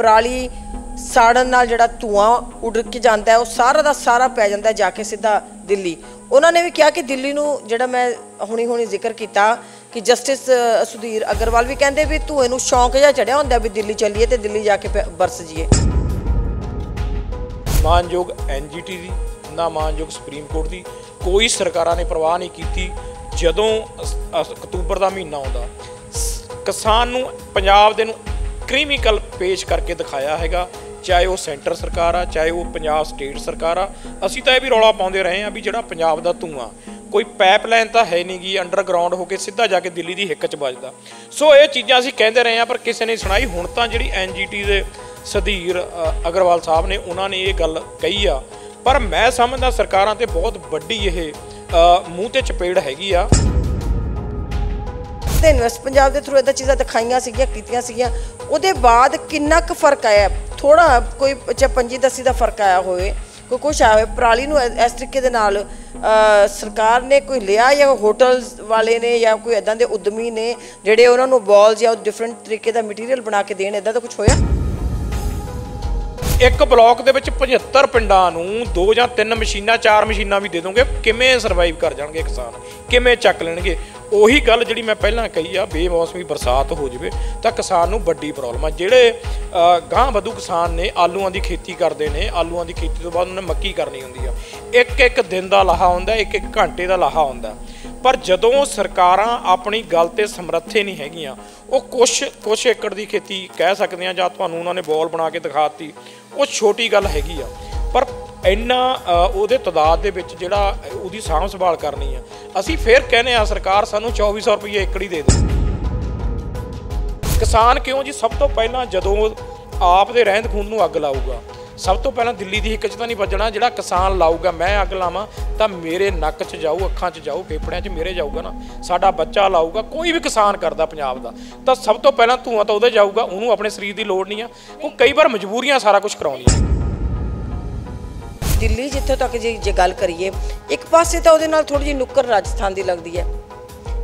ਪਰਾਲੀ ਸਾੜਨ ਨਾਲ ਜਿਹੜਾ ਧੂਆਂ ਉੱਡ ਕੇ ਜਾਂਦਾ ਹੈ ਉਹ ਸਾਰਾ ਦਾ ਸਾਰਾ ਪੈ ਜਾਂਦਾ ਜਾ ਕੇ ਸਿੱਧਾ ਦਿੱਲੀ ਉਹਨਾਂ ਨੇ ਵੀ ਕਿਹਾ ਕਿ ਦਿੱਲੀ ਨੂੰ ਜਿਹੜਾ ਮੈਂ ਹੁਣੀ ਹੁਣੀ ਜ਼ਿਕਰ ਕੀਤਾ ਕਿ ਜਸਟਿਸ ਸੁਧੀਰ ਅਗਰਵਾਲ ਵੀ ਕਹਿੰਦੇ ਵੀ ਧੂਏ ਨੂੰ ਸ਼ੌਂਕ ਜਿਹਾ ਚੜਿਆ ਹੁੰਦਾ ਵੀ ਦਿੱਲੀ ਚੱਲੀਏ ਤੇ ਦਿੱਲੀ ਜਾ ਕੇ ਬਰਸ ਜੀਏ ਮਾਨਯੋਗ ਐਨਜੀਟੀ ਦੀ ਨਾ ਮਾਨਯੋਗ ਸੁਪਰੀਮ ਕੋਰਟ ਦੀ ਕੋਈ ਸਰਕਾਰਾਂ ਨੇ ਪ੍ਰਵਾਹ ਨਹੀਂ ਕੀਤੀ ਜਦੋਂ ਅਕਤੂਬਰ ਦਾ ਮਹੀਨਾ ਆਉਂਦਾ ਕਿਸਾਨ ਨੂੰ ਪੰਜਾਬ ਦੇ ਨੂੰ ਕ੍ਰੀਮੀਕਲ ਪੇਸ਼ ਕਰਕੇ ਦਿਖਾਇਆ ਹੈਗਾ ਚਾਹੇ ਉਹ ਸੈਂਟਰ ਸਰਕਾਰ ਆ ਚਾਹੇ ਉਹ ਪੰਜਾਬ ਸਟੇਟ ਸਰਕਾਰ ਆ ਅਸੀਂ ਤਾਂ ਇਹ ਵੀ ਰੌਲਾ ਪਾਉਂਦੇ ਰਹੇ ਆ ਵੀ ਜਿਹੜਾ ਪੰਜਾਬ ਦਾ ਧੂਆ ਕੋਈ ਪਾਈਪਲਾਈਨ ਤਾਂ ਹੈ ਨਹੀਂ ਗਈ ਅੰਡਰਗਰਾਉਂਡ ਹੋ ਕੇ ਸਿੱਧਾ ਜਾ ਕੇ ਦਿੱਲੀ ਦੀ ਹਿੱਕ 'ਚ ਵੱਜਦਾ ਸੋ ਇਹ ਚੀਜ਼ਾਂ ਅਸੀਂ ਕਹਿੰਦੇ ਰਹੇ ਆ ਪਰ ਕਿਸੇ ਨੇ ਸੁਣਾਈ ਹੁਣ ਤਾਂ ਜਿਹੜੀ ਐਨਜੀਟੀ ਦੇ ਸਧੀਰ ਅਗਰਵਾਲ ਸਾਹਿਬ ਨੇ ਉਹਨਾਂ ਨੇ ਇਹ ਗੱਲ ਕਹੀ ਆ ਪਰ ਮੈਂ ਸਮਝਦਾ ਸਰਕਾਰਾਂ ਤੇ ਬਹੁਤ ਵੱਡੀ ਇਹ ਮੂੰਹ ਤੇ ਚਪੇੜ ਹੈਗੀ ਆ ਤੇ ਇਨਵੈਸਟ ਪੰਜਾਬ ਦੇ ਥਰੂ ਇਹਦਾ ਚੀਜ਼ਾਂ ਦਿਖਾਈਆਂ ਸੀਗੀਆਂ ਕੀਤੀਆਂ ਸੀਗੀਆਂ ਉਹਦੇ ਬਾਅਦ ਕਿੰਨਾ ਕੁ ਫਰਕ ਆਇਆ ਥੋੜਾ ਕੋਈ 5 10 ਦਾ ਫਰਕ ਆਇਆ ਹੋਵੇ ਕੋਈ ਕੁਛ ਆਇਆ ਪ੍ਰਾਲੀ ਨੂੰ ਇਸ ਤਰੀਕੇ ਦੇ ਨਾਲ ਸਰਕਾਰ ਨੇ ਕੋਈ ਲਿਆ ਜਾਂ ਹੋਟਲ ਵਾਲੇ ਨੇ ਜਾਂ ਕੋਈ ਇਦਾਂ ਦੇ ਉਦਮੀ ਨੇ ਜਿਹੜੇ ਉਹਨਾਂ ਨੂੰ ਬਾਲਸ ਜਾਂ ਡਿਫਰੈਂਟ ਤਰੀਕੇ ਦਾ ਮਟੀਰੀਅਲ ਬਣਾ ਕੇ ਦੇਣ ਇਦਾਂ ਦਾ ਕੁਝ ਹੋਇਆ ਇੱਕ ਬਲਾਕ ਦੇ ਵਿੱਚ 75 ਪਿੰਡਾਂ ਨੂੰ ਦੋ ਜਾਂ ਤਿੰਨ ਮਸ਼ੀਨਾਂ ਚਾਰ ਮਸ਼ੀਨਾਂ ਵੀ ਦੇ ਦੋਗੇ ਕਿਵੇਂ ਸਰਵਾਈਵ ਕਰ ਜਾਣਗੇ ਕਿਸਾਨ ਕਿਵੇਂ ਚੱਕ ਲੈਣਗੇ ਉਹੀ ਗੱਲ ਜਿਹੜੀ ਮੈਂ ਪਹਿਲਾਂ ਕਹੀ ਆ ਬੇਮੌਸਮੀ ਬਰਸਾਤ ਹੋ ਜਵੇ ਤਾਂ ਕਿਸਾਨ ਨੂੰ ਵੱਡੀ ਪ੍ਰੋਬਲਮ ਆ ਜਿਹੜੇ ਗਾਂ ਵਧੂ ਕਿਸਾਨ ਨੇ ਆਲੂਆਂ ਦੀ ਖੇਤੀ ਕਰਦੇ ਨੇ ਆਲੂਆਂ ਦੀ ਖੇਤੀ ਤੋਂ ਬਾਅਦ ਉਹਨੇ ਮੱਕੀ ਕਰਨੀ ਹੁੰਦੀ ਆ ਇੱਕ ਇੱਕ ਦਿਨ ਦਾ ਲਾਹਾ ਹੁੰਦਾ ਇੱਕ ਇੱਕ ਘੰਟੇ ਦਾ ਲਾਹਾ ਹੁੰਦਾ ਪਰ ਜਦੋਂ ਸਰਕਾਰਾਂ ਆਪਣੀ ਗੱਲ ਤੇ ਸਮਰੱਥੇ ਨਹੀਂ ਹੈਗੀਆਂ ਉਹ ਕੁਛ ਕੁਛ ਏਕੜ ਦੀ ਖੇਤੀ ਕਹਿ ਸਕਦੇ ਆ ਜਾਂ ਤੁਹਾਨੂੰ ਉਹਨਾਂ ਨੇ ਬੋਲ ਬਣਾ ਕੇ ਦਿਖਾਤੀ ਉਹ ਛੋਟੀ ਗੱਲ ਹੈਗੀ ਆ ਪਰ ਇੰਨਾ ਉਹਦੇ ਤਦਾਦ ਦੇ ਵਿੱਚ ਜਿਹੜਾ ਉਹਦੀ ਸਾਂਭ ਸੰਭਾਲ ਕਰਨੀ ਆ ਅਸੀਂ ਫੇਰ ਕਹਿੰਦੇ ਆ ਸਰਕਾਰ ਸਾਨੂੰ 2400 ਰੁਪਏ ਏਕੜੀ ਦੇ ਦੇ ਕਿਸਾਨ ਕਿਉਂ ਜੀ ਸਭ ਤੋਂ ਪਹਿਲਾਂ ਜਦੋਂ ਆਪ ਦੇ ਰਹਿੰਦ ਖੂਨ ਨੂੰ ਅੱਗ ਲਾਊਗਾ ਸਭ ਤੋਂ ਪਹਿਲਾਂ ਦਿੱਲੀ ਦੀ ਇੱਕ 'ਚ ਤਾਂ ਨਹੀਂ ਵੱਜਣਾ ਜਿਹੜਾ ਕਿਸਾਨ ਲਾਊਗਾ ਮੈਂ ਅੱਗ ਲਾਵਾਂ ਤਾਂ ਮੇਰੇ ਨੱਕ 'ਚ ਜਾਊ ਅੱਖਾਂ 'ਚ ਜਾਊ ਫੇਫੜਿਆਂ 'ਚ ਮੇਰੇ ਜਾਊਗਾ ਨਾ ਸਾਡਾ ਬੱਚਾ ਲਾਊਗਾ ਕੋਈ ਵੀ ਕਿਸਾਨ ਕਰਦਾ ਪੰਜਾਬ ਦਾ ਤਾਂ ਸਭ ਤੋਂ ਪਹਿਲਾਂ ਧੂਆਂ ਤਾਂ ਉਹਦੇ ਜਾਊਗਾ ਉਹਨੂੰ ਆਪਣੇ ਸਰੀਰ ਦੀ ਲੋੜ ਨਹੀਂ ਆ ਉਹ ਕਈ ਵਾਰ ਮਜਬੂਰੀਆਂ ਸਾਰਾ ਕੁਝ ਆ ਦਿੱਲੀ ਜਿੱਥੇ ਤੱਕ ਜੇ ਜੇ ਗੱਲ ਕਰੀਏ ਇੱਕ ਪਾਸੇ ਤਾਂ ਉਹਦੇ ਨਾਲ ਥੋੜੀ ਜਿਹੀ ਨੁੱਕਰ ਰਾਜਸਥਾਨ ਦੀ ਲੱਗਦੀ ਹੈ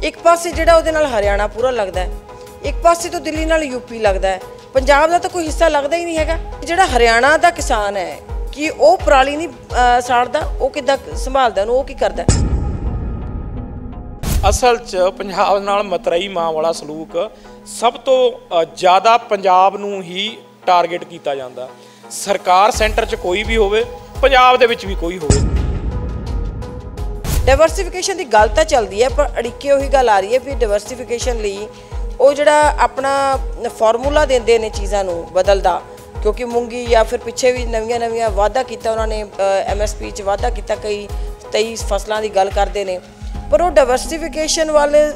ਇੱਕ ਪਾਸੇ ਜਿਹੜਾ ਉਹਦੇ ਨਾਲ ਹਰਿਆਣਾ ਪੂਰਾ ਲੱਗਦਾ ਹੈ ਇੱਕ ਪਾਸੇ ਤੋਂ ਦਿੱਲੀ ਨਾਲ ਯੂਪੀ ਲੱਗਦਾ ਹੈ ਪੰਜਾਬ ਦਾ ਤਾਂ ਕੋਈ ਹਿੱਸਾ ਲੱਗਦਾ ਹੀ ਨਹੀਂ ਹੈਗਾ ਜਿਹੜਾ ਹਰਿਆਣਾ ਦਾ ਕਿਸਾਨ ਹੈ ਕਿ ਉਹ ਪਰਾਲੀ ਨਹੀਂ ਸਾੜਦਾ ਉਹ ਕਿੱਦਾਂ ਸੰਭਾਲਦਾ ਉਹਨੂੰ ਉਹ ਕੀ ਕਰਦਾ ਅਸਲ 'ਚ ਪੰਜਾਬ ਨਾਲ ਮਤਰਾਈ ਮਾਂ ਵਾਲਾ ਸਲੂਕ ਸਭ ਤੋਂ ਜ਼ਿਆਦਾ ਪੰਜਾਬ ਨੂੰ ਹੀ ਟਾਰਗੇਟ ਕੀਤਾ ਜਾਂਦਾ ਸਰਕਾਰ ਸੈਂਟਰ 'ਚ ਕੋਈ ਵੀ ਹੋਵੇ ਪੰਜਾਬ ਦੇ ਵਿੱਚ ਵੀ ਕੋਈ ਹੋਵੇ ਡਾਈਵਰਸਿਫਿਕੇਸ਼ਨ ਦੀ ਗੱਲ ਤਾਂ ਚੱਲਦੀ ਹੈ ਪਰ ਅੜਿੱਕੇ ਉਹੀ ਗੱਲ ਆ ਰਹੀ ਹੈ ਵੀ ਡਾਈਵਰਸਿਫਿਕੇਸ਼ਨ ਲਈ ਉਹ ਜਿਹੜਾ ਆਪਣਾ ਫਾਰਮੂਲਾ ਦਿੰਦੇ ਨੇ ਚੀਜ਼ਾਂ ਨੂੰ ਬਦਲਦਾ ਕਿਉਂਕਿ ਮੂੰਗੀ ਜਾਂ ਫਿਰ ਪਿੱਛੇ ਵੀ ਨਵੀਆਂ ਨਵੀਆਂ ਵਾਅਦਾ ਕੀਤਾ ਉਹਨਾਂ ਨੇ ਐਮਐਸਪੀ 'ਚ ਵਾਅਦਾ ਕੀਤਾ ਕਈ 23 ਫਸਲਾਂ ਦੀ ਗੱਲ ਕਰਦੇ ਨੇ ਪਰ ਉਹ ਡਾਈਵਰਸਿਫਿਕੇਸ਼ਨ ਵਾਲੇ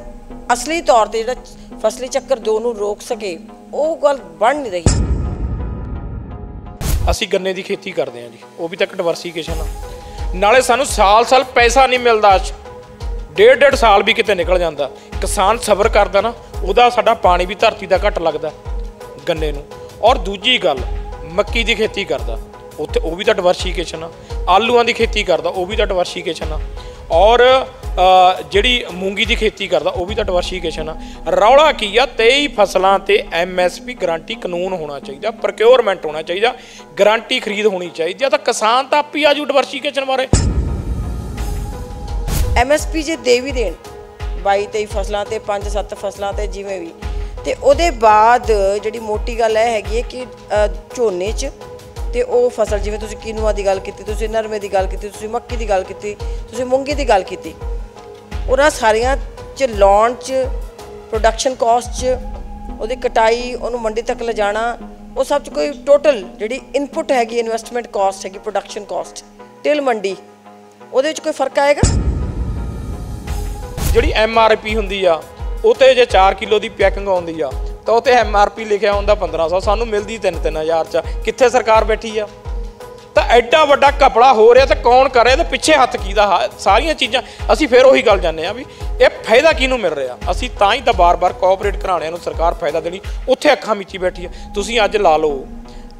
ਅਸਲੀ ਤੌਰ ਤੇ ਜਿਹੜਾ ਫਸਲੀ ਚੱਕਰ ਦੋ ਨੂੰ ਰੋਕ ਸਕੇ ਉਹ ਗੱਲ ਬਣ ਨਹੀਂ ਰਹੀ ਅਸੀਂ ਗੰਨੇ ਦੀ ਖੇਤੀ ਕਰਦੇ ਹਾਂ ਜੀ ਉਹ ਵੀ ਤਾਂ ਇੱਕ ਆ ਨਾਲੇ ਸਾਨੂੰ ਸਾਲ-ਸਾਲ ਪੈਸਾ ਨਹੀਂ ਮਿਲਦਾ ਡੇਢ ਡੇਢ ਸਾਲ ਵੀ ਕਿਤੇ ਨਿਕਲ ਜਾਂਦਾ ਕਿਸਾਨ ਸਬਰ ਕਰਦਾ ਨਾ ਉਹਦਾ ਸਾਡਾ ਪਾਣੀ ਵੀ ਧਰਤੀ ਦਾ ਘੱਟ ਲੱਗਦਾ ਗੰਨੇ ਨੂੰ ਔਰ ਦੂਜੀ ਗੱਲ ਮੱਕੀ ਦੀ ਖੇਤੀ ਕਰਦਾ ਉੱਥੇ ਉਹ ਵੀ ਤਾਂ ਡਿਵਰਸੀਫਿਕੇਸ਼ਨ ਆ ਆਲੂਆਂ ਦੀ ਖੇਤੀ ਕਰਦਾ ਉਹ ਵੀ ਤਾਂ ਡਿਵਰਸੀਫਿਕੇਸ਼ਨ ਆ ਔਰ ਜਿਹੜੀ ਮੂੰਗੀ ਦੀ ਖੇਤੀ ਕਰਦਾ ਉਹ ਵੀ ਤਾਂ ਡਿਵਰਸੀਫਿਕੇਸ਼ਨ ਆ ਰੌਲਾ ਕੀ ਆ 23 ਫਸਲਾਂ ਤੇ ਐਮਐਸਪੀ ਗਾਰੰਟੀ ਕਾਨੂੰਨ ਹੋਣਾ ਚਾਹੀਦਾ ਪ੍ਰੋਕਿਊਰਮੈਂਟ ਹੋਣਾ ਚਾਹੀਦਾ ਗਾਰੰਟੀ ਖਰੀਦ ਹੋਣੀ ਚਾਹੀਦੀ ਆ ਤਾਂ ਕਿਸਾਨ ਤਾਂ ਆਪੀ ਆਜੂ ਡਿਵਰਸੀਫਿਕੇਸ਼ਨ ਬਾਰੇ ਐਮਐਸਪੀ ਜੇ ਦੇ ਵੀ ਦੇਣ 22 23 ਫਸਲਾਂ ਤੇ 5 7 ਫਸਲਾਂ ਤੇ ਜਿਵੇਂ ਵੀ ਤੇ ਉਹਦੇ ਬਾਅਦ ਜਿਹੜੀ ਮੋਟੀ ਗੱਲ ਹੈ ਹੈਗੀ ਹੈ ਕਿ ਝੋਨੇ 'ਚ ਤੇ ਉਹ ਫਸਲ ਜਿਵੇਂ ਤੁਸੀਂ ਕਿਨੂਆ ਦੀ ਗੱਲ ਕੀਤੀ ਤੁਸੀਂ ਨਰਮੇ ਦੀ ਗੱਲ ਕੀਤੀ ਤੁਸੀਂ ਮੱਕੀ ਦੀ ਗੱਲ ਕੀਤੀ ਤੁਸੀਂ ਮੂੰਗੀ ਦੀ ਗੱਲ ਕੀਤੀ ਉਹਨਾਂ ਸਾਰੀਆਂ ਚ ਲਾਉਣ ਚ ਪ੍ਰੋਡਕਸ਼ਨ ਕਾਸਟ ਚ ਉਹਦੀ ਕਟਾਈ ਉਹਨੂੰ ਮੰਡੀ ਤੱਕ ਲਿਜਾਣਾ ਉਹ ਸਭ ਚ ਕੋਈ ਟੋਟਲ ਜਿਹੜੀ ਇਨਪੁਟ ਹੈਗੀ ਇਨਵੈਸਟਮੈਂਟ ਕਾਸਟ ਹੈਗੀ ਪ੍ਰੋਡਕਸ਼ਨ ਕਾਸਟ ਟਿਲ ਮੰਡੀ ਉਹਦੇ ਵਿੱਚ ਕੋਈ ਫਰਕ ਆਏਗਾ ਜਿਹੜੀ ਐਮ ਆਰ ਪੀ ਹੁੰਦੀ ਆ ਉਹ ਤੇ ਜੇ 4 ਕਿਲੋ ਦੀ ਪੈਕਿੰਗ ਆਉਂਦੀ ਆ ਤਾਂ ਆਰ ਪੀ ਲਿਖਿਆ ਹੁੰਦਾ 1500 ਸਾਨੂੰ ਮਿਲਦੀ 3-3000 ਚ ਕਿੱਥੇ ਸਰਕਾਰ ਬੈਠੀ ਆ ਤਾਂ ਐਡਾ ਵੱਡਾ ਕਪੜਾ ਹੋ ਰਿਹਾ ਤੇ ਕੌਣ ਕਰੇ ਤੇ ਪਿੱਛੇ ਹੱਥ ਕੀਦਾ ਸਾਰੀਆਂ ਚੀਜ਼ਾਂ ਅਸੀਂ ਫਿਰ ਉਹੀ ਗੱਲ ਜਾਣਦੇ ਆ ਵੀ ਇਹ ਫਾਇਦਾ ਕਿਹਨੂੰ ਮਿਲ ਰਿਹਾ ਅਸੀਂ ਤਾਂ ਹੀ ਤਾਂ ਬਾਰ-ਬਾਰ ਕੋਆਪਰੇਟ ਘਰਾਣਿਆਂ ਨੂੰ ਸਰਕਾਰ ਫਾਇਦਾ ਦੇਣੀ ਉੱਥੇ ਅੱਖਾਂ ਮੀਚੀ ਬੈਠੀ ਆ ਤੁਸੀਂ ਅੱਜ ਲਾ ਲਓ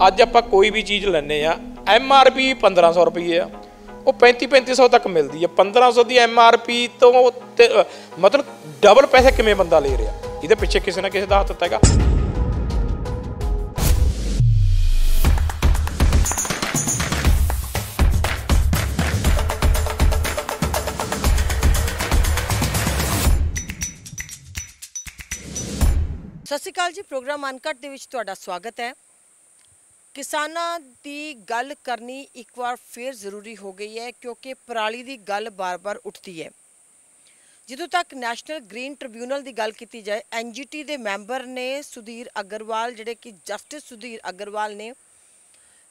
ਅੱਜ ਆਪਾਂ ਕੋਈ ਵੀ ਚੀਜ਼ ਲੈਣੇ ਆ ਐਮ ਆਰ ਪੀ 1500 ਰੁਪਏ ਆ ਉਹ 35 3500 ਤੱਕ ਮਿਲਦੀ ਆ 1500 ਦੀ ਐਮ ਆਰ ਪੀ ਤੋਂ ਮਤਲਬ ਡਬਲ ਪੈਸੇ ਕਿਵੇਂ ਬੰਦਾ ਲੈ ਰਿਹਾ ਇਹਦੇ ਪਿੱਛੇ ਕਿਸੇ ਨਾ ਕਿਸੇ ਦਾ ਹੱਥ ਹੈਗਾ ਸਸਿਕਾਲ ਜੀ ਪ੍ਰੋਗਰਾਮ ਅਨਕਟ ਦੇ ਵਿੱਚ ਤੁਹਾਡਾ ਸਵਾਗਤ ਹੈ ਕਿਸਾਨਾਂ ਦੀ ਗੱਲ ਕਰਨੀ ਇੱਕ ਵਾਰ ਫੇਰ ਜ਼ਰੂਰੀ ਹੋ ਗਈ ਹੈ ਕਿਉਂਕਿ ਪਰਾਲੀ ਦੀ ਗੱਲ ਬਾਰ-ਬਾਰ ਉੱਠਦੀ ਹੈ ਜਦੋਂ ਤੱਕ ਨੈਸ਼ਨਲ ਗ੍ਰੀਨ ਟ੍ਰਿਬਿਊਨਲ ਦੀ ਗੱਲ ਕੀਤੀ ਜਾਏ ਐਨਜੀਟੀ ਦੇ ਮੈਂਬਰ ਨੇ ਸੁਧੀਰ ਅਗਰਵਾਲ ਜਿਹੜੇ ਕਿ ਜਸਟਿਸ ਸੁਧੀਰ ਅਗਰਵਾਲ ਨੇ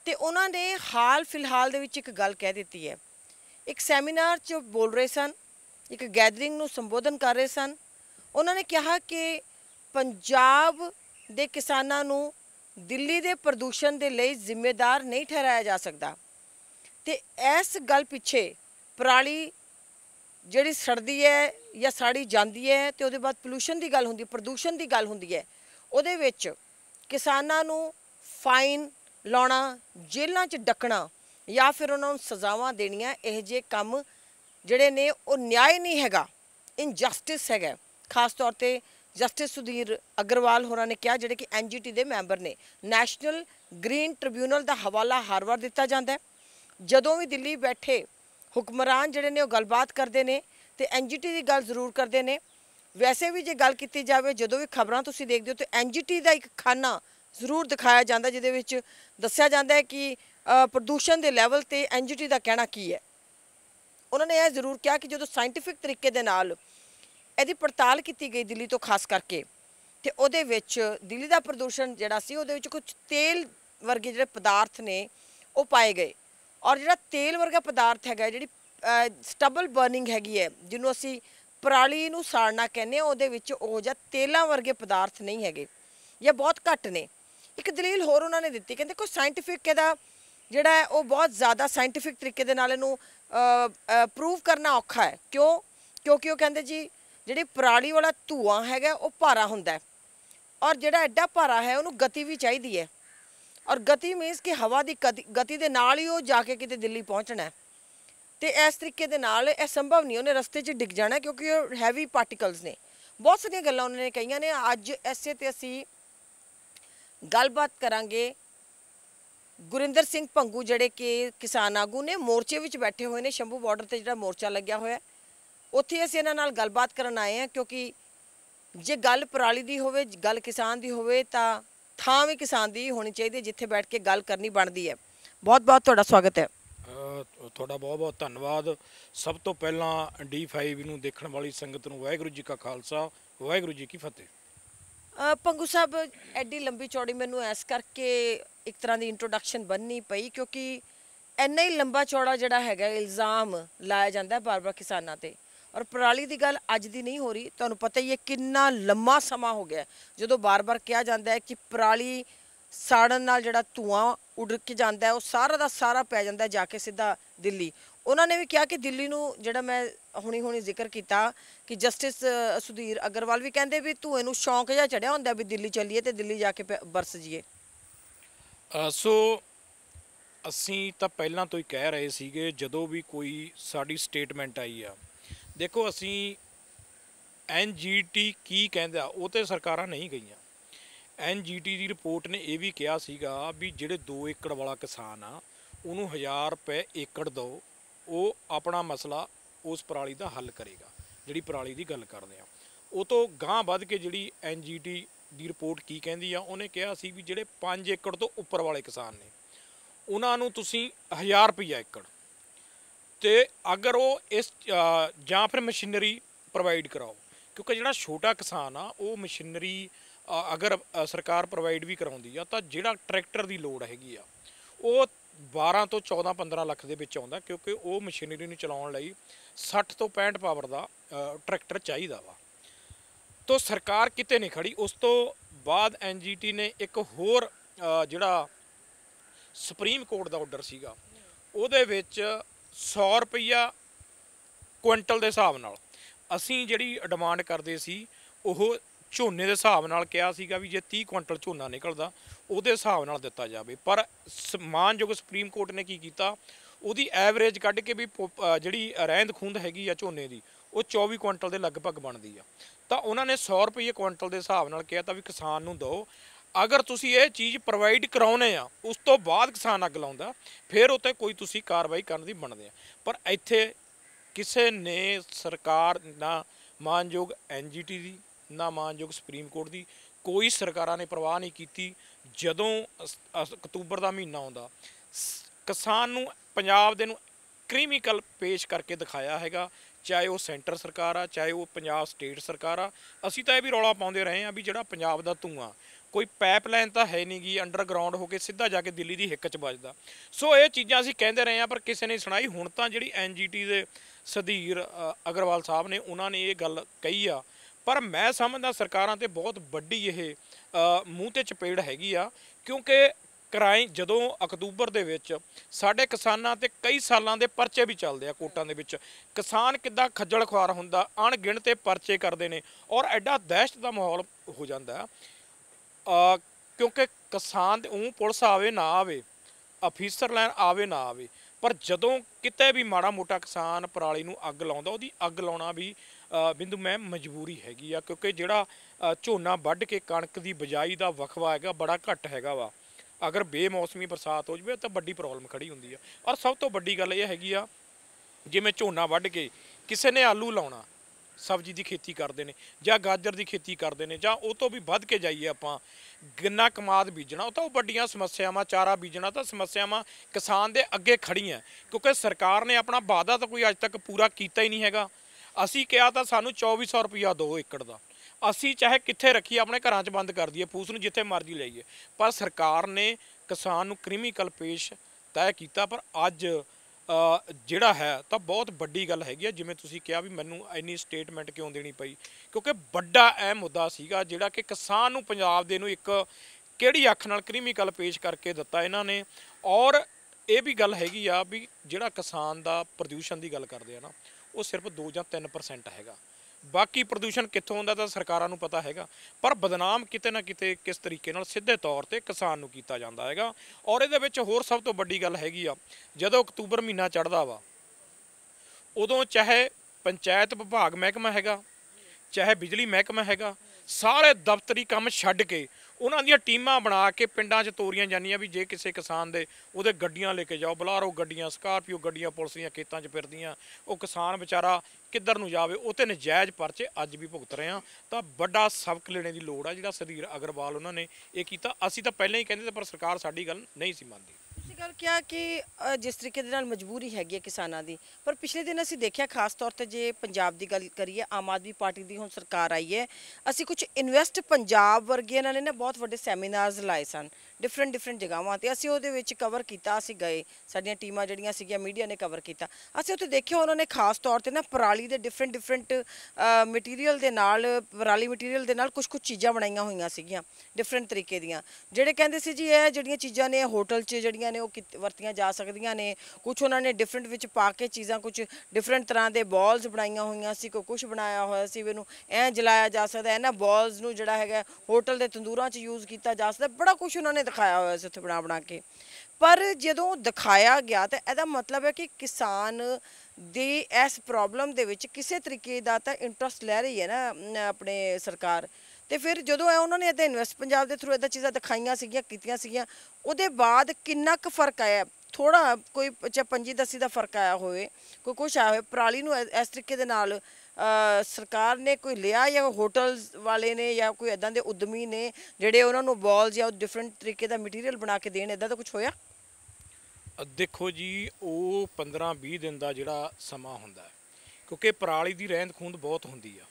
ਤੇ ਉਹਨਾਂ ਨੇ ਹਾਲ ਫਿਲਹਾਲ ਦੇ ਵਿੱਚ ਇੱਕ ਗੱਲ ਕਹਿ ਦਿੱਤੀ ਹੈ ਇੱਕ ਸੈਮੀਨਾਰ 'ਚ ਬੋਲ ਰਹੇ ਸਨ ਇੱਕ ਗੈਦਰਿੰਗ ਨੂੰ ਸੰਬੋਧਨ ਕਰ ਰਹੇ ਸਨ ਉਹਨਾਂ ਨੇ ਕਿਹਾ ਕਿ ਪੰਜਾਬ ਦੇ ਕਿਸਾਨਾਂ ਨੂੰ ਦਿੱਲੀ ਦੇ ਪ੍ਰਦੂਸ਼ਣ ਦੇ ਲਈ ਜ਼ਿੰਮੇਦਾਰ ਨਹੀਂ ਠਹਿਰਾਇਆ ਜਾ ਸਕਦਾ ਤੇ ਇਸ ਗੱਲ ਪਿੱਛੇ ਪ੍ਰਾਲੀ ਜਿਹੜੀ ਸੜਦੀ ਹੈ ਜਾਂ ਸਾੜੀ ਜਾਂਦੀ ਹੈ ਤੇ ਉਹਦੇ ਬਾਅਦ ਪੋਲੂਸ਼ਨ ਦੀ ਗੱਲ ਹੁੰਦੀ ਪ੍ਰਦੂਸ਼ਣ ਦੀ ਗੱਲ ਹੁੰਦੀ ਹੈ ਉਹਦੇ ਵਿੱਚ ਕਿਸਾਨਾਂ ਨੂੰ ਫਾਈਨ ਲਾਉਣਾ ਜੇਲ੍ਹਾਂ 'ਚ ਡੱਕਣਾ ਜਾਂ ਫਿਰ ਉਹਨਾਂ ਨੂੰ ਸਜ਼ਾਵਾਂ ਦੇਣੀਆਂ ਇਹ ਜੇ ਕੰਮ ਜਿਹੜੇ ਨੇ ਉਹ ਨਿਆਂ ਨਹੀਂ ਹੈਗਾ ਇਨਜਸਟਿਸ ਹੈਗਾ ਖਾਸ ਤੌਰ ਤੇ ਜਸਟਿਸ ਸੁਧੀਰ ਅਗਰਵਾਲ ਹੋਰਾਂ ਨੇ ਕਿਹਾ ਜਿਹੜੇ ਕਿ ਐਨਜੀਟੀ ਦੇ ਮੈਂਬਰ ਨੇ ਨੈਸ਼ਨਲ ਗ੍ਰੀਨ ਟ੍ਰਿਬਿਊਨਲ ਦਾ ਹਵਾਲਾ ਹਰ ਵਾਰ ਦਿੱਤਾ ਜਾਂਦਾ ਜਦੋਂ ਵੀ ਦਿੱਲੀ ਬੈਠੇ ਹੁਕਮਰਾਨ ਜਿਹੜੇ ਨੇ ਉਹ ਗੱਲਬਾਤ ਕਰਦੇ ਨੇ ਤੇ ਐਨਜੀਟੀ ਦੀ ਗੱਲ ਜ਼ਰੂਰ ਕਰਦੇ ਨੇ ਵੈਸੇ ਵੀ ਜੇ ਗੱਲ ਕੀਤੀ ਜਾਵੇ ਜਦੋਂ ਵੀ ਖਬਰਾਂ ਤੁਸੀਂ ਦੇਖਦੇ ਹੋ ਤੇ ਐਨਜੀਟੀ ਦਾ ਇੱਕ ਖਾਨਾ ਜ਼ਰੂਰ ਦਿਖਾਇਆ ਜਾਂਦਾ ਜਿਹਦੇ ਵਿੱਚ ਦੱਸਿਆ ਜਾਂਦਾ ਹੈ ਕਿ ਪ੍ਰਦੂਸ਼ਣ ਦੇ ਲੈਵਲ ਤੇ ਐਨਜੀਟੀ ਦਾ ਕਹਿਣਾ ਕੀ ਹੈ ਉਹਨਾਂ ਨੇ ਇਹ ਜ਼ਰੂਰ ਕਿਹਾ ਕਿ ਜਦੋਂ ਸਾਇੰਟਿਫਿਕ ਤਰੀਕੇ ਦੇ ਨਾਲ ਇਹਦੀ ਪੜਤਾਲ ਕੀਤੀ ਗਈ ਦਿੱਲੀ ਤੋਂ ਖਾਸ ਕਰਕੇ ਤੇ ਉਹਦੇ ਵਿੱਚ ਦਿੱਲੀ ਦਾ ਪ੍ਰਦੂਸ਼ਣ ਜਿਹੜਾ ਸੀ ਉਹਦੇ ਵਿੱਚ ਕੁਝ ਤੇਲ ਵਰਗੇ ਜਿਹੜੇ ਪਦਾਰਥ ਨੇ ਉਹ ਪਾਏ ਗਏ ਔਰ ਜਿਹੜਾ ਤੇਲ ਵਰਗਾ ਪਦਾਰਥ ਹੈਗਾ ਜਿਹੜੀ ਸਟਬਲ ਬਰਨਿੰਗ ਹੈਗੀ ਹੈ ਜਿਹਨੂੰ ਅਸੀਂ ਪਰਾਲੀ ਨੂੰ ਸਾੜਨਾ ਕਹਿੰਦੇ ਆ ਉਹਦੇ ਵਿੱਚ ਉਹ ਜਿਹਾ ਤੇਲਾਂ ਵਰਗੇ ਪਦਾਰਥ ਨਹੀਂ ਹੈਗੇ ਜਾਂ ਬਹੁਤ ਘੱਟ ਨੇ ਇੱਕ ਦਲੀਲ ਹੋਰ ਉਹਨਾਂ ਨੇ ਦਿੱਤੀ ਕਹਿੰਦੇ ਕੋਈ ਸਾਇੰਟੀਫਿਕ ਇਹਦਾ ਜਿਹੜਾ ਉਹ ਬਹੁਤ ਜ਼ਿਆਦਾ ਸਾਇੰਟੀਫਿਕ ਤਰੀਕੇ ਦੇ ਨਾਲ ਇਹਨੂੰ ਪ੍ਰੂਫ ਕਰਨਾ ਔਖਾ ਹੈ ਕਿਉਂ ਕਿਉਂਕਿ ਉਹ ਕਹਿੰਦੇ ਜੀ ਜਿਹੜੀ ਪਰਾਲੀ ਵਾਲਾ ਧੂਆਂ ਹੈਗਾ ਉਹ ਭਾਰਾ ਹੁੰਦਾ ਹੈ ਔਰ ਜਿਹੜਾ ਐਡਾ ਭਾਰਾ ਹੈ ਉਹਨੂੰ ਗਤੀ ਵੀ ਚਾਹੀਦੀ ਹੈ ਔਰ ਗਤੀ ਮੀਨਸ ਕਿ ਹਵਾ ਦੀ ਗਤੀ ਦੇ ਨਾਲ ਹੀ ਉਹ ਜਾ ਕੇ ਕਿਤੇ ਦਿੱਲੀ ਪਹੁੰਚਣਾ ਤੇ ਇਸ ਤਰੀਕੇ ਦੇ ਨਾਲ ਇਹ ਸੰਭਵ ਨਹੀਂ ਉਹਨੇ ਰਸਤੇ 'ਚ ਡਿੱਗ ਜਾਣਾ ਕਿਉਂਕਿ ਉਹ ਹੈਵੀ ਪਾਰਟੀਕਲਸ ਨੇ ਬਹੁਤ ਸਾਰੀਆਂ ਗੱਲਾਂ ਉਹਨਾਂ ਨੇ ਕਹੀਆਂ ਨੇ ਅੱਜ ਐਸੇ ਤੇ ਅਸੀਂ ਗੱਲਬਾਤ ਕਰਾਂਗੇ ਗੁਰਿੰਦਰ ਸਿੰਘ ਪੰਗੂ ਜਿਹੜੇ ਕਿ ਕਿਸਾਨ ਆਗੂ ਨੇ ਮੋਰਚੇ ਵਿੱਚ ਬੈਠੇ ਹੋਏ ਨੇ ਸ਼ੰਭੂ ਬਾਰਡਰ ਤੇ ਜਿਹੜਾ ਮੋਰਚਾ ਲੱਗਿਆ ਹੋਇਆ ਉੱਥੇ ਅਸੀਂ ਇਹਨਾਂ ਨਾਲ ਗੱਲਬਾਤ ਕਰਨ ਆਏ ਹਾਂ ਕਿਉਂਕਿ ਜੇ ਗੱਲ ਪਰਾਲੀ ਦੀ ਹੋਵੇ ਗੱਲ ਕਿਸਾਨ ਦੀ ਹੋਵੇ ਤਾਂ ਥਾਂ ਵੀ ਕਿਸਾਨ ਦੀ ਹੋਣੀ ਚਾਹੀਦੀ ਜਿੱਥੇ ਬੈਠ ਕੇ ਗੱਲ ਕਰਨੀ ਬਣਦੀ ਹੈ ਬਹੁਤ ਬਹੁਤ ਤੁਹਾਡਾ ਸਵਾਗਤ ਹੈ ਤੁਹਾਡਾ ਬਹੁਤ ਬਹੁਤ ਧੰਨਵਾਦ ਸਭ ਤੋਂ ਪਹਿਲਾਂ ਡੀ5 ਨੂੰ ਦੇਖਣ ਵਾਲੀ ਸੰਗਤ ਨੂੰ ਵਾਹਿਗੁਰੂ ਜੀ ਕਾ ਖਾਲਸਾ ਵਾਹਿਗੁਰੂ ਜੀ ਕੀ ਫਤਿਹ ਪੰਗੂ ਸਾਹਿਬ ਐਡੀ ਲੰਬੀ ਚੌੜੀ ਮੈਨੂੰ ਐਸ ਕਰਕੇ ਇੱਕ ਤਰ੍ਹਾਂ ਦੀ ਇੰਟਰੋਡਕਸ਼ਨ ਬੰਨੀ ਪਈ ਕਿਉਂਕਿ ਐਨਾ ਹੀ ਲੰਬਾ ਚੌੜਾ ਜਿਹੜਾ ਹੈਗਾ ਇਲਜ਼ਾਮ ਲਾਇਆ ਜਾਂਦਾ ਹੈ ਬਾਰ-ਬਾਰ ਕਿਸਾਨਾਂ ਤੇ ਔਰ ਪਰਾਲੀ ਦੀ ਗੱਲ ਅੱਜ ਦੀ ਨਹੀਂ ਹੋ ਰਹੀ ਤੁਹਾਨੂੰ ਪਤਾ ਹੀ ਹੈ ਕਿੰਨਾ ਲੰਮਾ ਸਮਾਂ ਹੋ ਗਿਆ ਜਦੋਂ ਬਾਰ-ਬਾਰ ਕਿਹਾ ਜਾਂਦਾ ਹੈ ਕਿ ਪਰਾਲੀ ਸਾੜਨ ਨਾਲ ਜਿਹੜਾ ਧੂਆਂ ਉੱਡ ਕੇ ਜਾਂਦਾ ਹੈ ਉਹ ਸਾਰਾ ਦਾ ਸਾਰਾ ਪੈ ਜਾਂਦਾ ਜਾ ਕੇ ਸਿੱਧਾ ਦਿੱਲੀ ਉਹਨਾਂ ਨੇ ਵੀ ਕਿਹਾ ਕਿ ਦਿੱਲੀ ਨੂੰ ਜਿਹੜਾ ਮੈਂ ਹੁਣੀ ਹੁਣੀ ਜ਼ਿਕਰ ਕੀਤਾ ਕਿ ਜਸਟਿਸ ਸੁਧੀਰ ਅਗਰਵਾਲ ਵੀ ਕਹਿੰਦੇ ਵੀ ਧੂਏ ਨੂੰ ਸ਼ੌਂਕ ਜਿਹਾ ਚੜਿਆ ਹੁੰਦਾ ਵੀ ਦਿੱਲੀ ਚੱਲੀਏ ਤੇ ਦਿੱਲੀ ਜਾ ਕੇ ਬਰਸ ਜੀਏ ਸੋ ਅਸੀਂ ਤਾਂ ਪਹਿਲਾਂ ਤੋਂ ਹੀ ਕਹਿ ਰਹੇ ਸੀਗੇ ਜਦੋਂ ਵੀ ਕੋਈ ਸਾਡੀ ਸਟੇਟਮੈਂਟ ਆਈ ਆ ਦੇਖੋ ਅਸੀਂ ਐਨਜੀਟੀ ਕੀ ਕਹਿੰਦਾ ਉਹ ਤੇ ਸਰਕਾਰਾਂ ਨਹੀਂ ਗਈਆਂ ਐਨਜੀਟੀ ਦੀ ਰਿਪੋਰਟ ਨੇ ਇਹ ਵੀ ਕਿਹਾ ਸੀਗਾ ਵੀ ਜਿਹੜੇ 2 ਏਕੜ ਵਾਲਾ ਕਿਸਾਨ ਆ ਉਹਨੂੰ 1000 ਰੁਪਏ ਏਕੜ ਦੋ ਉਹ ਆਪਣਾ ਮਸਲਾ ਉਸ ਪਰਾਲੀ ਦਾ ਹੱਲ ਕਰੇਗਾ ਜਿਹੜੀ ਪਰਾਲੀ ਦੀ ਗੱਲ ਕਰਦੇ ਆ ਉਹ ਤੋਂ ਗਾਂ ਵੱਧ ਕੇ ਜਿਹੜੀ ਐਨਜੀਟੀ ਦੀ ਰਿਪੋਰਟ ਕੀ ਕਹਿੰਦੀ ਆ ਉਹਨੇ ਕਿਹਾ ਸੀ ਵੀ ਜਿਹੜੇ 5 ਏਕੜ ਤੋਂ ਉੱਪਰ ਵਾਲੇ ਕਿਸਾਨ ਨੇ ਉਹਨਾਂ ਨੂੰ ਤੁਸੀਂ 1000 ਰੁਪਏ ਏਕੜ ਤੇ ਅਗਰ ਉਹ ਇਸ ਜਾਂ ਫਿਰ ਮਸ਼ੀਨਰੀ ਪ੍ਰੋਵਾਈਡ ਕਰਾਓ ਕਿਉਂਕਿ ਜਿਹੜਾ ਛੋਟਾ ਕਿਸਾਨ ਆ ਉਹ ਮਸ਼ੀਨਰੀ ਅਗਰ ਸਰਕਾਰ ਪ੍ਰੋਵਾਈਡ ਵੀ ਕਰਾਉਂਦੀ ਆ ਤਾਂ ਜਿਹੜਾ ਟਰੈਕਟਰ ਦੀ ਲੋੜ ਹੈਗੀ ਆ ਉਹ 12 ਤੋਂ 14 15 ਲੱਖ ਦੇ ਵਿੱਚ ਆਉਂਦਾ ਕਿਉਂਕਿ ਉਹ ਮਸ਼ੀਨਰੀ ਨੂੰ ਚਲਾਉਣ ਲਈ 60 ਤੋਂ 65 ਪਾਵਰ ਦਾ ਟਰੈਕਟਰ ਚਾਹੀਦਾ ਵਾ ਤੋਂ ਸਰਕਾਰ ਕਿਤੇ ਨਹੀਂ ਖੜੀ ਉਸ ਤੋਂ ਬਾਅਦ ਐਨਜੀਟੀ ਨੇ ਇੱਕ ਹੋਰ ਜਿਹੜਾ ਸੁਪਰੀਮ ਕੋਰਟ ਦਾ ਆਰਡਰ ਸੀਗਾ ਉਹਦੇ ਵਿੱਚ 100 ਰੁਪਈਆ ਕੁਇੰਟਲ ਦੇ ਹਿਸਾਬ ਨਾਲ ਅਸੀਂ ਜਿਹੜੀ ਡਿਮਾਂਡ ਕਰਦੇ ਸੀ ਉਹ ਝੋਨੇ ਦੇ ਹਿਸਾਬ ਨਾਲ ਕਿਹਾ ਸੀਗਾ ਵੀ ਜੇ 30 ਕੁਇੰਟਲ ਝੋਨਾ ਨਿਕਲਦਾ ਉਹਦੇ ਹਿਸਾਬ ਨਾਲ ਦਿੱਤਾ ਜਾਵੇ ਪਰ ਸਮਾਨਯੋਗ ਸੁਪਰੀਮ ਕੋਰਟ ਨੇ ਕੀ ਕੀਤਾ ਉਹਦੀ ਐਵਰੇਜ ਕੱਢ ਕੇ ਵੀ ਜਿਹੜੀ ਰਹਿੰਦ ਖੁੰਦ ਹੈਗੀ ਆ ਝੋਨੇ ਦੀ ਉਹ 24 ਕੁਇੰਟਲ ਦੇ ਲਗਭਗ ਬਣਦੀ ਆ ਤਾਂ ਉਹਨਾਂ ਨੇ 100 ਰੁਪਏ ਕੁਇੰਟਲ ਦੇ ਹਿਸਾਬ ਨਾਲ ਕਿਹਾ ਤਾਂ ਵੀ ਕਿਸਾਨ ਨੂੰ ਦੋ ਅਗਰ ਤੁਸੀਂ ਇਹ ਚੀਜ਼ ਪ੍ਰੋਵਾਈਡ ਕਰਾਉਨੇ ਆ ਉਸ ਤੋਂ ਬਾਅਦ ਕਿਸਾਨ ਅੱਗ ਲਾਉਂਦਾ ਫਿਰ ਉਤੇ ਕੋਈ ਤੁਸੀਂ ਕਾਰਵਾਈ ਕਰਨ ਦੀ ਬਣਦੇ ਆ ਪਰ ਇੱਥੇ ਕਿਸੇ ਨੇ ਸਰਕਾਰ ਨਾ ਮਾਨਯੋਗ ਐਨਜੀਟੀ ਦੀ ਨਾ ਮਾਨਯੋਗ ਸੁਪਰੀਮ ਕੋਰਟ ਦੀ ਕੋਈ ਸਰਕਾਰਾਂ ਨੇ ਪ੍ਰਵਾਹ ਨਹੀਂ ਕੀਤੀ ਜਦੋਂ ਅਕਤੂਬਰ ਦਾ ਮਹੀਨਾ ਆਉਂਦਾ ਕਿਸਾਨ ਨੂੰ ਪੰਜਾਬ ਦੇ ਨੂੰ ਕ੍ਰੀਮੀਕਲ ਪੇਸ਼ ਕਰਕੇ ਦਿਖਾਇਆ ਹੈਗਾ ਚਾਹੇ ਉਹ ਸੈਂਟਰ ਸਰਕਾਰ ਆ ਚਾਹੇ ਉਹ ਪੰਜਾਬ ਸਟੇਟ ਸਰਕਾਰ ਆ ਅਸੀਂ ਤਾਂ ਇਹ ਵੀ ਰੌਲਾ ਪਾਉਂਦੇ ਰਹੇ ਆ ਵੀ ਜਿਹੜਾ ਪੰਜਾਬ ਦਾ ਧੂਆ ਕੋਈ ਪਾਈਪਲਾਈਨ ਤਾਂ ਹੈ ਨਹੀਂ ਗਈ ਅੰਡਰਗਰਾਉਂਡ ਹੋ ਕੇ ਸਿੱਧਾ ਜਾ ਕੇ ਦਿੱਲੀ ਦੀ ਹਿੱਕ 'ਚ ਵੱਜਦਾ ਸੋ ਇਹ ਚੀਜ਼ਾਂ ਅਸੀਂ ਕਹਿੰਦੇ ਰਹੇ ਆ ਪਰ ਕਿਸੇ ਨੇ ਸੁਣਾਈ ਹੁਣ ਤਾਂ ਜਿਹੜੀ ਐਨਜੀਟੀ ਦੇ ਸਧੀਰ ਅਗਰਵਾਲ ਸਾਹਿਬ ਨੇ ਉਹਨਾਂ ਨੇ ਇਹ ਗੱਲ ਕਹੀ ਆ ਪਰ ਮੈਂ ਸਮਝਦਾ ਸਰਕਾਰਾਂ ਤੇ ਬਹੁਤ ਵੱਡੀ ਇਹ ਮੂੰਹ ਤੇ ਚਪੇੜ ਹੈਗੀ ਆ ਕਿਉਂਕਿ ਕਰਾਈ ਜਦੋਂ ਅਕਤੂਬਰ ਦੇ ਵਿੱਚ ਸਾਡੇ ਕਿਸਾਨਾਂ ਤੇ ਕਈ ਸਾਲਾਂ ਦੇ ਪਰਚੇ ਵੀ ਚੱਲਦੇ ਆ ਕੋਟਾਂ ਦੇ ਵਿੱਚ ਕਿਸਾਨ ਕਿੱਦਾਂ ਖੱਜਲ ਖੁਆਰ ਹੁੰਦਾ ਅਣਗਿਣਤੇ ਪਰਚੇ ਕਰਦੇ ਨੇ ਔਰ ਐਡਾ ਦਹਿਸ਼ਤ ਦਾ ਮਾਹੌਲ ਹੋ ਜਾਂਦਾ ਕਿਉਂਕਿ ਕਿਸਾਨ ਦੇ ਉਹ ਪੁਲਿਸ ਆਵੇ ਨਾ ਆਵੇ ਅਫੀਸਰ ਲੈਣ ਆਵੇ ਨਾ ਆਵੇ ਪਰ ਜਦੋਂ ਕਿਤੇ ਵੀ ਮਾੜਾ ਮੋਟਾ ਕਿਸਾਨ ਪਰਾਲੀ ਨੂੰ ਅੱਗ ਲਾਉਂਦਾ ਉਹਦੀ ਅੱਗ ਲਾਉਣਾ ਵੀ ਬਿੰਦੂ ਮੈਂ ਮਜਬੂਰੀ ਹੈਗੀ ਆ ਕਿਉਂਕਿ ਜਿਹੜਾ ਝੋਨਾ ਵੱਢ ਕੇ ਕਣਕ ਦੀ ਬਜਾਈ ਦਾ ਵਖਵਾ ਹੈਗਾ ਬੜਾ ਘੱਟ ਹੈਗਾ ਵਾ ਅਗਰ ਬੇਮੌਸਮੀ ਬਰਸਾਤ ਹੋ ਜਵੇ ਤਾਂ ਵੱਡੀ ਪ੍ਰੋਬਲਮ ਖੜੀ ਹੁੰਦੀ ਆ ਔਰ ਸਭ ਤੋਂ ਵੱਡੀ ਗੱਲ ਇਹ ਹੈਗੀ ਆ ਜਿਵੇਂ ਝੋਨਾ ਵੱਢ ਕੇ ਕਿਸੇ ਨੇ ਆਲੂ ਲਾਉਣਾ ਸਬਜ਼ੀ ਦੀ ਖੇਤੀ ਕਰਦੇ ਨੇ ਜਾਂ ਗਾਜਰ ਦੀ ਖੇਤੀ ਕਰਦੇ ਨੇ ਜਾਂ ਉਹ ਤੋਂ ਵੀ ਵੱਧ ਕੇ ਜਾਈਏ ਆਪਾਂ ਗੰਨਾ ਕਮਾਦ ਬੀਜਣਾ ਉਹ ਤਾਂ ਉਹ ਵੱਡੀਆਂ ਸਮੱਸਿਆਵਾਂ ਚਾਰਾ ਬੀਜਣਾ ਤਾਂ ਸਮੱਸਿਆਵਾਂ ਕਿਸਾਨ ਦੇ ਅੱਗੇ ਖੜੀਆਂ ਕਿਉਂਕਿ ਸਰਕਾਰ ਨੇ ਆਪਣਾ ਵਾਅਦਾ ਤਾਂ ਕੋਈ ਅੱਜ ਤੱਕ ਪੂਰਾ ਕੀਤਾ ਹੀ ਨਹੀਂ ਹੈਗਾ ਅਸੀਂ ਕਿਹਾ ਤਾਂ ਸਾਨੂੰ 2400 ਰੁਪਇਆ ਦੋ ਏਕੜ ਦਾ ਅਸੀਂ ਚਾਹੇ ਕਿੱਥੇ ਰੱਖੀਏ ਆਪਣੇ ਘਰਾਂ 'ਚ ਬੰਦ ਕਰ ਦਈਏ ਫੂਸ ਨੂੰ ਜਿੱਥੇ ਮਰਜ਼ੀ ਲਈਏ ਪਰ ਸਰਕਾਰ ਨੇ ਕਿਸਾਨ ਨੂੰ ਕ੍ਰਿਮੀਕਲ ਪੇਸ਼ ਤੈਅ ਕੀਤਾ ਪਰ ਅੱਜ ਜਿਹੜਾ ਹੈ ਤਾਂ ਬਹੁਤ ਵੱਡੀ ਗੱਲ ਹੈਗੀ ਆ ਜਿਵੇਂ ਤੁਸੀਂ ਕਿਹਾ ਵੀ ਮੈਨੂੰ ਇੰਨੀ ਸਟੇਟਮੈਂਟ ਕਿਉਂ ਦੇਣੀ ਪਈ ਕਿਉਂਕਿ ਵੱਡਾ ਇਹ ਮੁੱਦਾ ਸੀਗਾ ਜਿਹੜਾ ਕਿ ਕਿਸਾਨ ਨੂੰ ਪੰਜਾਬ ਦੇ ਨੂੰ ਇੱਕ ਕਿਹੜੀ ਅੱਖ ਨਾਲ ਕ੍ਰੀਮੀਕਲ ਪੇਸ਼ ਕਰਕੇ ਦਿੱਤਾ ਇਹਨਾਂ ਨੇ ਔਰ ਇਹ ਵੀ ਗੱਲ ਹੈਗੀ ਆ ਵੀ ਜਿਹੜਾ ਕਿਸਾਨ ਦਾ ਪ੍ਰਦੂਸ਼ਣ ਦੀ ਗੱਲ ਕਰਦੇ ਆ ਨਾ ਉਹ ਸਿਰਫ 2 ਜਾਂ 3% ਹੈਗਾ ਬਾਕੀ ਪ੍ਰਦੂਸ਼ਣ ਕਿੱਥੋਂ ਹੁੰਦਾ ਤਾਂ ਸਰਕਾਰਾਂ ਨੂੰ ਪਤਾ ਹੈਗਾ ਪਰ ਬਦਨਾਮ ਕਿਤੇ ਨਾ ਕਿਤੇ ਕਿਸ ਤਰੀਕੇ ਨਾਲ ਸਿੱਧੇ ਤੌਰ ਤੇ ਕਿਸਾਨ ਨੂੰ ਕੀਤਾ ਜਾਂਦਾ ਹੈਗਾ ਔਰ ਇਹਦੇ ਵਿੱਚ ਹੋਰ ਸਭ ਤੋਂ ਵੱਡੀ ਗੱਲ ਹੈਗੀ ਆ ਜਦੋਂ ਅਕਤੂਬਰ ਮਹੀਨਾ ਚੜਦਾ ਵਾ ਉਦੋਂ ਚਾਹੇ ਪੰਚਾਇਤ ਵਿਭਾਗ ਮਹਿਕਮਾ ਹੈਗਾ ਚਾਹੇ ਬਿਜਲੀ ਮਹਿਕਮਾ ਹੈਗਾ ਸਾਰੇ ਦਫ਼ਤਰੀ ਕੰਮ ਛੱਡ ਕੇ ਉਹਨਾਂ ਦੀਆਂ ਟੀਮਾਂ ਬਣਾ ਕੇ ਪਿੰਡਾਂ 'ਚ ਤੋਰੀਆਂ ਜਾਂਦੀਆਂ ਵੀ ਜੇ ਕਿਸੇ ਕਿਸਾਨ ਦੇ ਉਹਦੇ ਗੱਡੀਆਂ ਲੈ ਕੇ ਜਾਓ ਬੁਲਾਰੋ ਗੱਡੀਆਂ ਸਕਾਰਪੀਓ ਗੱਡੀਆਂ ਪੁਲਿਸ ਦੀਆਂ ਖੇਤਾਂ 'ਚ ਫਿਰਦੀਆਂ ਉਹ ਕਿਸਾਨ ਵਿਚਾਰਾ ਕਿੱਧਰ ਨੂੰ ਜਾਵੇ ਉਹ ਤੇ ਨਜਾਇਜ਼ ਪਰਚੇ ਅੱਜ ਵੀ ਭੁਗਤ ਰਹੇ ਆ ਤਾਂ ਵੱਡਾ ਸਬਕ ਲੈਣੇ ਦੀ ਲੋੜ ਆ ਜਿਹੜਾ ਸਰੀਰ ਅਗਰਵਾਲ ਉਹਨਾਂ ਨੇ ਇਹ ਕੀਤਾ ਅਸੀਂ ਤਾਂ ਪਹਿਲਾਂ ਹੀ ਕਹਿੰਦੇ ਸੀ ਪਰ ਸਰਕਾਰ ਸਾਡੀ ਗੱਲ ਨਹੀਂ ਸੀ ਮੰਨਦੀ ਤੁਸੀਂ ਗੱਲ ਕਿਹਾ ਕਿ ਜਿਸ ਤਰੀਕੇ ਦੇ ਨਾਲ ਮਜਬੂਰੀ ਹੈਗੀ ਹੈ ਕਿਸਾਨਾਂ ਦੀ ਪਰ ਪਿਛਲੇ ਦਿਨ ਅਸੀਂ ਦੇਖਿਆ ਖਾਸ ਤੌਰ ਤੇ ਜੇ ਪੰਜਾਬ ਦੀ ਗੱਲ ਕਰੀਏ ਆਮ ਆਦਮੀ ਪਾਰਟੀ ਦੀ ਹੁਣ ਸਰਕਾਰ ਆਈ ਹੈ ਅਸੀਂ ਕੁਝ ਇਨਵੈਸਟ ਪੰਜਾਬ ਵਰਗੇ ਇਹਨਾਂ ਨੇ ਨਾ ਬਹੁਤ ਵੱਡੇ ਸੈਮੀਨਾਰਸ ਲਾਏ ਸਨ ਡਿਫਰੈਂਟ ਡਿਫਰੈਂਟ ਜਗ੍ਹਾਵਾਂ ਤੇ ਅਸੀਂ ਉਹਦੇ ਵਿੱਚ ਕਵਰ ਕੀਤਾ ਅਸੀਂ ਗਏ ਸਾਡੀਆਂ ਟੀਮਾਂ ਜਿਹੜੀਆਂ ਸੀਗੀਆਂ ਮੀਡੀਆ ਨੇ ਕਵਰ ਕੀਤਾ ਅਸੀਂ ਉੱਥੇ ਦੇਖਿਆ ਉਹਨਾਂ ਨੇ ਖਾਸ ਤੌਰ ਤੇ ਨਾ ਪਰਾਲੀ ਦੇ ਡਿਫਰੈਂਟ ਡਿਫਰੈਂਟ ਮਟੀਰੀਅਲ ਦੇ ਨਾਲ ਪਰਾਲੀ ਮਟੀਰੀਅਲ ਦੇ ਨਾਲ ਕੁਝ ਕੁ ਚੀਜ਼ਾਂ ਬਣਾਈਆਂ ਹੋਈਆਂ ਸੀਗੀਆਂ ਡਿਫਰੈਂਟ ਤਰੀਕੇ ਦੀਆਂ ਜਿਹੜੇ ਕਹਿੰਦੇ ਸੀ ਜੀ ਇਹ ਜਿਹੜੀਆਂ ਚੀਜ਼ਾਂ ਨੇ ਹੋਟਲ 'ਚ ਜਿਹੜੀਆਂ ਨੇ ਉਹ ਵਰਤੀਆਂ ਜਾ ਸਕਦੀਆਂ ਨੇ ਕੁਝ ਉਹਨਾਂ ਨੇ ਡਿਫਰੈਂਟ ਵਿੱਚ ਪਾ ਕੇ ਚੀਜ਼ਾਂ ਕੁਝ ਡਿਫਰੈਂਟ ਤਰ੍ਹਾਂ ਦੇ ਬਾਲਸ ਬਣਾਈਆਂ ਹੋਈਆਂ ਸੀ ਕੋ ਕੁਝ ਬਣਾਇਆ ਹੋਇਆ ਸੀ ਇਹਨੂੰ ਐਂ ਜਲਾਇਆ ਜਾ ਸਕਦਾ ਹੈ ਨਾ ਬਾਲਸ ਨੂੰ ਜਿਹੜਾ ਹੈਗਾ ਹੋਟਲ ਦੇ ਤੰਦੂਰਾਂ 'ਚ ਯੂਜ਼ ਕੀਤਾ ਜਾ ਸਕਦਾ ਬੜਾ ਕੁਝ ਉਹਨਾਂ ਨੇ ਦਿਖਾਇਆ ਹੋਇਆ ਸੀ ਉੱਥੇ ਬਣਾ ਬਣਾ ਕੇ ਪਰ ਜਦੋਂ ਦਿਖਾਇਆ ਗਿਆ ਤਾਂ ਇਹਦਾ ਮਤਲਬ ਹੈ ਕਿ ਕਿਸਾਨ ਦੀ ਇਸ ਪ੍ਰੋਬਲਮ ਦੇ ਵਿੱਚ ਕਿਸੇ ਤਰੀਕੇ ਦਾ ਤਾਂ ਇੰਟਰਸਟ ਲੈ ਰਹੀ ਹੈ ਨਾ ਆਪਣੇ ਸਰਕਾਰ ਤੇ ਫਿਰ ਜਦੋਂ ਉਹਨਾਂ ਨੇ ਇਹਦਾ ਇਨਵੈਸਟ ਪੰਜਾਬ ਦੇ ਥਰੂ ਇਹਦਾ ਚੀਜ਼ਾਂ ਦਿਖਾਈਆਂ ਸੀਗੀਆਂ ਕੀਤੀਆਂ ਸੀਗੀਆਂ ਉਹਦੇ ਬਾਅਦ ਕਿੰਨਾ ਕੁ ਫਰਕ ਆਇਆ ਥੋੜਾ ਕੋਈ 25 10 ਦਾ ਫਰਕ ਆਇਆ ਹੋਵੇ ਕੋਈ ਕੁਝ ਆਇਆ ਹੋਵੇ ਪਰਾਲੀ ਨੂੰ ਇਸ ਤਰੀਕੇ ਦੇ ਨਾਲ ਸਰਕਾਰ ਨੇ ਕੋਈ ਲਿਆ ਜਾਂ ਹੋਟਲ ਵਾਲੇ ਨੇ ਜਾਂ ਕੋਈ ਇਦਾਂ ਦੇ ਉਦਮੀ ਨੇ ਜਿਹੜੇ ਉਹਨਾਂ ਨੂੰ ਬਾਲਸ ਜਾਂ ਡਿਫਰੈਂਟ ਤਰੀਕੇ ਦਾ ਮਟੀਰੀਅਲ ਬਣਾ ਕੇ ਦੇਣ ਇਦਾਂ ਦਾ ਕੁਝ ਹੋਇਆ ਦੇਖੋ ਜੀ ਉਹ 15-20 ਦਿਨ ਦਾ ਜਿਹੜਾ ਸਮਾਂ ਹੁੰਦਾ ਹੈ ਕਿਉਂਕਿ ਪਰਾਲੀ ਦੀ ਰਹਿੰਦ ਖੁੰਦ ਬਹੁਤ ਹੁੰਦੀ ਆ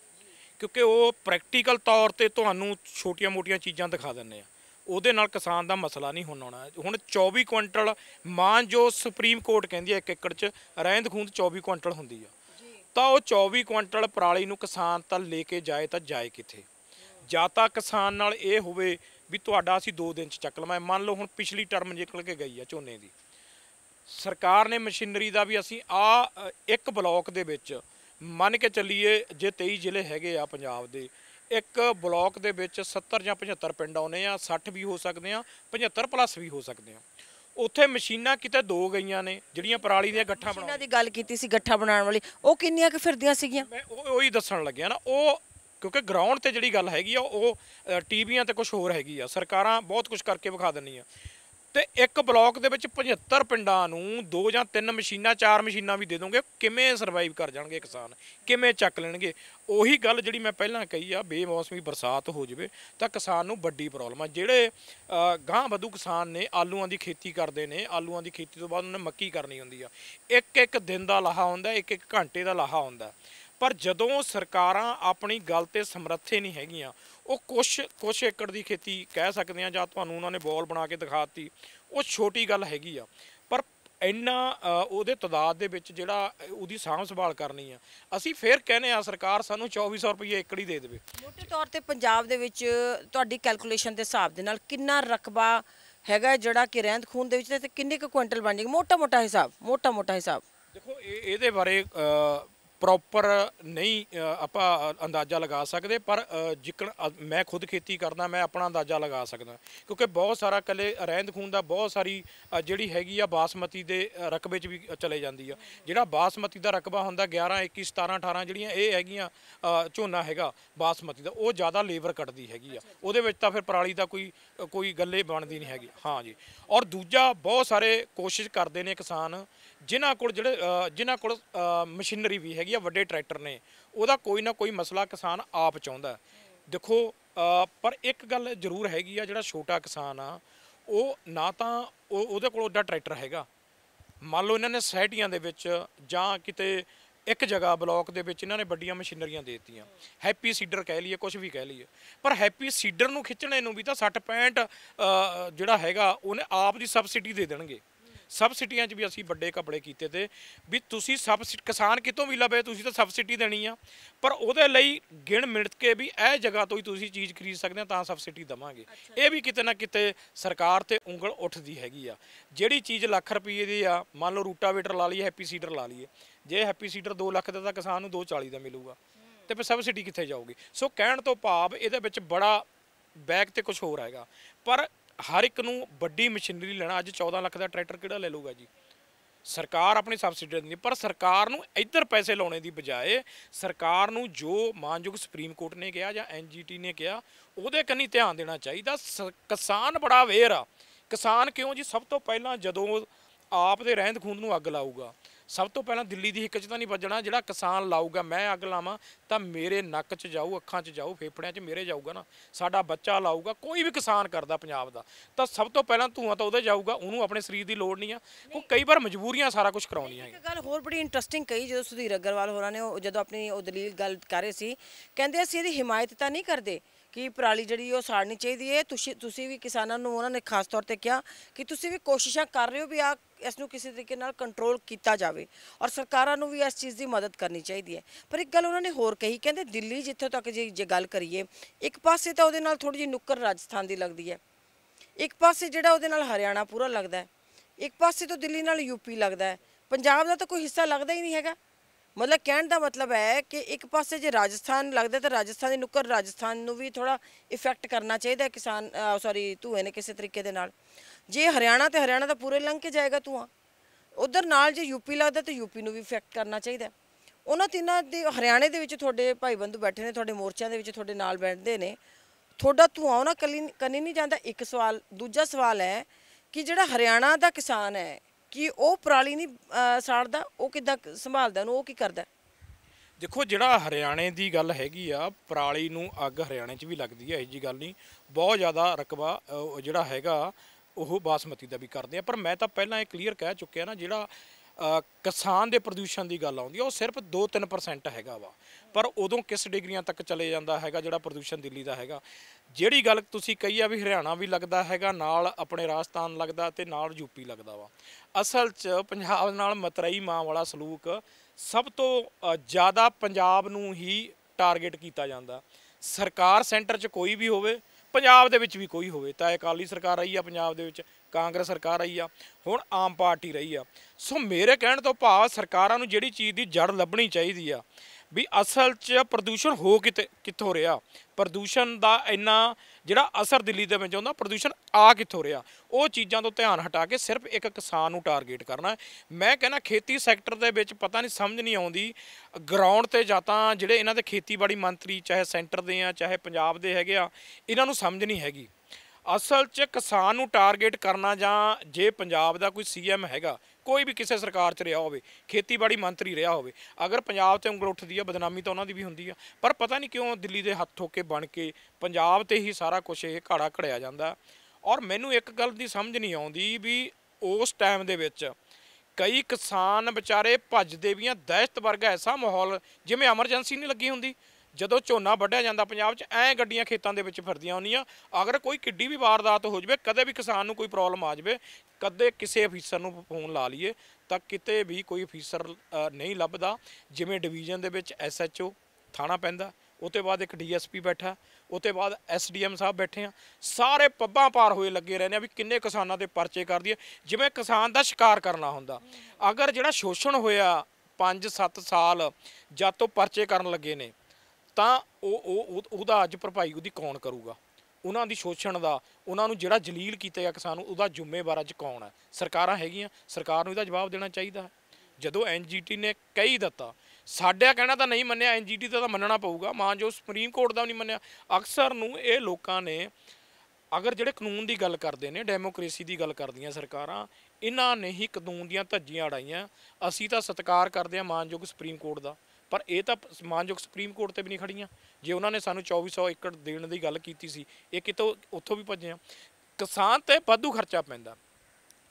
ਕਿਉਂਕਿ ਉਹ ਪ੍ਰੈਕਟੀਕਲ ਤੌਰ ਤੇ ਤੁਹਾਨੂੰ ਛੋਟੀਆਂ-ਮੋਟੀਆਂ ਚੀਜ਼ਾਂ ਦਿਖਾ ਦਿੰਨੇ ਆ ਉਹਦੇ ਨਾਲ ਕਿਸਾਨ ਦਾ ਮਸਲਾ ਨਹੀਂ ਹੁਣ ਆਉਣਾ ਹੁਣ 24 ਕੁਇੰਟਲ ਮਾਨ ਜੋ ਸੁਪਰੀਮ ਕੋਰਟ ਕਹਿੰਦੀ ਹੈ 1 ਏਕੜ 'ਚ ਰਹਿੰਦ ਖੁੰਦ 24 ਕੁਇੰਟਲ ਹੁੰਦੀ ਆ ਤਾਂ ਉਹ 24 ਕੁਇੰਟਲ ਪਰਾਲੀ ਨੂੰ ਕਿਸਾਨ ਤਾਂ ਲੈ ਕੇ ਜਾਏ ਤਾਂ ਜਾਏ ਕਿੱਥੇ ਜਾਂ ਤਾਂ ਕਿਸਾਨ ਨਾਲ ਇਹ ਹੋਵੇ ਵੀ ਤੁਹਾਡਾ ਅਸੀਂ 2 ਦਿਨ ਚ ਚੱਕ ਲਵਾਂ ਮੰਨ ਲਓ ਹੁਣ ਪਿਛਲੀ ਟਰਮ ਨਿਕਲ ਕੇ ਗਈ ਆ ਝੋਨੇ ਦੀ ਸਰਕਾਰ ਨੇ ਮਸ਼ੀਨਰੀ ਦਾ ਵੀ ਅਸੀਂ ਆ ਇੱਕ ਬਲਾਕ ਦੇ ਵਿੱਚ ਮੰਨ ਕੇ ਚੱਲੀਏ ਜੇ 23 ਜ਼ਿਲ੍ਹੇ ਹੈਗੇ ਆ ਪੰਜਾਬ ਦੇ ਇੱਕ ਬਲਾਕ ਦੇ ਵਿੱਚ 70 ਜਾਂ 75 ਪਿੰਡ ਆਉਨੇ ਆ 60 ਵੀ ਹੋ ਸਕਦੇ ਆ 75 ਪਲੱਸ ਵੀ ਹੋ ਸਕਦੇ ਆ ਉੱਥੇ ਮਸ਼ੀਨਾਂ ਕਿਤੇ ਦੋ ਗਈਆਂ ਨੇ ਜਿਹੜੀਆਂ ਪਰਾਲੀ ਦੀਆਂ ਗੱਠਾਂ ਬਣਾਉਂਦੀਆਂ ਦੀ ਗੱਲ ਕੀਤੀ ਸੀ ਗੱਠਾ ਬਣਾਉਣ ਵਾਲੀ ਉਹ ਕਿੰਨੀਆਂ ਕਿ ਫਿਰਦੀਆਂ ਸੀਗੀਆਂ ਮੈਂ ਉਹ ਹੀ ਦੱਸਣ ਲੱਗਿਆ ਨਾ ਉਹ ਕਿਉਂਕਿ ਗਰਾਊਂਡ ਤੇ ਜਿਹੜੀ ਗੱਲ ਹੈਗੀ ਆ ਉਹ ਟੀਵੀਆਂ ਤੇ ਕੁਝ ਹੋਰ ਹੈਗੀ ਆ ਸਰਕਾਰਾਂ ਬਹੁਤ ਕੁਝ ਕਰਕੇ ਵਿਖਾ ਦਿੰਦੀਆਂ ਤੇ ਇੱਕ ਬਲਾਕ ਦੇ ਵਿੱਚ 75 ਪਿੰਡਾਂ ਨੂੰ ਦੋ ਜਾਂ ਤਿੰਨ ਮਸ਼ੀਨਾਂ ਚਾਰ ਮਸ਼ੀਨਾਂ ਵੀ ਦੇ ਦੋਗੇ ਕਿਵੇਂ ਸਰਵਾਈਵ ਕਰ ਜਾਣਗੇ ਕਿਸਾਨ ਕਿਵੇਂ ਚੱਕ ਲੈਣਗੇ ਉਹੀ ਗੱਲ ਜਿਹੜੀ ਮੈਂ ਪਹਿਲਾਂ ਕਹੀ ਆ ਬੇਮੌਸਮੀ ਬਰਸਾਤ ਹੋ ਜਵੇ ਤਾਂ ਕਿਸਾਨ ਨੂੰ ਵੱਡੀ ਪ੍ਰੋਬਲਮ ਆ ਜਿਹੜੇ ਗਾਂ ਬਦੂ ਕਿਸਾਨ ਨੇ ਆਲੂਆਂ ਦੀ ਖੇਤੀ ਕਰਦੇ ਨੇ ਆਲੂਆਂ ਦੀ ਖੇਤੀ ਤੋਂ ਬਾਅਦ ਉਹਨੇ ਮੱਕੀ ਕਰਨੀ ਹੁੰਦੀ ਆ ਇੱਕ ਇੱਕ ਦਿਨ ਦਾ ਲਾਹਾ ਹੁੰਦਾ ਇੱਕ ਇੱਕ ਘੰਟੇ ਦਾ ਲਾਹਾ ਹੁੰਦਾ ਪਰ ਜਦੋਂ ਸਰਕਾਰਾਂ ਆਪਣੀ ਗੱਲ ਤੇ ਸਮਰੱਥੇ ਨਹੀਂ ਹੈਗੀਆਂ ਉਹ ਕੁਛ ਕੁਛ ਏਕੜ ਦੀ ਖੇਤੀ ਕਹਿ ਸਕਦੇ ਆ ਜਾਂ ਤੁਹਾਨੂੰ ਉਹਨਾਂ ਨੇ ਬੋਲ ਬਣਾ ਕੇ ਦਿਖਾਤੀ ਉਹ ਛੋਟੀ ਗੱਲ ਹੈਗੀ ਆ ਇੰਨਾ ਉਹਦੇ ਤਦਾਦ ਦੇ ਵਿੱਚ ਜਿਹੜਾ ਉਹਦੀ ਸਾਂਭ ਸੰਭਾਲ ਕਰਨੀ ਆ ਅਸੀਂ ਫੇਰ ਕਹਿੰਦੇ ਆ ਸਰਕਾਰ ਸਾਨੂੰ 2400 ਰੁਪਏ ਏਕੜੀ ਦੇ ਦੇਵੇ ਮੋਟੇ ਤੌਰ ਤੇ ਪੰਜਾਬ ਦੇ ਵਿੱਚ ਤੁਹਾਡੀ ਕੈਲਕੂਲੇਸ਼ਨ ਦੇ ਹਿਸਾਬ ਦੇ ਨਾਲ ਕਿੰਨਾ ਰਕਬਾ ਹੈਗਾ ਜਿਹੜਾ ਕਿ ਰਹਿੰਦ ਖੂਨ ਦੇ ਵਿੱਚ ਤੇ ਕਿੰਨੇ ਕੁ ਕੁਇੰਟਲ ਬਣ ਜਾਏਗਾ ਮੋਟਾ ਮੋਟਾ ਹਿਸਾਬ ਮੋਟਾ ਮੋਟਾ ਹਿਸਾਬ ਦੇਖੋ ਇਹਦੇ ਬਾਰੇ ਪ੍ਰੋਪਰ ਨਹੀਂ ਆਪਾਂ ਅੰਦਾਜ਼ਾ ਲਗਾ ਸਕਦੇ ਪਰ ਜਿੱਕਣ ਮੈਂ ਖੁਦ ਖੇਤੀ ਕਰਦਾ ਮੈਂ ਆਪਣਾ ਅੰਦਾਜ਼ਾ ਲਗਾ ਸਕਦਾ ਕਿਉਂਕਿ ਬਹੁਤ ਸਾਰਾ ਕੱਲੇ ਰਹਿੰਦ ਖੂਨ ਦਾ ਬਹੁਤ ਸਾਰੀ ਜਿਹੜੀ ਹੈਗੀ ਆ ਬਾਸਮਤੀ ਦੇ ਰਕਬੇ 'ਚ ਵੀ ਚਲੇ ਜਾਂਦੀ ਆ ਜਿਹੜਾ ਬਾਸਮਤੀ ਦਾ ਰਕਬਾ ਹੁੰਦਾ 11 21 17 18 ਜਿਹੜੀਆਂ ਇਹ ਹੈਗੀਆਂ ਝੋਨਾ ਹੈਗਾ ਬਾਸਮਤੀ ਦਾ ਉਹ ਜ਼ਿਆਦਾ ਲੇਬਰ ਕੱਟਦੀ ਹੈਗੀ ਆ ਉਹਦੇ ਵਿੱਚ ਤਾਂ ਫਿਰ ਪਰਾਲੀ ਦਾ ਕੋਈ ਕੋਈ ਗੱਲੇ ਬਣਦੀ ਨਹੀਂ ਹੈਗੀ ਹਾਂ ਜੀ ਔਰ ਦੂਜਾ ਬਹੁਤ ਸਾਰੇ ਕੋਸ਼ਿਸ਼ ਕਰਦੇ ਨੇ ਕਿਸਾਨ ਜਿਨ੍ਹਾਂ ਕੋਲ ਜਿਹੜੇ ਜਿਨ੍ਹਾਂ ਕੋਲ ਮਸ਼ੀਨਰੀ ਵੀ ਹੈਗੀ ਆ ਵੱਡੇ ਟਰੈਕਟਰ ਨੇ ਉਹਦਾ ਕੋਈ ਨਾ ਕੋਈ ਮਸਲਾ ਕਿਸਾਨ ਆਪ ਚਾਹੁੰਦਾ ਦੇਖੋ ਪਰ ਇੱਕ ਗੱਲ ਜ਼ਰੂਰ ਹੈਗੀ ਆ ਜਿਹੜਾ ਛੋਟਾ ਕਿਸਾਨ ਆ ਉਹ ਨਾ ਤਾਂ ਉਹਦੇ ਕੋਲ ਉਹਦਾ ਟਰੈਕਟਰ ਹੈਗਾ ਮੰਨ ਲਓ ਇਹਨਾਂ ਨੇ ਸਾਈਟੀਆਂ ਦੇ ਵਿੱਚ ਜਾਂ ਕਿਤੇ ਇੱਕ ਜਗ੍ਹਾ ਬਲਾਕ ਦੇ ਵਿੱਚ ਇਹਨਾਂ ਨੇ ਵੱਡੀਆਂ ਮਸ਼ੀਨਰੀਆਂ ਦੇ ਦਿੱਤੀਆਂ ਹੈਪੀ ਸੀਡਰ ਕਹਿ ਲਈਏ ਕੁਝ ਵੀ ਕਹਿ ਲਈਏ ਪਰ ਹੈਪੀ ਸੀਡਰ ਨੂੰ ਖਿੱਚਣੇ ਨੂੰ ਵੀ ਤਾਂ 60 65 ਜਿਹੜਾ ਹੈਗਾ ਉਹਨੇ ਆਪ ਦੀ ਸਬਸਿਡੀ ਦੇ ਦੇਣਗੇ ਸਬਸਿਡੀਆਂ 'ਚ ਵੀ ਅਸੀਂ ਵੱਡੇ ਕਪੜੇ ਕੀਤੇ ਤੇ ਵੀ ਤੁਸੀਂ ਸਬਸਿਡੀ ਕਿਸਾਨ ਕਿਤੋਂ ਵੀ ਲਵੇ ਤੁਸੀਂ ਤਾਂ ਸਬਸਿਡੀ ਦੇਣੀ ਆ ਪਰ ਉਹਦੇ ਲਈ ਗਿਣ ਮਿੰਟ ਕੇ ਵੀ ਇਹ ਜਗ੍ਹਾ ਤੋਂ ਹੀ ਤੁਸੀਂ ਚੀਜ਼ ਖਰੀਦ ਸਕਦੇ ਆ ਤਾਂ ਸਬਸਿਡੀ ਦਵਾਂਗੇ ਇਹ ਵੀ ਕਿਤੇ ਨਾ ਕਿਤੇ ਸਰਕਾਰ ਤੇ ਉਂਗਲ ਉੱਠਦੀ ਹੈਗੀ ਆ ਜਿਹੜੀ ਚੀਜ਼ ਲੱਖ ਰੁਪਏ ਦੀ ਆ ਮੰਨ ਲਓ ਰੂਟਾਵੇਟਰ ਲਾ ਲਈਏ ਹੈਪੀ ਸੀਡਰ ਲਾ ਲਈਏ ਜੇ ਹੈਪੀ ਸੀਡਰ 2 ਲੱਖ ਦਾ ਤਾਂ ਕਿਸਾਨ ਨੂੰ 240 ਦਾ ਮਿਲੂਗਾ ਤੇ ਫਿਰ ਸਬਸਿਡੀ ਕਿੱਥੇ ਜਾਊਗੀ ਸੋ ਕਹਿਣ ਤੋਂ ਭਾਵ ਇਹਦੇ ਵਿੱਚ ਬੜਾ ਬੈਕ ਤੇ ਕੁਝ ਹੋਰ ਆਏਗਾ ਪਰ ਹਰ ਇੱਕ ਨੂੰ ਵੱਡੀ ਮਸ਼ੀਨਰੀ ਲੈਣਾ ਅੱਜ 14 ਲੱਖ ਦਾ ਟਰੈਕਟਰ ਕਿਹੜਾ ਲੈ ਲਊਗਾ ਜੀ ਸਰਕਾਰ ਆਪਣੀ ਸਬਸਿਡੀ ਦਿੰਦੀ ਪਰ ਸਰਕਾਰ ਨੂੰ ਇੱਧਰ ਪੈਸੇ ਲਾਉਣੇ ਦੀ ਬਜਾਏ ਸਰਕਾਰ ਨੂੰ ਜੋ ਮਾਨਯੋਗ ਸੁਪਰੀਮ ਕੋਰਟ ਨੇ ਕਿਹਾ ਜਾਂ ਐਨਜੀਟੀ ਨੇ ਕਿਹਾ ਉਹਦੇ ਕੰਨੀ ਧਿਆਨ ਦੇਣਾ ਚਾਹੀਦਾ ਕਿਸਾਨ ਬੜਾ ਵੇਰ ਆ ਕਿਸਾਨ ਕਿਉਂ ਜੀ ਸਭ ਤੋਂ ਪਹਿਲਾਂ ਜਦੋਂ ਆਪ ਦੇ ਰਹਿੰਦ ਖੂੰਦ ਨੂੰ ਅੱਗ ਲਾਊਗਾ ਸਭ ਤੋਂ ਪਹਿਲਾਂ ਦਿੱਲੀ ਦੀ ਹਿੱਕ 'ਚ ਤਾਂ ਨਹੀਂ ਵੱਜਣਾ ਜਿਹੜਾ ਕਿਸਾਨ ਲਾਊਗਾ ਮੈਂ ਅੱਗ ਲਾਵਾਂ ਤਾਂ ਮੇਰੇ ਨੱਕ 'ਚ ਜਾਊ ਅੱਖਾਂ 'ਚ ਜਾਊ ਫੇਫੜਿਆਂ 'ਚ ਮੇਰੇ ਜਾਊਗਾ ਨਾ ਸਾਡਾ ਬੱਚਾ ਲਾਊਗਾ ਕੋਈ ਵੀ ਕਿਸਾਨ ਕਰਦਾ ਪੰਜਾਬ ਦਾ ਤਾਂ ਸਭ ਤੋਂ ਪਹਿਲਾਂ ਧੂਆਂ ਤਾਂ ਉਹਦੇ ਜਾਊਗਾ ਉਹਨੂੰ ਆਪਣੇ ਸਰੀਰ ਦੀ ਲੋੜ ਨਹੀਂ ਆ ਉਹ ਕਈ ਵਾਰ ਮਜਬੂਰੀਆਂ ਸਾਰਾ ਕੁਝ ਕਰਾਉਣੀਆਂ ਹੈ ਇੱਕ ਗੱਲ ਹੋਰ ਬੜੀ ਇੰਟਰਸਟਿੰਗ ਕਹੀ ਜਦੋਂ ਸੁਧੀਰ ਅਗਰਵਾਲ ਹੋਰਾਂ ਨੇ ਜਦੋਂ ਆਪਣੀ ਉਹ ਦਲੀਲ ਗੱਲ ਕਰ ਰਹੇ ਸੀ ਕਹਿੰਦੇ ਅਸੀਂ ਇਹਦੀ ਹਿਮਾਇਤ ਤਾਂ ਨਹੀਂ ਕਰਦੇ ਕਿ ਪਰਾਲੀ ਜਿਹੜੀ ਉਹ ਸਾੜਨੀ ਚਾਹੀਦੀ ਹੈ ਤੁਸੀਂ ਤੁਸੀਂ ਵੀ ਕਿਸਾਨਾਂ ਨੂੰ ਉਹਨਾਂ ਨੇ ਖਾਸ ਤੌਰ ਤੇ ਕਿਹਾ ਕਿ ਤੁਸੀਂ ਵੀ ਕੋਸ਼ਿਸ਼ਾਂ ਕਰ ਰਹੇ ਹੋ ਵੀ ਆ ਇਸ ਨੂੰ ਕਿਸੇ ਤਰੀਕੇ ਨਾਲ ਕੰਟਰੋਲ ਕੀਤਾ ਜਾਵੇ ਔਰ ਸਰਕਾਰਾਂ ਨੂੰ ਵੀ ਇਸ ਚੀਜ਼ ਦੀ ਮਦਦ ਕਰਨੀ ਚਾਹੀਦੀ ਹੈ ਪਰ ਇੱਕ ਗੱਲ ਉਹਨਾਂ ਨੇ ਹੋਰ ਕਹੀ ਕਹਿੰਦੇ ਦਿੱਲੀ ਜਿੱਥੇ ਤੱਕ ਜੇ ਗੱਲ ਕਰੀਏ ਇੱਕ ਪਾਸੇ ਤਾਂ ਉਹਦੇ ਨਾਲ ਥੋੜੀ ਜਿਹੀ ਨੁੱਕਰ ਰਾਜਸਥਾਨ ਦੀ ਲੱਗਦੀ ਹੈ ਇੱਕ ਪਾਸੇ ਜਿਹੜਾ ਉਹਦੇ ਨਾਲ ਹਰਿਆਣਾ ਪੂਰਾ ਲੱਗਦਾ ਹੈ ਇੱਕ ਪਾਸੇ ਤੋਂ ਦਿੱਲੀ ਨਾਲ ਯੂਪੀ ਲੱਗਦਾ ਹੈ ਪੰਜਾਬ ਦਾ ਤਾਂ ਕੋਈ ਹਿੱਸਾ ਲੱਗਦਾ ਹੀ ਨਹੀਂ ਹੈਗਾ ਮਤਲਬ ਕਹਿਣ ਦਾ ਮਤਲਬ ਹੈ ਕਿ ਇੱਕ ਪਾਸੇ ਜੇ ਰਾਜਸਥਾਨ ਲੱਗਦਾ ਤਾਂ ਰਾਜਸਥਾਨ ਦੀ ਨੁਕਰ ਰਾਜਸਥਾਨ ਨੂੰ ਵੀ ਥੋੜਾ ਇਫੈਕਟ ਕਰਨਾ ਚਾਹੀਦਾ ਕਿਸਾਨ ਸੌਰੀ ਧੂਏ ਨੇ ਕਿਸੇ ਤਰੀਕੇ ਦੇ ਨਾਲ ਜੇ ਹਰਿਆਣਾ ਤੇ ਹਰਿਆਣਾ ਦਾ ਪੂਰੇ ਲੰਘ ਕੇ ਜਾਏਗਾ ਧੂਆ ਉਧਰ ਨਾਲ ਜੇ ਯੂਪੀ ਲੱਗਦਾ ਤਾਂ ਯੂਪੀ ਨੂੰ ਵੀ ਇਫੈਕਟ ਕਰਨਾ ਚਾਹੀਦਾ ਉਹਨਾਂ ਤਿੰਨਾਂ ਦੇ ਹਰਿਆਣੇ ਦੇ ਵਿੱਚ ਤੁਹਾਡੇ ਭਾਈ ਬੰਧੂ ਬੈਠੇ ਨੇ ਤੁਹਾਡੇ ਮੋਰਚਿਆਂ ਦੇ ਵਿੱਚ ਤੁਹਾਡੇ ਨਾਲ ਬੈਠਦੇ ਨੇ ਤੁਹਾਡਾ ਧੂਆ ਉਹਨਾਂ ਕੰਨੀ ਨਹੀਂ ਜਾਂਦਾ ਇੱਕ ਸਵਾਲ ਦੂਜਾ ਸਵਾਲ ਹੈ ਕਿ ਜਿਹੜਾ ਹਰਿਆਣਾ ਦਾ ਕਿਸਾਨ ਹੈ ਕਿ ਉਹ ਪਰਾਲੀ ਨਹੀਂ ਸਾੜਦਾ ਉਹ ਕਿੱਦਾਂ ਸੰਭਾਲਦਾ ਉਹ ਕੀ ਕਰਦਾ ਦੇਖੋ ਜਿਹੜਾ ਹਰਿਆਣੇ ਦੀ ਗੱਲ ਹੈਗੀ ਆ ਪਰਾਲੀ ਨੂੰ ਅੱਗ ਹਰਿਆਣੇ 'ਚ ਵੀ ਲੱਗਦੀ ਹੈ ਇਹ ਜੀ ਗੱਲ ਨਹੀਂ ਬਹੁਤ ਜ਼ਿਆਦਾ ਰਕਬਾ ਜਿਹੜਾ ਹੈਗਾ ਉਹ ਬਾਸਮਤੀ ਦਾ ਵੀ ਕਰਦੇ ਆ ਪਰ ਮੈਂ ਤਾਂ ਪਹਿਲਾਂ ਇਹ ਕਲੀਅਰ ਕਹਿ ਚੁੱਕਿਆ ਨਾ ਜਿਹੜਾ ਕਿਸਾਨ ਦੇ ਪ੍ਰਦੂਸ਼ਣ ਦੀ ਗੱਲ ਆਉਂਦੀ ਉਹ ਸਿਰਫ 2-3% ਹੈਗਾ ਵਾ ਪਰ ਉਦੋਂ ਕਿਸ ਡਿਗਰੀਆਂ ਤੱਕ ਚਲੇ ਜਾਂਦਾ ਹੈਗਾ ਜਿਹੜਾ ਪ੍ਰਦੂਸ਼ਣ ਦਿੱਲੀ ਦਾ ਹੈਗਾ ਜਿਹੜੀ ਗੱਲ ਤੁਸੀਂ ਕਹੀ ਆ ਵੀ ਹਰਿਆਣਾ ਵੀ ਲੱਗਦਾ ਹੈਗਾ ਨਾਲ ਆਪਣੇ ਰਾਜਸਥਾਨ ਲੱਗਦਾ ਤੇ ਨਾਲ ਯੂਪੀ ਲੱਗਦਾ ਵਾ ਅਸਲ 'ਚ ਪੰਜਾਬ ਨਾਲ ਮਤਰਾਈ ਮਾਂ ਵਾਲਾ ਸਲੂਕ ਸਭ ਤੋਂ ਜ਼ਿਆਦਾ ਪੰਜਾਬ ਨੂੰ ਹੀ ਟਾਰਗੇਟ ਕੀਤਾ ਜਾਂਦਾ ਸਰਕਾਰ ਸੈਂਟਰ 'ਚ ਕੋਈ ਵੀ ਹੋਵੇ ਪੰਜਾਬ ਦੇ ਵਿੱਚ ਵੀ ਕੋਈ ਹੋਵੇ ਤਾਂ ਅਕਾਲੀ ਸਰਕਾਰ ਆਈ ਆ ਪੰਜਾਬ ਦੇ ਵਿੱਚ ਕਾਂਗਰਸ ਸਰਕਾਰ ਆਈ ਆ ਹੁਣ ਆਮ ਪਾਰਟੀ ਰਹੀ ਆ ਸੋ ਮੇਰੇ ਕਹਿਣ ਤੋਂ ਭਾਵ ਸਰਕਾਰਾਂ ਨੂੰ ਜਿਹੜੀ ਚੀਜ਼ ਦੀ ਜੜ ਲੱਭਣੀ ਚਾਹੀਦੀ ਆ ਵੀ ਅਸਲ 'ਚ ਪ੍ਰਦੂਸ਼ਣ ਹੋ ਕਿਤੇ ਕਿੱਥੋਂ ਰਿਹਾ ਪ੍ਰਦੂਸ਼ਣ ਦਾ ਇੰਨਾ ਜਿਹੜਾ ਅਸਰ ਦਿੱਲੀ ਦੇ ਵਿੱਚ ਆਉਂਦਾ ਪ੍ਰਦੂਸ਼ਣ ਆ ਕਿੱਥੋਂ ਰਿਹਾ ਉਹ ਚੀਜ਼ਾਂ ਤੋਂ ਧਿਆਨ ਹਟਾ ਕੇ ਸਿਰਫ ਇੱਕ ਕਿਸਾਨ ਨੂੰ ਟਾਰਗੇਟ ਕਰਨਾ ਮੈਂ ਕਹਿੰਦਾ ਖੇਤੀ ਸੈਕਟਰ ਦੇ ਵਿੱਚ ਪਤਾ ਨਹੀਂ ਸਮਝ ਨਹੀਂ ਆਉਂਦੀ ਗਰਾਊਂਡ ਤੇ ਜਾਂ ਤਾਂ ਜਿਹੜੇ ਇਹਨਾਂ ਦੇ ਖੇਤੀਬਾੜੀ ਮੰਤਰੀ ਚਾਹੇ ਸੈਂਟਰ ਦੇ ਆ ਚਾਹੇ ਪੰਜਾਬ ਦੇ ਹੈਗੇ ਆ ਇਹਨਾਂ ਨੂੰ ਸਮਝ ਨਹੀਂ ਹੈਗੀ ਅਸਲ 'ਚ ਕਿਸਾਨ ਨੂੰ ਟਾਰਗੇਟ ਕਰਨਾ ਜਾਂ ਜੇ ਪੰਜਾਬ ਦਾ ਕੋਈ ਸੀਐਮ ਹੈਗਾ ਕੋਈ ਵੀ ਕਿਸੇ ਸਰਕਾਰ 'ਚ ਰਿਹਾ ਹੋਵੇ ਖੇਤੀਬਾੜੀ ਮੰਤਰੀ ਰਿਹਾ ਹੋਵੇ ਅਗਰ ਪੰਜਾਬ ਤੇ ਉਂਗਲ ਉੱਠਦੀ ਆ ਬਦਨਾਮੀ ਤਾਂ ਉਹਨਾਂ ਦੀ ਵੀ ਹੁੰਦੀ ਆ ਪਰ ਪਤਾ ਨਹੀਂ ਕਿਉਂ ਦਿੱਲੀ ਦੇ ਹੱਥ ਹੋ ਕੇ ਬਣ ਕੇ ਪੰਜਾਬ ਤੇ ਹੀ ਸਾਰਾ ਕੁਝ ਇਹ ਘਾੜਾ ਘੜਿਆ ਜਾਂਦਾ ਔਰ ਮੈਨੂੰ ਇੱਕ ਗੱਲ ਦੀ ਸਮਝ ਨਹੀਂ ਆਉਂਦੀ ਵੀ ਉਸ ਟਾਈਮ ਦੇ ਵਿੱਚ ਕਈ ਕਿਸਾਨ ਵਿਚਾਰੇ ਭੱਜਦੇ ਵੀਆਂ ਦਹਿਸ਼ਤ ਵਰਗਾ ਐਸਾ ਮਾਹੌਲ ਜਿਵੇਂ ਐਮਰਜੈਂਸੀ ਨਹੀਂ ਲੱਗੀ ਹੁੰਦੀ ਜਦੋਂ ਝੋਨਾ ਵੱਢਿਆ ਜਾਂਦਾ ਪੰਜਾਬ 'ਚ ਐ ਗੱਡੀਆਂ ਖੇਤਾਂ ਦੇ ਵਿੱਚ ਫਿਰਦੀਆਂ ਹੁੰਦੀਆਂ ਅਗਰ ਕੋਈ ਕਿੱਡੀ ਵੀ ਵਾਰਦਾਤ ਹੋ ਜਵੇ ਕਦੇ ਵੀ ਕਿਸਾਨ ਨੂੰ ਕੋਈ ਪ੍ਰੋਬਲਮ ਆ ਜਵੇ ਕਦੇ ਕਿਸੇ ਅਫੀਸਰ ਨੂੰ ਫੋਨ ਲਾ ਲਈਏ ਤਾਂ ਕਿਤੇ ਵੀ ਕੋਈ ਅਫੀਸਰ ਨਹੀਂ ਲੱਭਦਾ ਜਿਵੇਂ ਡਿਵੀਜ਼ਨ ਦੇ ਵਿੱਚ ਐਸਐਚਓ ਥਾਣਾ ਪੈਂਦਾ ਉਤੇ ਬਾਅਦ ਇੱਕ ਡੀਐਸਪੀ ਬੈਠਾ ਉਤੇ ਬਾਅਦ ਐਸਡੀਐਮ ਸਾਹਿਬ ਬੈਠੇ ਆ ਸਾਰੇ ਪੱਬਾਂ ਪਾਰ ਹੋਏ ਲੱਗੇ ਰਹਿੰਦੇ ਆ ਵੀ ਕਿੰਨੇ ਕਿਸਾਨਾਂ ਦੇ ਪਰਚੇ ਕਰਦੀ ਦਈਏ ਜਿਵੇਂ ਕਿਸਾਨ ਦਾ ਸ਼ਿਕਾਰ ਕਰਨਾ ਹੁੰਦਾ ਅਗਰ ਜਿਹੜਾ ਸ਼ੋਸ਼ਣ ਹੋਇਆ 5-7 ਸਾਲ ਜਦ ਤੋਂ ਪਰਚੇ ਕਰਨ ਲੱਗੇ ਨੇ ਤਾਂ ਉਹ ਉਹ ਉਹਦਾ ਅੱਜ ਭਰਪਾਈ ਉਹਦੀ ਕੌਣ ਕਰੂਗਾ ਉਹਨਾਂ ਦੀ ਸ਼ੋਸ਼ਣ ਦਾ ਉਹਨਾਂ ਨੂੰ ਜਿਹੜਾ ਜਲੀਲ ਕੀਤਾ ਗਿਆ ਕਿਸਾਨ ਨੂੰ ਉਹਦਾ ਜ਼ਿੰਮੇਵਾਰ ਅੱਜ ਕੌਣ ਹੈ ਸਰਕਾਰਾਂ ਹੈਗੀਆਂ ਸਰਕਾਰ ਨੂੰ ਇਹਦਾ ਜਵਾਬ ਦੇਣਾ ਚਾਹੀਦਾ ਜਦੋਂ ਐਨਜੀਟੀ ਨੇ ਕਹੀ ਦਿੱਤਾ ਸਾਡਿਆ ਕਹਿਣਾ ਤਾਂ ਨਹੀਂ ਮੰਨਿਆ ਐਨਜੀਟੀ ਦਾ ਤਾਂ ਮੰਨਣਾ ਪਊਗਾ ਮਾਂ ਜੋ ਸੁਪਰੀਮ ਕੋਰਟ ਦਾ ਵੀ ਨਹੀਂ ਮੰਨਿਆ ਅਕਸਰ ਨੂੰ ਇਹ ਲੋਕਾਂ ਨੇ ਅਗਰ ਜਿਹੜੇ ਕਾਨੂੰਨ ਦੀ ਗੱਲ ਕਰਦੇ ਨੇ ਡੈਮੋਕ੍ਰੇਸੀ ਦੀ ਗੱਲ ਕਰਦੀਆਂ ਸਰਕਾਰਾਂ ਇਹਨਾਂ ਨੇ ਹੀ ਕਾਨੂੰਨ ਦੀਆਂ ਧੱਜੀਆਂ ਅੜਾਈਆਂ ਅਸੀਂ ਤਾਂ ਸਤਿਕਾਰ ਕਰਦੇ ਹਾਂ ਮਾਨਯੋਗ ਸੁਪਰੀਮ ਕੋਰਟ ਦਾ ਪਰ ਇਹ ਤਾਂ ਮਾਨਯੋਗ ਸੁਪਰੀਮ ਕੋਰਟ ਤੇ ਵੀ ਨਹੀਂ ਖੜੀਆਂ ਜੇ ਉਹਨਾਂ ਨੇ ਸਾਨੂੰ 2400 ਏਕੜ ਦੇਣ ਦੀ ਗੱਲ ਕੀਤੀ ਸੀ ਇਹ ਕਿਤੋਂ ਉੱਥੋਂ ਵੀ ਭੱਜੇ ਆ ਕਿਸਾਨ ਤੇ ਵਾਧੂ ਖਰਚਾ ਪੈਂਦਾ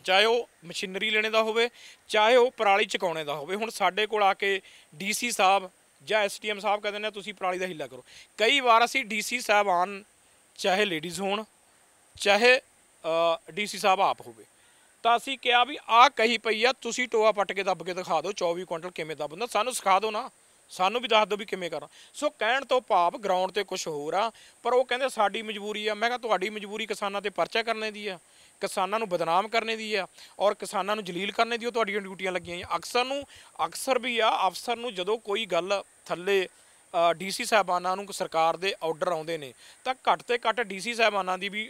ਚਾਹੇ ਉਹ ਮਸ਼ੀਨਰੀ ਲੈਣੇ ਦਾ ਹੋਵੇ ਚਾਹੇ ਉਹ ਪਰਾਲੀ ਚਕਾਉਣੇ ਦਾ ਹੋਵੇ ਹੁਣ ਸਾਡੇ ਕੋਲ ਆ ਕੇ ਡੀਸੀ ਸਾਹਿਬ ਜਾਂ ਐਸਟੀਐਮ ਸਾਹਿਬ ਕਹਿੰਦੇ ਨੇ ਤੁਸੀਂ ਪਰਾਲੀ ਦਾ ਹਿੱਲਾ ਕਰੋ ਕਈ ਵਾਰ ਅਸੀਂ ਡੀਸੀ ਸਾਹਿਬ ਆਨ ਚਾਹੇ ਲੇਡੀਜ਼ ਹੋਣ ਚਾਹੇ ਡੀਸੀ ਸਾਹਿਬ ਆਪ ਹੋਵੇ ਤਾਂ ਅਸੀਂ ਕਿਹਾ ਵੀ ਆਹ ਕਹੀ ਪਈ ਆ ਤੁਸੀਂ ਟੋਆ ਪਟਕੇ ਕੇ ਦੱਬ ਕੇ ਦਿਖਾ ਦਿਓ 24 ਕੁਇੰਟਲ ਕਿਵੇਂ ਦੱਬਦਾ ਸਾਨੂੰ ਸਿਖਾ ਦਿਓ ਨਾ ਸਾਨੂੰ ਵੀ ਦੱਸ ਦਿਓ ਵੀ ਕਿਵੇਂ ਕਰਾਂ ਸੋ ਕਹਿਣ ਤੋਂ ਭਾਵ ਗਰਾਊਂਡ ਤੇ ਕੁਝ ਹੋਰ ਆ ਪਰ ਉਹ ਕਹਿੰਦੇ ਸਾਡੀ ਮਜਬੂਰੀ ਆ ਮੈਂ ਕਿਹਾ ਤੁਹਾਡੀ ਮਜਬੂਰੀ ਕਿਸਾਨਾਂ ਤੇ ਪਰਚਾ ਕਰਨੇ ਦੀ ਆ ਕਿਸਾਨਾਂ ਨੂੰ ਬਦਨਾਮ ਕਰਨੇ ਦੀ ਆ ਔਰ ਕਿਸਾਨਾਂ ਨੂੰ ਜਲੀਲ ਕਰਨੇ ਦੀ ਉਹ ਤੁਹਾਡੀਆਂ ਡਿਊਟੀਆਂ ਲੱਗੀਆਂ ਆ ਅਕਸਰ ਨੂੰ ਅਕਸਰ ਵੀ ਆ ਅਫਸਰ ਨੂੰ ਜਦੋਂ ਕੋਈ ਗੱਲ ਥੱਲੇ ਡੀਸੀ ਸਾਹਿਬਾਨਾਂ ਨੂੰ ਸਰਕਾਰ ਦੇ ਆਰਡਰ ਆਉਂਦੇ ਨੇ ਤਾਂ ਘੱਟ ਤੇ ਘੱਟ ਡੀਸੀ ਸਾਹਿਬਾਨਾਂ ਦੀ ਵੀ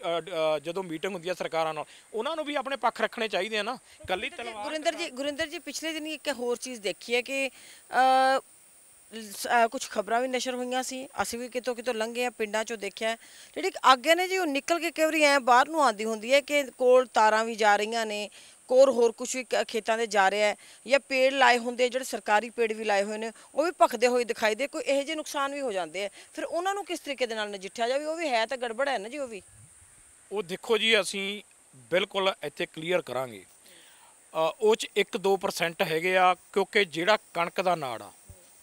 ਜਦੋਂ ਮੀਟਿੰਗ ਹੁੰਦੀ ਆ ਸਰਕਾਰਾਂ ਨਾਲ ਉਹਨਾਂ ਨੂੰ ਵੀ ਆਪਣੇ ਪੱਖ ਰੱਖਣੇ ਚਾਹੀਦੇ ਆ ਨਾ ਕੱਲੀ ਤਲਵਾਰ ਗੁਰਿੰਦਰ ਜੀ ਗੁਰਿੰਦਰ ਜੀ ਪਿਛਲੇ ਦਿਨ ਇੱਕ ਹੋਰ ਚੀਜ਼ ਦੇਖੀ ਹੈ ਕਿ ਕੁਝ ਖਬਰਾਂ ਵੀ ਨਸ਼ਰ ਹੋਈਆਂ ਸੀ ਅਸੀਂ ਵੀ ਕਿਤੋਂ ਕਿਤੋਂ ਲੰਘੇ ਆ ਪਿੰਡਾਂ ਚੋਂ ਦੇਖਿਆ ਜਿਹੜੀ ਅੱਗੇ ਨੇ ਜੀ ਉਹ ਨਿਕਲ ਕੇ ਕਿਵਰੀ ਐ ਬਾਹਰ ਨੂੰ ਆਂਦੀ ਹੁੰਦੀ ਹੈ ਕਿ ਕੋਲ ਤਾਰਾਂ ਵੀ ਜਾ ਰਹੀਆਂ ਨੇ ਕੋਰ ਹੋਰ ਕੁਝ ਵੀ ਖੇਤਾਂ ਦੇ ਜਾ ਰਿਹਾ ਹੈ ਜਾਂ ਪੇੜ ਲਾਏ ਹੁੰਦੇ ਜਿਹੜੇ ਸਰਕਾਰੀ ਪੇੜ ਵੀ ਲਾਏ ਹੋਏ ਨੇ ਉਹ ਵੀ ਭਖਦੇ ਹੋਏ ਦਿਖਾਈ ਦੇ ਕੋਈ ਇਹੋ ਜਿਹੇ ਨੁਕਸਾਨ ਵੀ ਹੋ ਜਾਂਦੇ ਆ ਫਿਰ ਉਹਨਾਂ ਨੂੰ ਕਿਸ ਤਰੀਕੇ ਦੇ ਨਾਲ ਨਜਿੱਠਿਆ ਜਾਵੇ ਉਹ ਵੀ ਹੈ ਤਾਂ ਗੜਬੜ ਹੈ ਨਾ ਜੀ ਉਹ ਵੀ ਉਹ ਦੇਖੋ ਜੀ ਅਸੀਂ ਬਿਲਕੁਲ ਇੱਥੇ ਕਲੀਅਰ ਕਰਾਂਗੇ ਉਹ ਚ 1-2% ਹੈਗੇ ਆ ਕਿਉਂਕਿ ਜਿਹੜਾ ਕਣਕ ਦਾ ਨਾੜ ਆ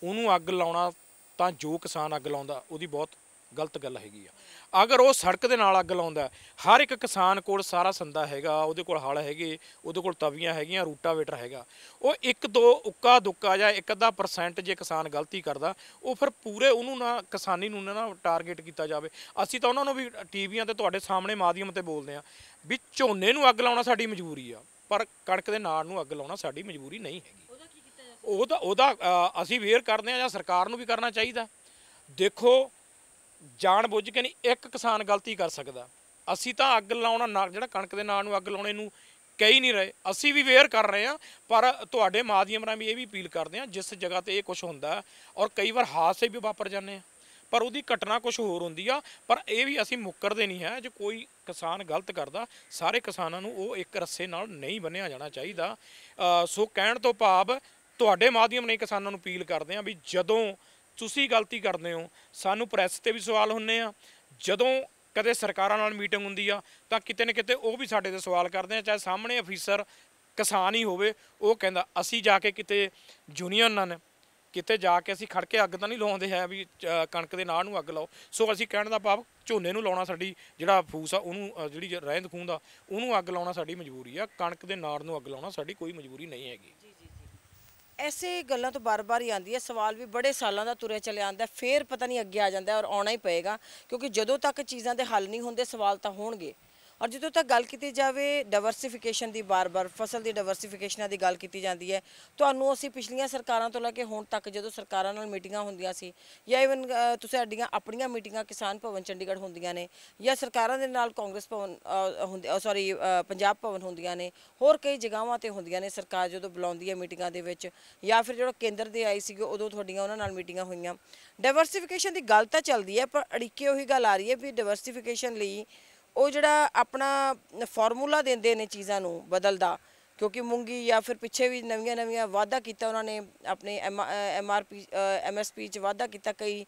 ਉਹਨੂੰ ਅੱਗ ਲਾਉਣਾ ਤਾਂ ਜੋ ਕਿਸਾਨ ਅੱਗ ਲਾਉਂਦਾ ਉਹਦੀ ਬਹੁਤ ਗਲਤ ਗੱਲ ਹੈਗੀ ਆ ਅਗਰ ਉਹ ਸੜਕ ਦੇ ਨਾਲ ਅੱਗ ਲਾਉਂਦਾ ਹਰ ਇੱਕ ਕਿਸਾਨ ਕੋਲ ਸਾਰਾ ਸੰਦਾ ਹੈਗਾ ਉਹਦੇ ਕੋਲ ਹਲ ਹੈਗੇ ਉਹਦੇ ਕੋਲ ਤਵੀਆਂ ਹੈਗੀਆਂ ਰੂਟਾਵੇਟਰ ਹੈਗਾ ਉਹ ਇੱਕ ਦੋ ਉੱਕਾ ਦੁੱਕਾ ਜਾਂ ਇੱਕ ਅੱਧਾ ਪਰਸੈਂਟ ਜੇ ਕਿਸਾਨ ਗਲਤੀ ਕਰਦਾ ਉਹ ਫਿਰ ਪੂਰੇ ਉਹਨੂੰ ਨਾ ਕਿਸਾਨੀ ਨੂੰ ਨਾ ਟਾਰਗੇਟ ਕੀਤਾ ਜਾਵੇ ਅਸੀਂ ਤਾਂ ਉਹਨਾਂ ਨੂੰ ਵੀ ਟੀਵੀਆਂ ਤੇ ਤੁਹਾਡੇ ਸਾਹਮਣੇ ਮਾਧਿਅਮ ਤੇ ਬੋਲਦੇ ਆ ਵੀ ਝੋਨੇ ਨੂੰ ਅੱਗ ਲਾਉਣਾ ਸਾਡੀ ਮਜਬੂਰੀ ਆ ਪਰ ਕਣਕ ਦੇ ਨਾਲ ਨੂੰ ਅੱਗ ਲਾਉਣਾ ਸਾਡੀ ਮਜਬੂਰੀ ਨਹੀਂ ਹੈ ਉਹਦਾ ਉਹਦਾ ਅਸੀਂ ਵੇਅਰ ਕਰਦੇ ਆ ਜਾਂ ਸਰਕਾਰ ਨੂੰ ਵੀ ਕਰਨਾ ਚਾਹੀਦਾ ਦੇਖੋ ਜਾਣ ਬੁੱਝ ਕੇ ਨਹੀਂ ਇੱਕ ਕਿਸਾਨ ਗਲਤੀ ਕਰ ਸਕਦਾ ਅਸੀਂ ਤਾਂ ਅੱਗ ਲਾਉਣਾ ਜਿਹੜਾ ਕਣਕ ਦੇ ਨਾਂ ਨੂੰ ਅੱਗ ਲਾਉਣੇ ਨੂੰ ਕਹੀ ਨਹੀਂ ਰਹੇ ਅਸੀਂ ਵੀ ਵੇਅਰ ਕਰ ਰਹੇ ਆ ਪਰ ਤੁਹਾਡੇ ਮਾਧਿਅਮ ਵੀ ਇਹ ਵੀ ਅਪੀਲ ਕਰਦੇ ਆ ਜਿਸ ਜਗ੍ਹਾ ਤੇ ਇਹ ਕੁਝ ਹੁੰਦਾ ਔਰ ਕਈ ਵਾਰ ਹਾਦਸੇ ਵੀ ਵਾਪਰ ਜਾਂਦੇ ਆ ਪਰ ਉਹਦੀ ਘਟਨਾ ਕੁਝ ਹੋਰ ਹੁੰਦੀ ਆ ਪਰ ਇਹ ਵੀ ਅਸੀਂ ਮੁੱਕਰਦੇ ਨਹੀਂ ਹੈ ਜੇ ਕੋਈ ਕਿਸਾਨ ਗਲਤ ਕਰਦਾ ਸਾਰੇ ਕਿਸਾਨਾਂ ਨੂੰ ਉਹ ਇੱਕ ਰੱਸੇ ਨਾਲ ਨਹੀਂ ਬੰਨਿਆ ਜਾਣਾ ਚਾਹੀਦਾ ਸੋ ਕਹਿਣ ਤੋਂ ਭਾਵ ਤੁਹਾਡੇ ਮਾਧਿਅਮ ਨੇ ਕਿਸਾਨਾਂ ਨੂੰ ਅਪੀਲ ਕਰਦੇ ਆ ਵੀ ਜਦੋਂ ਤੁਸੀਂ ਗਲਤੀ ਕਰਦੇ ਹੋ ਸਾਨੂੰ ਪ੍ਰੈਸ ਤੇ ਵੀ ਸਵਾਲ ਹੁੰਨੇ ਆ ਜਦੋਂ ਕਦੇ ਸਰਕਾਰਾਂ ਨਾਲ ਮੀਟਿੰਗ ਹੁੰਦੀ ਆ ਤਾਂ ਕਿਤੇ ਨਾ ਕਿਤੇ ਉਹ ਵੀ ਸਾਡੇ ਤੇ ਸਵਾਲ ਕਰਦੇ ਆ ਚਾਹੇ ਸਾਹਮਣੇ ਅਫੀਸਰ ਕਿਸਾਨ ਹੀ ਹੋਵੇ ਉਹ ਕਹਿੰਦਾ ਅਸੀਂ ਜਾ ਕੇ ਕਿਤੇ ਯੂਨੀਅਨ ਨਾਲ ਕਿਤੇ ਜਾ ਕੇ ਅਸੀਂ ਖੜ ਕੇ ਅੱਗ ਤਾਂ ਨਹੀਂ ਲਾਉਂਦੇ ਹੈ ਵੀ ਕਣਕ ਦੇ ਨਾਲ ਨੂੰ ਅੱਗ ਲਾਓ ਸੋ ਅਸੀਂ ਕਹਿਣ ਦਾ ਭਾਵ ਝੋਨੇ ਨੂੰ ਲਾਉਣਾ ਸਾਡੀ ਜਿਹੜਾ ਫੂਸ ਆ ਉਹਨੂੰ ਜਿਹੜੀ ਰਹਿੰਦ ਖੂੰਦਾ ਉਹਨੂੰ ਅੱਗ ਲਾਉਣਾ ਸਾਡੀ ਮਜਬੂਰੀ ਆ ਕਣਕ ਦੇ ਨਾਲ ਨੂੰ ਅੱਗ ਲਾਉਣਾ ਸਾਡੀ ਕੋਈ ਮਜਬੂਰੀ ਨਹੀਂ ਹੈਗੀ ਐਸੇ ਗੱਲਾਂ ਤੋਂ ਬਾਰ-ਬਾਰ ਹੀ ਆਂਦੀ ਹੈ ਸਵਾਲ ਵੀ ਬੜੇ ਸਾਲਾਂ ਦਾ ਤੁਰਿਆ ਚੱਲਿਆ ਆਂਦਾ ਫੇਰ ਪਤਾ ਨਹੀਂ ਅੱਗੇ ਆ ਜਾਂਦਾ ਔਰ ਆਉਣਾ ਹੀ ਪਏਗਾ ਕਿਉਂਕਿ ਜਦੋਂ ਤੱਕ ਚੀਜ਼ਾਂ ਦੇ ਹੱਲ ਨਹੀਂ ਹੁੰਦੇ ਸਵਾਲ ਤਾਂ ਹੋਣਗੇ ਔਰ ਜਦੋਂ ਤੱਕ ਗੱਲ ਕੀਤੀ ਜਾਵੇ ਡਾਈਵਰਸਿਫਿਕੇਸ਼ਨ ਦੀ ਬਾਰ-ਬਾਰ ਫਸਲ ਦੀ ਡਾਈਵਰਸਿਫਿਕੇਸ਼ਨਾਂ ਦੀ ਗੱਲ ਕੀਤੀ ਜਾਂਦੀ ਹੈ ਤੁਹਾਨੂੰ ਅਸੀਂ ਪਿਛਲੀਆਂ ਸਰਕਾਰਾਂ ਤੋਂ ਲੈ ਕੇ ਹੁਣ ਤੱਕ ਜਦੋਂ ਸਰਕਾਰਾਂ ਨਾਲ ਮੀਟਿੰਗਾਂ ਹੁੰਦੀਆਂ ਸੀ ਜਾਂ ਇਵਨ ਤੁਸੀਂ ਸਾਡੀਆਂ ਆਪਣੀਆਂ ਮੀਟਿੰਗਾਂ ਕਿਸਾਨ ਭਵਨ ਚੰਡੀਗੜ੍ਹ ਹੁੰਦੀਆਂ ਨੇ ਜਾਂ ਸਰਕਾਰਾਂ ਦੇ ਨਾਲ ਕਾਂਗਰਸ ਭਵਨ ਹੁੰਦੇ ਸੌਰੀ ਪੰਜਾਬ ਭਵਨ ਹੁੰਦੀਆਂ ਨੇ ਹੋਰ ਕਈ ਜਗ੍ਹਾਵਾਂ ਤੇ ਹੁੰਦੀਆਂ ਨੇ ਸਰਕਾਰ ਜਦੋਂ ਬੁਲਾਉਂਦੀ ਹੈ ਮੀਟਿੰਗਾਂ ਦੇ ਵਿੱਚ ਜਾਂ ਫਿਰ ਜਿਹੜਾ ਕੇਂਦਰ ਦੇ ਆਈ ਸੀਗੇ ਉਦੋਂ ਤੁਹਾਡੀਆਂ ਉਹਨਾਂ ਨਾਲ ਮੀਟਿੰਗਾਂ ਹੋਈਆਂ ਡਾਈਵਰਸਿਫਿਕੇਸ਼ਨ ਦੀ ਗੱਲ ਤਾਂ ਚੱਲਦੀ ਹੈ ਪਰ ਅੜਿੱਕੇ ਉਹੀ ਗੱਲ ਆ ਰਹੀ ਹੈ ਵੀ ਡਾਈਵਰਸਿਫਿਕੇਸ਼ਨ ਲਈ ਉਹ ਜਿਹੜਾ ਆਪਣਾ ਫਾਰਮੂਲਾ ਦਿੰਦੇ ਨੇ ਚੀਜ਼ਾਂ ਨੂੰ ਬਦਲਦਾ ਕਿਉਂਕਿ ਮੂੰਗੀ ਜਾਂ ਫਿਰ ਪਿੱਛੇ ਵੀ ਨਵੀਆਂ ਨਵੀਆਂ ਵਾਅਦਾ ਕੀਤਾ ਉਹਨਾਂ ਨੇ ਆਪਣੇ M R P M S P ਚ ਵਾਅਦਾ ਕੀਤਾ ਕਈ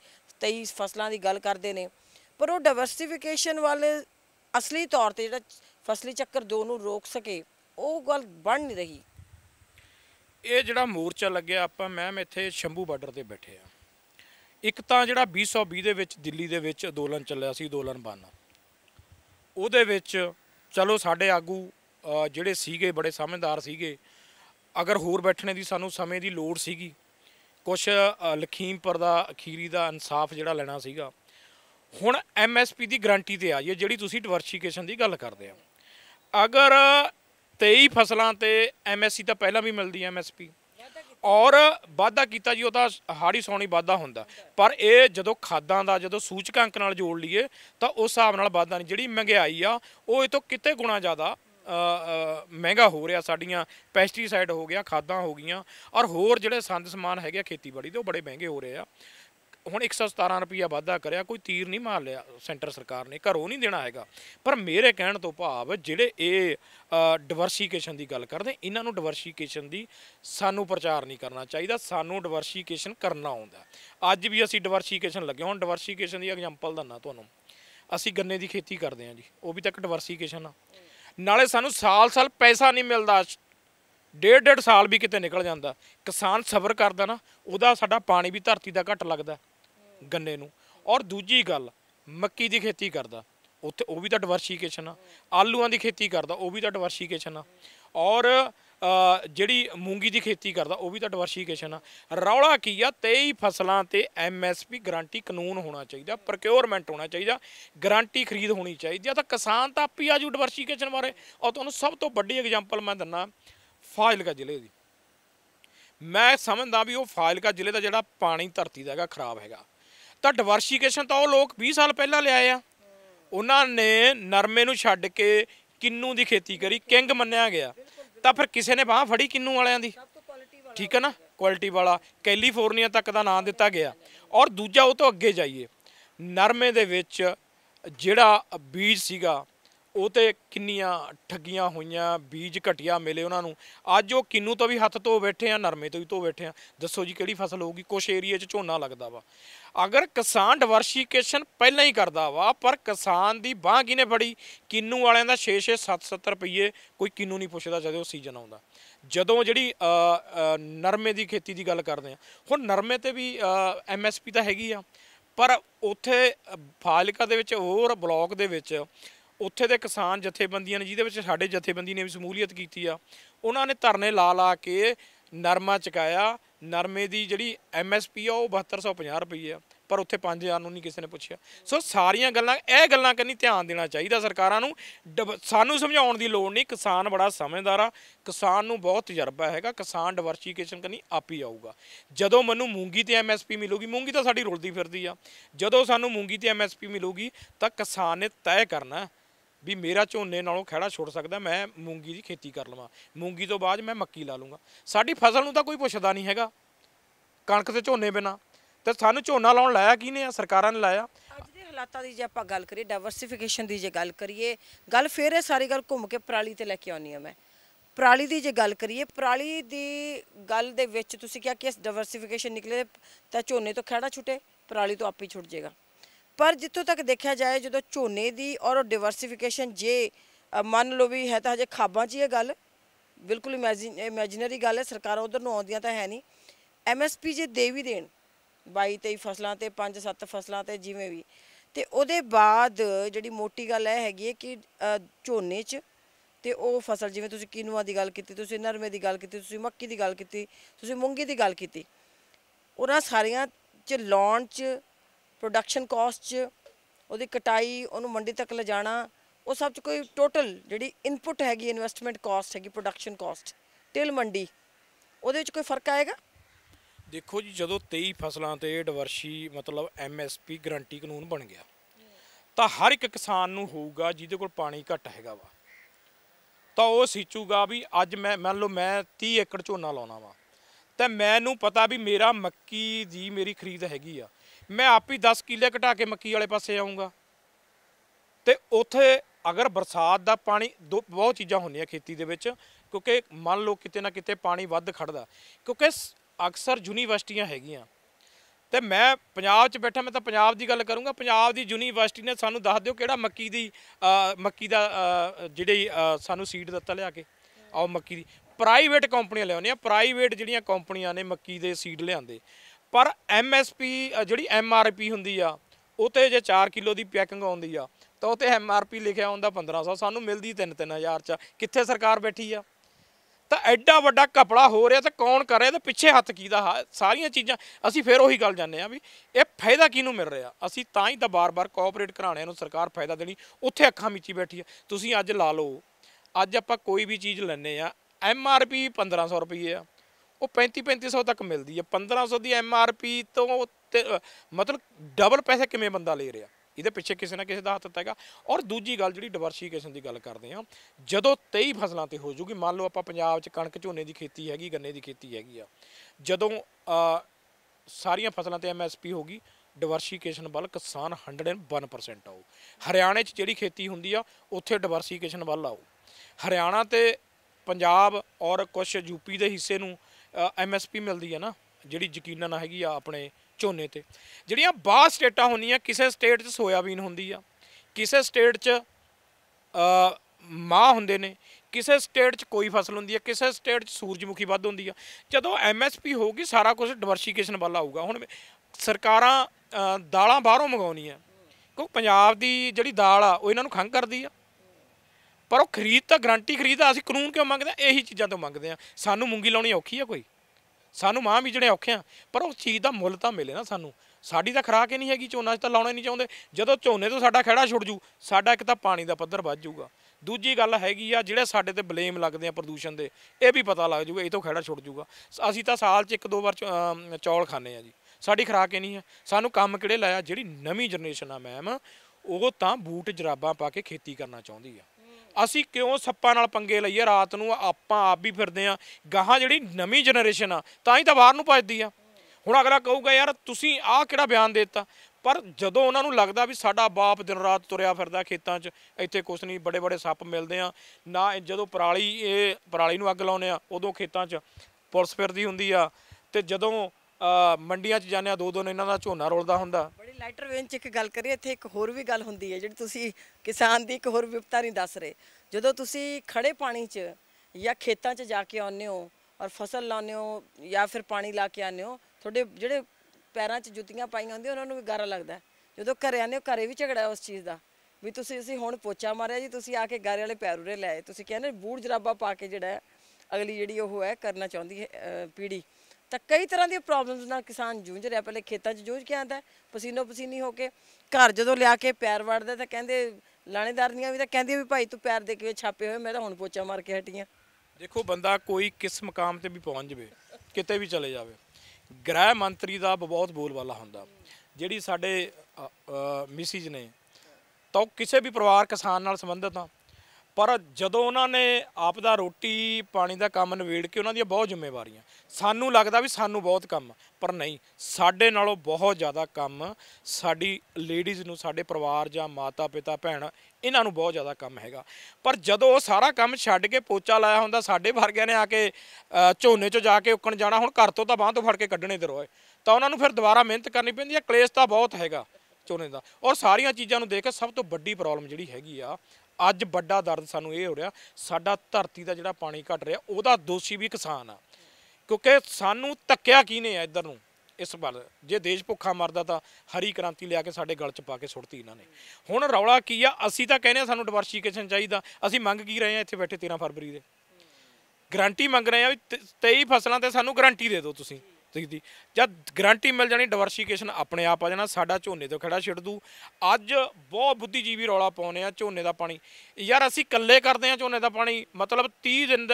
23 ਫਸਲਾਂ ਦੀ ਗੱਲ ਕਰਦੇ ਨੇ ਪਰ ਉਹ ਡਾਈਵਰਸਿਫਿਕੇਸ਼ਨ ਵਾਲੇ ਅਸਲੀ ਤੌਰ ਤੇ ਜਿਹੜਾ ਫਸਲੀ ਚੱਕਰ ਦੋ ਨੂੰ ਰੋਕ ਸਕੇ ਉਹ ਗੱਲ ਬਣ ਨਹੀਂ ਰਹੀ ਇਹ ਜਿਹੜਾ ਮੋਰਚਾ ਲੱਗਿਆ ਆਪਾਂ ਮੈਂ ਇੱਥੇ ਸ਼ੰਭੂ ਬਾਰਡਰ ਤੇ ਬੈਠੇ ਆ ਇੱਕ ਤਾਂ ਜਿਹੜਾ 2020 ਦੇ ਵਿੱਚ ਦਿੱਲੀ ਦੇ ਵਿੱਚ ਅੰਦੋਲਨ ਚੱਲਿਆ ਸੀ ਅੰਦੋਲਨ ਬੰਨ ਉਹਦੇ ਵਿੱਚ ਚਲੋ ਸਾਡੇ ਆਗੂ ਜਿਹੜੇ ਸੀਗੇ ਬੜੇ ਸਮਝਦਾਰ ਸੀਗੇ ਅਗਰ ਹੋਰ ਬੈਠਣੇ ਦੀ ਸਾਨੂੰ ਸਮੇਂ ਦੀ ਲੋੜ ਸੀਗੀ ਕੁਝ ਲਖੀਮਪੁਰ ਦਾ ਅਖੀਰੀ ਦਾ ਇਨਸਾਫ ਜਿਹੜਾ ਲੈਣਾ ਸੀਗਾ ਹੁਣ ਐਮਐਸਪੀ ਦੀ ਗਰੰਟੀ ਤੇ ਆ ਜੇ ਜਿਹੜੀ ਤੁਸੀਂ ਡਿਵਰਸੀਫਿਕੇਸ਼ਨ ਦੀ ਗੱਲ ਕਰਦੇ ਆ ਅਗਰ 23 ਫਸਲਾਂ ਤੇ ਐਮਐਸਸੀ ਤਾਂ ਪਹਿਲਾਂ ਵੀ ਮਿਲਦੀ ਐ ਐਮਐਸਪੀ ਔਰ ਵਾਅਦਾ ਕੀਤਾ ਜੀ ਉਹਦਾ ਹਾੜੀ ਸੌਣੀ ਵਾਅਦਾ ਹੁੰਦਾ ਪਰ ਇਹ ਜਦੋਂ ਖਾਦਾਂ ਦਾ ਜਦੋਂ ਸੂਚਕ ਅੰਕ ਨਾਲ ਜੋੜ ਲਈਏ ਤਾਂ ਉਸ ਹਿਸਾਬ ਨਾਲ ਵਾਅਦਾ ਨਹੀਂ ਜਿਹੜੀ ਮਹਿੰਗਾਈ ਆ ਉਹ ਇਹ ਤੋਂ ਕਿਤੇ ਗੁਣਾ ਜ਼ਿਆਦਾ ਮਹਿੰਗਾ ਹੋ ਰਿਹਾ ਸਾਡੀਆਂ ਪੈਸਟੀਸਾਈਡ ਹੋ ਗਿਆ ਖਾਦਾਂ ਹੋ ਗਈਆਂ ਔਰ ਹੋਰ ਜਿਹੜੇ ਸੰਦ ਸਮਾਨ ਹੈਗੇ ਖੇਤੀਬਾੜੀ ਦੇ ਉਹ ਬੜੇ ਮਹਿੰਗੇ ਹੋ ਰਹੇ ਆ ਹੁਣ 117 ਰੁਪਿਆ ਵਾਧਾ ਕਰਿਆ ਕੋਈ ਤੀਰ ਨਹੀਂ ਮਾਰ ਲਿਆ ਸੈਂਟਰ ਸਰਕਾਰ ਨੇ ਘਰੋਂ ਨਹੀਂ ਦੇਣਾ ਹੈਗਾ ਪਰ ਮੇਰੇ ਕਹਿਣ ਤੋਂ ਭਾਵ ਜਿਹੜੇ ਇਹ ਡਿਵਰਸੀਫਿਕੇਸ਼ਨ ਦੀ ਗੱਲ ਕਰਦੇ ਇਹਨਾਂ ਨੂੰ ਡਿਵਰਸੀਫਿਕੇਸ਼ਨ ਦੀ ਸਾਨੂੰ ਪ੍ਰਚਾਰ ਨਹੀਂ ਕਰਨਾ ਚਾਹੀਦਾ ਸਾਨੂੰ ਡਿਵਰਸੀਫਿਕੇਸ਼ਨ ਕਰਨਾ ਆਉਂਦਾ ਅੱਜ ਵੀ ਅਸੀਂ ਡਿਵਰਸੀਫਿਕੇਸ਼ਨ ਲੱਗੇ ਹੁਣ ਡਿਵਰਸੀਫਿਕੇਸ਼ਨ ਦੀ ਐਗਜ਼ਾਮਪਲ ਦੰਨਾ ਤੁਹਾਨੂੰ ਅਸੀਂ ਗੰਨੇ ਦੀ ਖੇਤੀ ਕਰਦੇ ਹਾਂ ਜੀ ਉਹ ਵੀ ਤਾਂ ਇੱਕ ਡਿਵਰਸੀਫਿਕੇਸ਼ਨ ਆ ਨਾਲੇ ਸਾਨੂੰ ਸਾਲ-ਸਾਲ ਪੈਸਾ ਨਹੀਂ ਮਿਲਦਾ ਡੇਢ ਡੇਢ ਸਾਲ ਵੀ ਕਿਤੇ ਨਿਕਲ ਜਾਂਦਾ ਕਿਸਾਨ ਸਬਰ ਕਰਦਾ ਨਾ ਉਹਦਾ ਸਾਡਾ ਪਾਣੀ ਵੀ ਧਰਤੀ ਦਾ ਘੱਟ ਲੱਗਦਾ ਗੰਨੇ ਨੂੰ ਔਰ ਦੂਜੀ ਗੱਲ ਮੱਕੀ ਦੀ ਖੇਤੀ ਕਰਦਾ ਉੱਥੇ ਉਹ ਵੀ ਤਾਂ ਡਿਵਰਸੀਫਿਕੇਸ਼ਨ ਆ ਆਲੂਆਂ ਦੀ ਖੇਤੀ ਕਰਦਾ ਉਹ ਵੀ ਤਾਂ ਡਿਵਰਸੀਫਿਕੇਸ਼ਨ ਆ ਔਰ ਜਿਹੜੀ ਮੂੰਗੀ ਦੀ ਖੇਤੀ ਕਰਦਾ ਉਹ ਵੀ ਤਾਂ ਡਿਵਰਸੀਫਿਕੇਸ਼ਨ ਆ ਰੌਲਾ ਕੀ ਆ 23 ਫਸਲਾਂ ਤੇ ਐਮਐਸਪੀ ਗਾਰੰਟੀ ਕਾਨੂੰਨ ਹੋਣਾ ਚਾਹੀਦਾ ਪ੍ਰੋਕਿਊਰਮੈਂਟ ਹੋਣਾ ਚਾਹੀਦਾ ਗਾਰੰਟੀ ਖਰੀਦ ਹੋਣੀ ਚਾਹੀਦੀ ਆ ਤਾਂ ਕਿਸਾਨ ਤਾਂ ਆਪੀ ਆਜੂ ਡਿਵਰਸੀਫਿਕੇਸ਼ਨ ਬਾਰੇ ਔਰ ਤੁਹਾਨੂੰ ਸਭ ਤੋਂ ਵੱਡੀ ਐਗਜ਼ਾਮਪਲ ਮੈਂ ਦਿੰਨਾ ਫਾਜ਼ਿਲਕਾ ਜ਼ਿਲ੍ਹੇ ਦੀ ਮੈਂ ਸਮਝਦਾ ਵੀ ਉਹ ਫਾਜ਼ਿਲਕਾ ਜ਼ਿਲ੍ਹੇ ਦਾ ਜਿਹੜਾ ਪਾਣੀ ਧਰਤੀ ਦਾ ਹੈਗਾ ਖਰਾਬ ਹੈਗਾ ਤਾਂ ਡਿਵਰਸੀਫਿਕੇਸ਼ਨ ਤਾਂ ਉਹ ਲੋਕ 20 ਸਾਲ ਪਹਿਲਾਂ ਲਿਆਏ ਆ ਉਹਨਾਂ ਨੇ ਨਰਮੇ ਨੂੰ ਛੱਡ ਕੇ ਕਿੰਨੂ ਦੀ ਖੇਤੀ ਕਰੀ ਕਿੰਗ ਮੰਨਿਆ ਗਿਆ ਤਾਂ ਫਿਰ ਕਿਸੇ ਨੇ ਬਾਹ ਫੜੀ ਕਿੰਨੂ ਵਾਲਿਆਂ ਦੀ ਠੀਕ ਹੈ ਨਾ ਕੁਆਲਿਟੀ ਵਾਲਾ ਕੈਲੀਫੋਰਨੀਆ ਤੱਕ ਦਾ ਨਾਮ ਦਿੱਤਾ ਗਿਆ ਔਰ ਦੂਜਾ ਉਹ ਤੋਂ ਅੱਗੇ ਜਾਈਏ ਨਰਮੇ ਦੇ ਵਿੱਚ ਜਿਹੜਾ ਬੀਜ ਸੀਗਾ ਉਹ ਤੇ ਕਿੰਨੀਆਂ ਠੱਗੀਆਂ ਹੋਈਆਂ ਬੀਜ ਘਟਿਆ ਮਿਲੇ ਉਹਨਾਂ ਨੂੰ ਅੱਜ ਉਹ ਕਿੰਨੂ ਤੋਂ ਵੀ ਹੱਥ ਤੋਂ ਬੈਠੇ ਆ ਨਰਮੇ ਤੋਂ ਵੀ ਤੋਂ ਬੈਠੇ ਆ ਦੱਸੋ ਜੀ ਕਿਹੜੀ ਫਸਲ ਹੋਊਗੀ ਕੁਛ ਏਰੀਆ 'ਚ ਝੋਨਾ ਲੱਗਦਾ ਵਾ ਅਗਰ ਕਿਸਾਨ ਡਿਵਰਸੀਫਿਕੇਸ਼ਨ ਪਹਿਲਾਂ ਹੀ ਕਰਦਾ ਵਾ ਪਰ ਕਿਸਾਨ ਦੀ ਬਾਹ ਕਿਨੇ ਫੜੀ ਕਿੰਨੂ ਵਾਲਿਆਂ ਦਾ 6 6 7 7 ਰੁਪਏ ਕੋਈ ਕਿੰਨੂ ਨਹੀਂ ਪੁੱਛਦਾ ਜਦੋਂ ਸੀਜ਼ਨ ਆਉਂਦਾ ਜਦੋਂ ਜਿਹੜੀ ਨਰਮੇ ਦੀ ਖੇਤੀ ਦੀ ਗੱਲ ਕਰਦੇ ਆ ਹੁਣ ਨਰਮੇ ਤੇ ਵੀ ਐਮਐਸਪੀ ਤਾਂ ਹੈਗੀ ਆ ਪਰ ਉੱਥੇ ਫਾਲਿਕਾ ਦੇ ਵਿੱਚ ਹੋਰ ਬਲਾਕ ਦੇ ਵਿੱਚ ਉੱਥੇ ਦੇ ਕਿਸਾਨ ਜਥੇਬੰਦੀਆਂ ਨੇ ਜਿਹਦੇ ਵਿੱਚ ਸਾਡੇ ਜਥੇਬੰਦੀ ਨੇ ਵੀ ਸਮੂਲੀਅਤ ਕੀਤੀ ਆ ਉਹਨਾਂ ਨੇ ਧਰਨੇ ਲਾ ਲਾ ਕੇ ਨਰਮਾ ਚਕਾਇਆ ਨਰਮੇ ਦੀ ਜਿਹੜੀ ਐਮਐਸਪੀ ਆ ਉਹ 7250 ਰੁਪਏ ਆ ਪਰ ਉੱਥੇ 5000 ਨੂੰ ਨਹੀਂ ਕਿਸੇ ਨੇ ਪੁੱਛਿਆ ਸੋ ਸਾਰੀਆਂ ਗੱਲਾਂ ਇਹ ਗੱਲਾਂ ਕੰਨੀ ਧਿਆਨ ਦੇਣਾ ਚਾਹੀਦਾ ਸਰਕਾਰਾਂ ਨੂੰ ਸਾਨੂੰ ਸਮਝਾਉਣ ਦੀ ਲੋੜ ਨਹੀਂ ਕਿਸਾਨ ਬੜਾ ਸਮਝਦਾਰ ਆ ਕਿਸਾਨ ਨੂੰ ਬਹੁਤ ਤਜਰਬਾ ਹੈਗਾ ਕਿਸਾਨ ਡਿਵਰਸੀਫਿਕੇਸ਼ਨ ਕੰਨੀ ਆਪ ਹੀ ਆਊਗਾ ਜਦੋਂ ਮੈਨੂੰ ਮੂੰਗੀ ਤੇ ਐਮਐਸਪੀ ਮਿਲੂਗੀ ਮੂੰਗੀ ਤਾਂ ਸਾਡੀ ਰੁਲਦੀ ਫਿਰਦੀ ਆ ਜਦੋਂ ਸਾਨੂੰ ਮੂੰਗੀ ਤੇ ਐਮਐਸਪੀ ਮਿਲੂਗੀ ਤਾਂ ਕਿਸਾਨ ਨੇ ਤੈਅ ਕਰਨਾ ਵੀ ਮੇਰਾ ਝੋਨੇ ਨਾਲੋਂ ਖਿਹੜਾ ਛੁੱਟ ਸਕਦਾ ਮੈਂ ਮੂੰਗੀ ਦੀ ਖੇਤੀ ਕਰ ਲਵਾਂ ਮੂੰਗੀ ਤੋਂ ਬਾਅਦ ਮੈਂ ਮੱਕੀ ਲਾ ਲੂੰਗਾ ਸਾਡੀ ਫਸਲ ਨੂੰ ਤਾਂ ਕੋਈ ਪੁੱਛਦਾ ਨਹੀਂ ਹੈਗਾ ਕਣਕ ਤੇ ਝੋਨੇ ਬਿਨਾ ਤੇ ਸਾਨੂੰ ਝੋਨਾ ਲਾਉਣ ਲਾਇਆ ਕੀ ਨੇ ਆ ਸਰਕਾਰਾਂ ਨੇ ਲਾਇਆ ਅੱਜ ਦੇ ਹਾਲਾਤਾਂ ਦੀ ਜੇ ਆਪਾਂ ਗੱਲ ਕਰੀਏ ਡਾਈਵਰਸਿਫਿਕੇਸ਼ਨ ਦੀ ਜੇ ਗੱਲ ਕਰੀਏ ਗੱਲ ਫੇਰ ਇਹ ਸਾਰੀ ਗੱਲ ਘੁੰਮ ਕੇ ਪਰਾਲੀ ਤੇ ਲੈ ਕੇ ਆਉਣੀ ਆ ਮੈਂ ਪਰਾਲੀ ਦੀ ਜੇ ਗੱਲ ਕਰੀਏ ਪਰਾਲੀ ਦੀ ਗੱਲ ਦੇ ਵਿੱਚ ਤੁਸੀਂ ਕਿਹਾ ਕਿ ਇਸ ਡਾਈਵਰਸਿਫਿਕੇਸ਼ਨ ਨਿਕਲੇ ਤਾਂ ਝੋਨੇ ਤੋਂ ਖੜਾ ਛੁੱਟੇ ਪਰਾਲੀ ਤੋਂ ਆਪੇ ਛੁੱਟ ਜਾਏਗਾ ਪਰ ਜਿੱਥੋਂ ਤੱਕ ਦੇਖਿਆ ਜਾਏ ਜਦੋਂ ਝੋਨੇ ਦੀ ਔਰ ਡਿਵਰਸਿਫਿਕੇਸ਼ਨ ਜੇ ਮੰਨ ਲਓ ਵੀ ਹੈ ਤਾਂ ਹਜੇ ਖਾਬਾਂ 'ਚ ਹੀ ਇਹ ਗੱਲ ਬਿਲਕੁਲ ਇਮੇਜਿਨਰੀ ਗੱਲ ਹੈ ਸਰਕਾਰਾਂ ਉਧਰ ਨੂੰ ਆਉਂਦੀਆਂ ਤਾਂ ਹੈ ਨਹੀਂ ਐਮਐਸਪੀ ਜੇ ਦੇ ਵੀ ਦੇਣ 22 23 ਫਸਲਾਂ ਤੇ 5 7 ਫਸਲਾਂ ਤੇ ਜਿਵੇਂ ਵੀ ਤੇ ਉਹਦੇ ਬਾਅਦ ਜਿਹੜੀ ਮੋਟੀ ਗੱਲ ਇਹ ਹੈਗੀ ਹੈ ਕਿ ਝੋਨੇ 'ਚ ਤੇ ਉਹ ਫਸਲ ਜਿਵੇਂ ਤੁਸੀਂ ਕਿਨੂਆ ਦੀ ਗੱਲ ਕੀਤੀ ਤੁਸੀਂ ਨਰਮੇ ਦੀ ਗੱਲ ਕੀਤੀ ਤੁਸੀਂ ਮੱਕੀ ਦੀ ਗੱਲ ਕੀਤੀ ਤੁਸੀਂ ਮੂੰਗੀ ਦੀ ਗੱਲ ਕੀਤੀ ਉਹਨਾਂ ਸਾਰੀਆਂ 'ਚ ਲਾਉਣ 'ਚ ਪ੍ਰੋਡਕਸ਼ਨ ਕਾਸਟ 'ਚ ਉਹਦੀ ਕਟਾਈ ਉਹਨੂੰ ਮੰਡੀ ਤੱਕ ਲਿਜਾਣਾ ਉਹ ਸਭ 'ਚ ਕੋਈ ਟੋਟਲ ਜਿਹੜੀ ਇਨਪੁਟ ਹੈਗੀ ਇਨਵੈਸਟਮੈਂਟ ਕਾਸਟ ਹੈਗੀ ਪ੍ਰੋਡਕਸ਼ਨ ਕਾਸਟ ਟਿਲ ਮੰਡੀ ਉਹਦੇ ਵਿੱਚ ਕੋਈ ਫਰਕ ਆਏਗਾ ਦੇਖੋ ਜੀ ਜਦੋਂ 23 ਫਸਲਾਂ ਤੇ ਡਵਰਸ਼ੀ ਮਤਲਬ ਐਮਐਸਪੀ ਗਰੰਟੀ ਕਾਨੂੰਨ ਬਣ ਗਿਆ ਤਾਂ ਹਰ ਇੱਕ ਕਿਸਾਨ ਨੂੰ ਹੋਊਗਾ ਜਿਹਦੇ ਕੋਲ ਪਾਣੀ ਘੱਟ ਹੈਗਾ ਵਾ ਤਾਂ ਉਹ ਸਿੱਚੂਗਾ ਵੀ ਅੱਜ ਮੈਂ ਮੰਨ ਲਓ ਮੈਂ 30 ਏਕੜ ਝੋਨਾ ਲਾਉਣਾ ਵਾ ਤਾਂ ਮੈਨੂੰ ਪਤਾ ਵੀ ਮੇਰਾ ਮੱਕੀ ਦੀ ਮੇਰੀ ਖਰੀਦ ਹੈਗੀ ਆ ਮੈਂ ਆਪ ਹੀ 10 ਕਿੱਲੇ ਘਟਾ ਕੇ ਮੱਕੀ ਵਾਲੇ ਪਾਸੇ ਆਉਂਗਾ ਤੇ ਉੱਥੇ ਅਗਰ ਬਰਸਾਤ ਦਾ ਪਾਣੀ ਬਹੁਤ ਚੀਜ਼ਾਂ ਹੁੰਦੀਆਂ ਖੇਤੀ ਦੇ ਵਿੱਚ ਕਿਉਂਕਿ ਮੰਨ ਲਓ ਕਿਤੇ ਨਾ ਕਿਤੇ ਪਾਣੀ ਵੱਧ ਖੜਦਾ ਕਿਉਂਕਿ ਅਕਸਰ ਯੂਨੀਵਰਸਿਟੀਆਂ ਹੈਗੀਆਂ ਤੇ ਮੈਂ ਪੰਜਾਬ 'ਚ ਬੈਠਾ ਮੈਂ ਤਾਂ ਪੰਜਾਬ ਦੀ ਗੱਲ ਕਰੂੰਗਾ ਪੰਜਾਬ ਦੀ ਯੂਨੀਵਰਸਿਟੀ ਨੇ ਸਾਨੂੰ ਦੱਸ ਦਿਓ ਕਿਹੜਾ ਮੱਕੀ ਦੀ ਮੱਕੀ ਦਾ ਜਿਹੜੀ ਸਾਨੂੰ ਸੀਡ ਦਿੱਤਾ ਲਿਆ ਕੇ ਆਓ ਮੱਕੀ ਦੀ ਪ੍ਰਾਈਵੇਟ ਕੰਪਨੀਆਂ ਲਿਆਉਂਦੀਆਂ ਪ੍ਰਾਈਵੇਟ ਜਿਹੜੀਆਂ ਕੰਪਨੀਆਂ ਨੇ ਮੱਕੀ ਦੇ ਸੀਡ ਲਿਆਂਦੇ ਪਰ ਐਮਐਸਪੀ ਜਿਹੜੀ ਐਮਆਰਪੀ ਹੁੰਦੀ ਆ ਉਤੇ ਜੇ 4 ਕਿਲੋ ਦੀ ਪੈਕਿੰਗ ਆਉਂਦੀ ਆ ਤਾਂ ਉਤੇ ਐਮਆਰਪੀ ਲਿਖਿਆ ਹੁੰਦਾ 1500 ਸਾਨੂੰ ਮਿਲਦੀ 3-3000 ਚ ਕਿੱਥੇ ਸਰਕਾਰ ਬੈਠੀ ਆ ਤਾਂ ਐਡਾ ਵੱਡਾ ਕਪੜਾ ਹੋ ਰਿਹਾ ਤੇ ਕੌਣ ਕਰੇ ਤੇ ਪਿੱਛੇ ਹੱਥ ਕੀਦਾ ਸਾਰੀਆਂ ਚੀਜ਼ਾਂ ਅਸੀਂ ਫੇਰ ਉਹੀ ਗੱਲ ਜਾਣਦੇ ਆ ਵੀ ਇਹ ਫਾਇਦਾ ਕਿਹਨੂੰ ਮਿਲ ਰਿਹਾ ਅਸੀਂ ਤਾਂ ਹੀ ਤਾਂ ਬਾਰ-ਬਾਰ ਕੋਆਪਰੇਟ ਕਰਾਣਿਆਂ ਨੂੰ ਸਰਕਾਰ ਫਾਇਦਾ ਦੇਣੀ ਉੱਥੇ ਅੱਖਾਂ ਮੀਚੀ ਬੈਠੀ ਆ ਤੁਸੀਂ ਅੱਜ ਲਾ ਲਓ ਅੱਜ ਆਪਾਂ ਕੋਈ ਵੀ ਚੀਜ਼ ਲੈਣੇ ਆ ਐਮਆਰਪੀ 1500 ਰੁਪਏ ਆ ਉਹ 35 3500 ਤੱਕ ਮਿਲਦੀ ਹੈ 1500 ਦੀ ਐਮ ਆਰ ਪੀ ਤੋਂ ਮਤਲਬ ਡਬਲ ਪੈਸੇ ਕਿਵੇਂ ਬੰਦਾ ਲੈ ਰਿਹਾ ਇਹਦੇ ਪਿੱਛੇ ਕਿਸੇ ਨਾ ਕਿਸੇ ਦਾ ਹੱਥ ਹੈਗਾ ਔਰ ਦੂਜੀ ਗੱਲ ਜਿਹੜੀ ਡਿਵਰਸੀਫਿਕੇਸ਼ਨ ਦੀ ਗੱਲ ਕਰਦੇ ਆ ਜਦੋਂ 23 ਫਸਲਾਂ ਤੇ ਹੋ ਜੂਗੀ ਮੰਨ ਲਓ ਆਪਾਂ ਪੰਜਾਬ 'ਚ ਕਣਕ ਝੋਨੇ ਦੀ ਖੇਤੀ ਹੈਗੀ ਗੰਨੇ ਦੀ ਖੇਤੀ ਹੈਗੀ ਆ ਜਦੋਂ ਸਾਰੀਆਂ ਫਸਲਾਂ ਤੇ ਐਮਐਸਪੀ ਹੋਗੀ ਡਿਵਰਸੀਫਿਕੇਸ਼ਨ ਵੱਲ ਕਿਸਾਨ 101% ਆਓ ਹਰਿਆਣੇ 'ਚ ਜਿਹੜੀ ਖੇਤੀ ਹੁੰਦੀ ਆ ਉੱਥੇ ਡਿਵਰਸੀਫਿਕੇਸ਼ਨ ਵੱਲ ਆਓ ਹਰਿਆਣਾ ਤੇ ਪੰਜਾਬ ਔਰ ਕੁਝ ਯੂਪੀ ਦੇ ਹਿੱਸੇ ਨੂੰ ਐਮਐਸਪੀ ਮਿਲਦੀ ਹੈ ਨਾ ਜਿਹੜੀ ਯਕੀਨਨ ਹੈਗੀ ਆ ਆਪਣੇ ਝੋਨੇ ਤੇ ਜਿਹੜੀਆਂ ਬਾਹਰ ਸਟੇਟਾਂ ਹੁੰਦੀਆਂ ਕਿਸੇ ਸਟੇਟ 'ਚ ਸੋਇਆਬੀਨ ਹੁੰਦੀ ਆ ਕਿਸੇ ਸਟੇਟ 'ਚ ਮਾਂ ਹੁੰਦੇ ਨੇ ਕਿਸੇ ਸਟੇਟ 'ਚ ਕੋਈ ਫਸਲ ਹੁੰਦੀ ਆ ਕਿਸੇ ਸਟੇਟ 'ਚ ਸੂਰਜਮੁਖੀ ਵੱਧ ਹੁੰਦੀ ਆ ਜਦੋਂ ਐਮਐਸਪੀ ਹੋਊਗੀ ਸਾਰਾ ਕੁਝ ਡਿਵਰਸੀਫਿਕੇਸ਼ਨ ਵੱਲ ਆਊਗਾ ਹੁਣ ਸਰਕਾਰਾਂ ਦਾਲਾਂ ਬਾਹਰੋਂ ਮੰਗਾਉਣੀਆਂ ਕਿਉਂਕਿ ਪੰਜਾਬ ਦੀ ਜਿਹੜੀ ਦਾਲ ਆ ਉਹ ਇਹਨਾਂ ਨੂੰ ਖੰਗ ਕਰਦੀ ਆ ਪਰ ਉਹ ਖਰੀਦ ਤਾਂ ਗਰੰਟੀ ਖਰੀਦਦਾ ਅਸੀਂ ਕਾਨੂੰਨ ਕਿਉਂ ਮੰਗਦੇ ਆ ਇਹੀ ਚੀਜ਼ਾਂ ਤੋਂ ਮੰਗਦੇ ਆ ਸਾਨੂੰ ਮੂੰਗੀ ਲਾਉਣੀ ਔਖੀ ਆ ਕੋਈ ਸਾਨੂੰ ਮਾਂ ਵੀ ਜਿਹੜੇ ਔਖੇ ਆ ਪਰ ਉਸ ਚੀਜ਼ ਦਾ ਮੁੱਲ ਤਾਂ ਮਿਲੇ ਨਾ ਸਾਨੂੰ ਸਾਡੀ ਤਾਂ ਖਰਾਕ ਹੀ ਨਹੀਂ ਹੈਗੀ ਝੋਨਾ ਚ ਤਾਂ ਲਾਉਣਾ ਨਹੀਂ ਚਾਹੁੰਦੇ ਜਦੋਂ ਝੋਨੇ ਤੋਂ ਸਾਡਾ ਖੜਾ ਛੁੱਟ ਜੂ ਸਾਡਾ ਇੱਕ ਤਾਂ ਪਾਣੀ ਦਾ ਪੱਧਰ ਵੱਧ ਜਾਊਗਾ ਦੂਜੀ ਗੱਲ ਹੈਗੀ ਆ ਜਿਹੜੇ ਸਾਡੇ ਤੇ ਬਲੇਮ ਲੱਗਦੇ ਆ ਪ੍ਰਦੂਸ਼ਣ ਦੇ ਇਹ ਵੀ ਪਤਾ ਲੱਗ ਜੂਗਾ ਇਹ ਤੋਂ ਖੜਾ ਛੁੱਟ ਜੂਗਾ ਅਸੀਂ ਤਾਂ ਸਾਲ 'ਚ ਇੱਕ ਦੋ ਵਾਰ ਚੌਲ ਖਾਣੇ ਆ ਜੀ ਸਾਡੀ ਖਰਾਕ ਹੀ ਨਹੀਂ ਹੈ ਸਾਨੂੰ ਕੰਮ ਕਿਹੜੇ ਲਾਇਆ ਜਿਹੜੀ ਨਵੀਂ ਜਨਰੇਸ਼ਨ ਆ ਮੈਮ ਉਹ ਤਾਂ ਬੂਟ ਜਰਾਬਾਂ ਪਾ ਕੇ ਖੇਤੀ ਕਰਨਾ ਚਾਹੁੰਦੀ ਆ ਅਸੀਂ ਕਿਉਂ ਸੱਪਾਂ ਨਾਲ ਪੰਗੇ ਲਈਏ ਰਾਤ ਨੂੰ ਆਪਾਂ ਆਪ ਵੀ ਫਿਰਦੇ ਆ ਗਾਹਾਂ ਜਿਹੜੀ ਨਵੀਂ ਜਨਰੇਸ਼ਨ ਆ ਤਾਂ ਹੀ ਤਾਂ ਬਾਹਰ ਨੂੰ ਭੱਜਦੀ ਆ ਹੁਣ ਅਗਲਾ ਕਹੂਗਾ ਯਾਰ ਤੁਸੀਂ ਆਹ ਕਿਹੜਾ ਬਿਆਨ ਦਿੱਤਾ ਪਰ ਜਦੋਂ ਉਹਨਾਂ ਨੂੰ ਲੱਗਦਾ ਵੀ ਸਾਡਾ ਬਾਪ ਦਿਨ ਰਾਤ ਤੁਰਿਆ ਫਿਰਦਾ ਖੇਤਾਂ 'ਚ ਇੱਥੇ ਕੁਛ ਨਹੀਂ ਬੜੇ ਬੜੇ ਸੱਪ ਮਿਲਦੇ ਆ ਨਾ ਜਦੋਂ ਪਰਾਲੀ ਇਹ ਪਰਾਲੀ ਨੂੰ ਅੱਗ ਲਾਉਨੇ ਆ ਉਦੋਂ ਖੇਤਾਂ 'ਚ ਪੁਲਿਸ ਫਿਰਦੀ ਹੁੰਦੀ ਆ ਤੇ ਜਦੋਂ ਮੰਡੀਆਂ 'ਚ ਜਾਂਦੇ ਆ ਦੋ ਦੋ ਇਹਨਾਂ ਦਾ ਝੋਨਾ ਰੋਲਦਾ ਹੁੰਦਾ ਬੜੀ ਲਾਈਟਰ ਵੇਨ 'ਚ ਇੱਕ ਗੱਲ ਕਰੀਏ ਇੱਥੇ ਇੱਕ ਹੋਰ ਵੀ ਗੱਲ ਹੁੰਦੀ ਹੈ ਜਿਹੜੀ ਤੁਸੀਂ ਕਿਸਾਨ ਦੀ ਇੱਕ ਹੋਰ ਵਿਪਤਾ ਨਹੀਂ ਦੱਸ ਰਹੇ ਜਦੋਂ ਤੁਸੀਂ ਖੜੇ ਪਾਣੀ 'ਚ ਜਾਂ ਖੇਤਾਂ 'ਚ ਜਾ ਕੇ ਆਉਂਦੇ ਹੋ ਔਰ ਫਸਲ ਲਾਉਂਦੇ ਹੋ ਜਾਂ ਫਿਰ ਪਾਣੀ ਲਾ ਕੇ ਆਉਂਦੇ ਹੋ ਤੁਹਾਡੇ ਜਿਹੜੇ ਪੈਰਾਂ 'ਚ ਜੁੱਤੀਆਂ ਪਾਈਆਂ ਹੁੰਦੀਆਂ ਉਹਨਾਂ ਨੂੰ ਵੀ ਗਾਰਾ ਲੱਗਦਾ ਜਦੋਂ ਘਰੇ ਆਉਂਦੇ ਹੋ ਘਰੇ ਵੀ ਝਗੜਾ ਉਸ ਚੀਜ਼ ਦਾ ਵੀ ਤੁਸੀਂ ਅਸੀਂ ਹੁਣ ਪੋਚਾ ਮਾਰਿਆ ਜੀ ਤੁਸੀਂ ਆ ਕੇ ਗਾਰੇ ਵਾਲੇ ਪੈਰ ਉਰੇ ਲੈ ਤੁਸੀਂ ਕਹਿੰਦੇ ਬੂੜ ਜਰਾਬਾ ਪਾ ਕੇ ਜਿਹੜਾ ਅਗਲੀ ਜਿਹੜੀ ਉਹ ਹੈ ਕਰਨਾ ਚਾਹੁੰਦੀ ਹੈ ਪੀੜੀ ਤਾਂ ਕਈ ਤਰ੍ਹਾਂ ਦੀਆਂ ਪ੍ਰੋਬਲਮਸ ਨਾਲ ਕਿਸਾਨ ਜੂਝ ਰਿਹਾ ਪਹਿਲੇ ਖੇਤਾਂ 'ਚ ਜੂਝ ਕੇ ਆਂਦਾ ਪਸੀਨੋ ਪਸੀਨੀ ਹੋ ਕੇ ਘਰ ਜਦੋਂ ਲਿਆ ਕੇ ਪੈਰ ਵੜਦਾ ਤਾਂ ਕਹਿੰਦੇ ਲਾਣੇਦਾਰਨੀਆਂ ਵੀ ਤਾਂ ਕਹਿੰਦੀਆਂ ਵੀ ਭਾਈ ਤੂੰ ਪੈਰ ਦੇ ਕੇ ਛਾਪੇ ਹੋਏ ਮੈਂ ਤਾਂ ਹੁਣ ਪੋਚਾ ਮਾਰ ਕੇ ਹਟੀਆਂ ਦੇਖੋ ਬੰਦਾ ਕੋਈ ਕਿਸ ਮਕਾਮ ਤੇ ਵੀ ਪਹੁੰਚ ਜਵੇ ਕਿਤੇ ਵੀ ਚਲੇ ਜਾਵੇ ਗ੍ਰਹਿ ਮੰਤਰੀ ਦਾ ਬਹੁਤ ਬੋਲਵਾਲਾ ਹੁੰਦਾ ਜਿਹੜੀ ਸਾਡੇ ਮਿਸਿਜ ਨੇ ਤਾਂ ਕਿਸੇ ਵੀ ਪਰਿਵਾਰ ਕਿਸਾਨ ਨਾਲ ਸੰਬੰਧਿਤ ਆ ਪਰ ਜਦੋਂ ਉਹਨਾਂ ਨੇ ਆਪ ਦਾ ਰੋਟੀ ਪਾਣੀ ਦਾ ਕੰਮ ਨਵੇੜ ਕੇ ਉਹਨਾਂ ਦੀਆਂ ਬਹੁਤ ਜ਼ਿੰਮੇਵਾਰੀਆਂ ਸਾਨੂੰ ਲੱਗਦਾ ਵੀ ਸਾਨੂੰ ਬਹੁਤ ਕੰਮ ਪਰ ਨਹੀਂ ਸਾਡੇ ਨਾਲੋਂ ਬਹੁਤ ਜ਼ਿਆਦਾ ਕੰਮ ਸਾਡੀ ਲੇਡੀਜ਼ ਨੂੰ ਸਾਡੇ ਪਰਿਵਾਰ ਜਾਂ ਮਾਤਾ ਪਿਤਾ ਭੈਣ ਇਹਨਾਂ ਨੂੰ ਬਹੁਤ ਜ਼ਿਆਦਾ ਕੰਮ ਹੈਗਾ ਪਰ ਜਦੋਂ ਉਹ ਸਾਰਾ ਕੰਮ ਛੱਡ ਕੇ ਪੋਚਾ ਲਾਇਆ ਹੁੰਦਾ ਸਾਡੇ ਵਰਗਿਆਂ ਨੇ ਆ ਕੇ ਝੋਨੇ 'ਚੋਂ ਜਾ ਕੇ ਉੱਕਣ ਜਾਣਾ ਹੁਣ ਘਰ ਤੋਂ ਤਾਂ ਬਾਹਰ ਤੋਂ ਫੜ ਕੇ ਕੱਢਣੇ ਦੇ ਰੋਏ ਤਾਂ ਉਹਨਾਂ ਨੂੰ ਫਿਰ ਦੁਬਾਰਾ ਮਿਹਨਤ ਕਰਨੀ ਪੈਂਦੀ ਹੈ ਕਲੇਸ਼ ਤਾਂ ਬਹੁਤ ਹੈਗਾ ਝੋਨੇ ਦਾ ਔਰ ਸਾਰੀਆਂ ਚੀਜ਼ਾਂ ਨੂੰ ਦੇਖ ਕੇ ਸਭ ਤੋਂ ਵੱਡੀ ਪ੍ਰੋਬਲਮ ਜਿਹੜੀ ਹੈਗੀ ਆ ਅੱਜ ਵੱਡਾ ਦਰਦ ਸਾਨੂੰ ਇਹ ਹੋ ਰਿਹਾ ਸਾਡਾ ਧਰਤੀ ਦਾ ਜਿਹੜਾ ਪਾਣੀ ਘਟ ਰਿਹਾ ਉਹਦਾ ਦੋਸ਼ੀ ਵੀ ਕਿਸਾਨ ਆ ਕਿਉਂਕਿ ਸਾਨੂੰ ਤੱਕਿਆ ਕਿਨੇ ਆ ਇੱਧਰ ਨੂੰ ਇਸ ਵੱਲ ਜੇ ਦੇਸ਼ ਭੁੱਖਾ ਮਰਦਾ ਤਾਂ ਹਰੀ ਕ੍ਰਾਂਤੀ ਲਿਆ ਕੇ ਸਾਡੇ ਗਲ 'ਚ ਪਾ ਕੇ ਸੁੱਟਤੀ ਇਹਨਾਂ ਨੇ ਹੁਣ ਰੌਲਾ ਕੀ ਆ ਅਸੀਂ ਤਾਂ ਕਹਿੰਦੇ ਆ ਸਾਨੂੰ ਡਿਵਰਸੀਫਿਕੇਸ਼ਨ ਚਾਹੀਦਾ ਅਸੀਂ ਮੰਗ ਕੀ ਰਹੇ ਆ ਇੱਥੇ ਬੈਠੇ 13 ਫਰਵਰੀ ਦੇ ਗਰੰਟੀ ਮੰਗ ਰਹੇ ਆ ਵੀ 23 ਫਸਲਾਂ ਤੇ ਸਾਨੂੰ ਗਰੰਟੀ ਦੇ ਦਿਓ ਤੁਸੀਂ ਦਿਖਦੀ ਜਦ ਗਾਰੰਟੀ ਮਿਲ ਜਾਣੀ ਡਿਵਰਸੀਫਿਕੇਸ਼ਨ ਆਪਣੇ ਆਪ ਆ ਜਾਣਾ ਸਾਡਾ ਝੋਨੇ ਤੋਂ ਖੜਾ ਛਿੜ ਦੂ ਅੱਜ ਬਹੁਤ ਬੁੱਧੀਜੀਵੀ ਰੌਲਾ ਪਾਉਨੇ ਆ ਝੋਨੇ ਦਾ ਪਾਣੀ ਯਾਰ ਅਸੀਂ ਇਕੱਲੇ ਕਰਦੇ ਆ ਝੋਨੇ ਦਾ ਪਾਣੀ ਮਤਲਬ 30 ਦਿਨ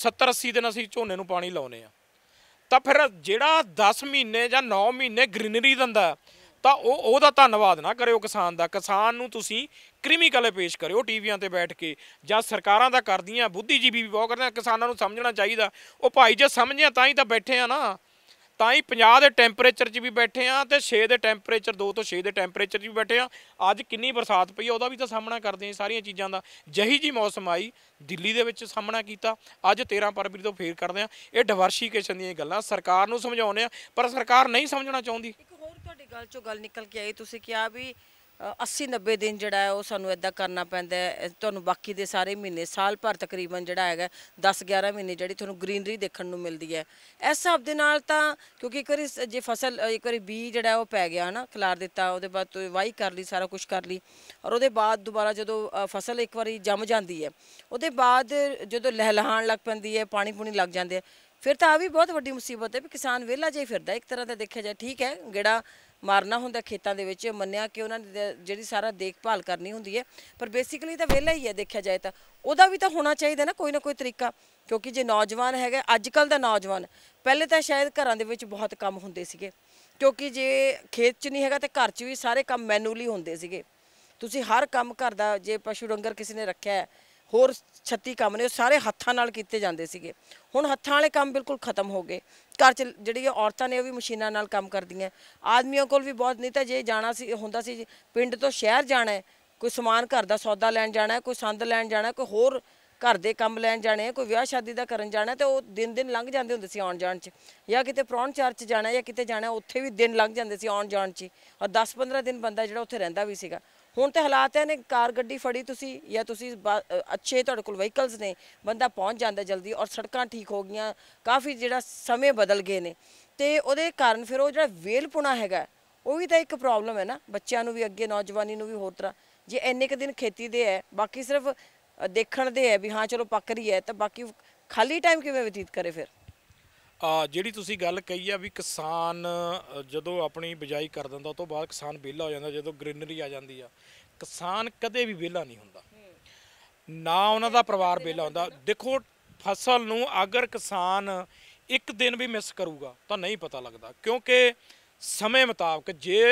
70 80 ਦਿਨ ਅਸੀਂ ਝੋਨੇ ਨੂੰ ਪਾਣੀ ਲਾਉਨੇ ਆ ਤਾਂ ਫਿਰ ਜਿਹੜਾ 10 ਮਹੀਨੇ ਜਾਂ 9 ਮਹੀਨੇ ਗ੍ਰੀਨਰੀ ਦਿੰਦਾ ਤਾਂ ਉਹ ਉਹਦਾ ਧੰਨਵਾਦ ਨਾ ਕਰਿਓ ਕਿਸਾਨ ਦਾ ਕਿਸਾਨ ਨੂੰ ਤੁਸੀਂ ਕ੍ਰਿਮੀਕਲ ਪੇਸ਼ ਕਰਿਓ ਟੀਵੀਆਂ ਤੇ ਬੈਠ ਕੇ ਜਾਂ ਸਰਕਾਰਾਂ ਦਾ ਕਰਦੀਆਂ ਬੁੱਧੀਜੀਵੀ ਵੀ ਬਹੁਤ ਕਰਦੇ ਕਿਸਾਨਾਂ ਨੂੰ ਸਮਝਣਾ ਚਾਹੀਦਾ ਉਹ ਭਾਈ ਜੇ ਸਮਝਿਆ ਤਾਂ ਹੀ ਤਾਂ ਬੈਠੇ ਆ ਨਾ ਤਾਂ ਹੀ 50 ਦੇ ਟੈਂਪਰੇਚਰ 'ਚ ਵੀ ਬੈਠੇ ਆ ਤੇ 6 ਦੇ ਟੈਂਪਰੇਚਰ 2 ਤੋਂ 6 ਦੇ ਟੈਂਪਰੇਚਰ 'ਚ ਵੀ ਬੈਠੇ ਆ ਅੱਜ ਕਿੰਨੀ ਬਰਸਾਤ ਪਈ ਉਹਦਾ ਵੀ ਤਾਂ ਸਾਹਮਣਾ ਕਰਦੇ ਆ ਸਾਰੀਆਂ ਚੀਜ਼ਾਂ ਦਾ ਜਹੀ ਜੀ ਮੌਸਮ ਆਈ ਦਿੱਲੀ ਦੇ ਵਿੱਚ ਸਾਹਮਣਾ ਕੀਤਾ ਅੱਜ 13 ਫਰਵਰੀ ਤੋਂ ਫੇਰ ਕਰਦੇ ਆ ਇਹ ਡਾਇਵਰਸੀਫਿਕੇਸ਼ਨ ਦੀਆਂ ਗੱਲਾਂ ਸਰਕਾਰ ਨੂੰ ਸਮਝਾਉਣੇ ਆ ਪਰ ਸਰਕਾਰ ਨਹੀਂ ਸਮਝਣਾ ਚਾਹੁੰਦੀ ਤੁਹਾਡੀ ਗੱਲ ਚੋਂ ਗੱਲ ਨਿਕਲ ਕੇ ਆਈ ਤੁਸੀਂ ਕਿਹਾ ਵੀ 80 90 ਦਿਨ ਜਿਹੜਾ ਹੈ ਉਹ ਸਾਨੂੰ ਇਦਾਂ ਕਰਨਾ ਪੈਂਦਾ ਹੈ ਤੁਹਾਨੂੰ ਬਾਕੀ ਦੇ ਸਾਰੇ ਮਹੀਨੇ ਸਾਲ ਭਰ ਤਕਰੀਬਨ ਜਿਹੜਾ ਹੈਗਾ 10 11 ਮਹੀਨੇ ਜਿਹੜੀ ਤੁਹਾਨੂੰ ਗ੍ਰੀਨਰੀ ਦੇਖਣ ਨੂੰ ਮਿਲਦੀ ਹੈ ਇਸ ਹਿਸਾਬ ਦੇ ਨਾਲ ਤਾਂ ਕਿਉਂਕਿ ਇੱਕ ਵਾਰੀ ਜੇ ਫਸਲ ਇੱਕ ਵਾਰੀ ਬੀ ਜਿਹੜਾ ਉਹ ਪੈ ਗਿਆ ਹਨਾ ਖਿਲਾਰ ਦਿੱਤਾ ਉਹਦੇ ਬਾਅਦ ਤੋਂ ਵਾਈ ਕਰ ਲਈ ਸਾਰਾ ਕੁਝ ਕਰ ਲਈ ਔਰ ਉਹਦੇ ਬਾਅਦ ਦੁਬਾਰਾ ਜਦੋਂ ਫਸਲ ਇੱਕ ਵਾਰੀ ਜੰਮ ਜਾਂਦੀ ਹੈ ਉਹਦੇ ਬਾਅਦ ਜਦੋਂ ਲਹਿਲਹਾਣ ਲੱਗ ਪੈਂਦੀ ਹੈ ਪਾਣੀ ਪੂਣੀ ਲੱਗ ਜਾਂਦੇ ਹੈ ਫਿਰ ਤਾਂ ਆ ਵੀ ਬਹੁਤ ਵੱਡੀ ਮੁਸੀਬਤ ਹੈ ਵੀ ਕਿਸਾਨ ਵਿਹਲਾ ਜਿਹਾ ਫਿਰਦਾ ਇੱਕ ਤਰ੍ਹਾਂ ਦਾ ਦੇਖਿਆ ਜਾਏ ਠੀਕ ਹੈ ਗੇੜਾ ਮਾਰਨਾ ਹੁੰਦਾ ਖੇਤਾਂ ਦੇ ਵਿੱਚ ਮੰਨਿਆ ਕਿ ਉਹਨਾਂ ਨੇ ਜਿਹੜੀ ਸਾਰਾ ਦੇਖਭਾਲ ਕਰਨੀ ਹੁੰਦੀ ਹੈ ਪਰ ਬੇਸਿਕਲੀ ਤਾਂ ਵਿਹਲਾ ਹੀ ਹੈ ਦੇਖਿਆ ਜਾਏ ਤਾਂ ਉਹਦਾ ਵੀ ਤਾਂ ਹੋਣਾ ਚਾਹੀਦਾ ਨਾ ਕੋਈ ਨਾ ਕੋਈ ਤਰੀਕਾ ਕਿਉਂਕਿ ਜੇ ਨੌਜਵਾਨ ਹੈਗਾ ਅੱਜ ਕੱਲ ਦਾ ਨੌਜਵਾਨ ਪਹਿਲੇ ਤਾਂ ਸ਼ਾਇਦ ਘਰਾਂ ਦੇ ਵਿੱਚ ਬਹੁਤ ਕੰਮ ਹੁੰਦੇ ਸੀਗੇ ਕਿਉਂਕਿ ਜੇ ਖੇਤ 'ਚ ਨਹੀਂ ਹੈਗਾ ਤੇ ਘਰ 'ਚ ਵੀ ਸਾਰੇ ਕੰਮ ਮੈਨੂਅਲੀ ਹੁੰਦੇ ਸੀਗੇ ਤੁਸੀਂ ਹਰ ਕੰਮ ਘਰ ਦਾ ਜੇ ਪਸ਼ੂ ਡੰਗਰ ਕਿਸੇ ਨੇ ਰੱਖਿਆ ਹੈ ਹੋਰ 36 ਕੰਮ ਨੇ ਉਹ ਸਾਰੇ ਹੱਥਾਂ ਨਾਲ ਕੀਤੇ ਜਾਂਦੇ ਸੀਗੇ ਹੁਣ ਹੱਥਾਂ ਵਾਲੇ ਕੰਮ ਬਿਲਕੁਲ ਖਤਮ ਹੋ ਗਏ ਘਰ ਚ ਜਿਹੜੀ ਔਰਤਾਂ ਨੇ ਉਹ ਵੀ ਮਸ਼ੀਨਾਂ ਨਾਲ ਕੰਮ ਕਰਦੀਆਂ ਆਦਮੀਆਂ ਕੋਲ ਵੀ ਬਹੁਤ ਨਹੀਂ ਤਾਂ ਜੇ ਜਾਣਾ ਸੀ ਹੁੰਦਾ ਸੀ ਪਿੰਡ ਤੋਂ ਸ਼ਹਿਰ ਜਾਣਾ ਕੋਈ ਸਮਾਨ ਘਰ ਦਾ ਸੌਦਾ ਲੈਣ ਜਾਣਾ ਕੋਈ ਸੰਦ ਲੈਣ ਜਾਣਾ ਕੋਈ ਹੋਰ ਘਰ ਦੇ ਕੰਮ ਲੈਣ ਜਾਣੇ ਕੋਈ ਵਿਆਹ ਸ਼ਾਦੀ ਦਾ ਕਰਨ ਜਾਣਾ ਤੇ ਉਹ ਦਿਨ ਦਿਨ ਲੰਘ ਜਾਂਦੇ ਹੁੰਦੇ ਸੀ ਆਉਣ ਜਾਣ 'ਚ ਜਾਂ ਕਿਤੇ ਪ੍ਰੌਣ ਚਰਚ ਜਾਣਾ ਜਾਂ ਕਿਤੇ ਜਾਣਾ ਉੱਥੇ ਵੀ ਦਿਨ ਲੰਘ ਜਾਂਦੇ ਸੀ ਆਉਣ ਜਾਣ 'ਚ ਔਰ 10-15 ਦਿਨ ਬੰਦਾ ਜਿਹੜਾ ਉੱਥੇ ਰਹਿੰਦਾ ਵੀ ਸੀਗਾ ਹੁਣ ਤੇ ਹਾਲਾਤ ਹੈ ਨੇ ਕਾਰ ਗੱਡੀ ਫੜੀ ਤੁਸੀਂ ਜਾਂ ਤੁਸੀਂ ਅੱਛੇ ਤੁਹਾਡੇ ਕੋਲ ਵਹੀਕਲਸ ਨੇ ਬੰਦਾ ਪਹੁੰਚ ਜਾਂਦਾ ਜਲਦੀ ਔਰ ਸੜਕਾਂ ਠੀਕ ਹੋ ਗਈਆਂ ਕਾਫੀ ਜਿਹੜਾ ਸਮੇਂ ਬਦਲ ਗਏ ਨੇ ਤੇ ਉਹਦੇ ਕਾਰਨ ਫਿਰ ਉਹ ਜਿਹੜਾ ਵੇਲਪੁਣਾ ਹੈਗਾ ਉਹ ਵੀ ਤਾਂ ਇੱਕ ਪ੍ਰੋਬਲਮ ਹੈ ਨਾ ਬੱਚਿਆਂ ਨੂੰ ਵੀ ਅੱਗੇ ਨੌਜਵਾਨੀ ਨੂੰ ਵੀ ਹੋਰ ਤਰ੍ਹਾਂ ਜੇ ਇੰਨੇ ਕ ਦਿਨ ਖੇਤੀ ਦੇ ਹੈ ਬਾਕੀ ਸਿਰਫ ਦੇਖਣ ਦੇ ਹੈ ਵੀ ਹਾਂ ਚਲੋ ਪੱਕ ਰਹੀ ਹੈ ਤਾਂ ਬਾਕੀ ਖਾਲੀ ਟਾਈਮ ਕਿਵੇਂ ਬਤੀਤ ਕਰੇ ਫਿਰ ਆ ਜਿਹੜੀ ਤੁਸੀਂ ਗੱਲ ਕਹੀ ਆ ਵੀ ਕਿਸਾਨ ਜਦੋਂ ਆਪਣੀ ਬਜਾਈ ਕਰ ਦਿੰਦਾ ਉਸ ਤੋਂ ਬਾਅਦ ਕਿਸਾਨ ਵਿਹਲਾ ਹੋ ਜਾਂਦਾ ਜਦੋਂ ਗ੍ਰੀਨਰੀ ਆ ਜਾਂਦੀ ਆ ਕਿਸਾਨ ਕਦੇ ਵੀ ਵਿਹਲਾ ਨਹੀਂ ਹੁੰਦਾ ਨਾ ਉਹਨਾਂ ਦਾ ਪਰਿਵਾਰ ਵਿਹਲਾ ਹੁੰਦਾ ਦੇਖੋ ਫਸਲ ਨੂੰ ਅਗਰ ਕਿਸਾਨ ਇੱਕ ਦਿਨ ਵੀ ਮਿਸ ਕਰੂਗਾ ਤਾਂ ਨਹੀਂ ਪਤਾ ਲੱਗਦਾ ਕਿਉਂਕਿ ਸਮੇਂ ਮੁਤਾਬਕ ਜੇ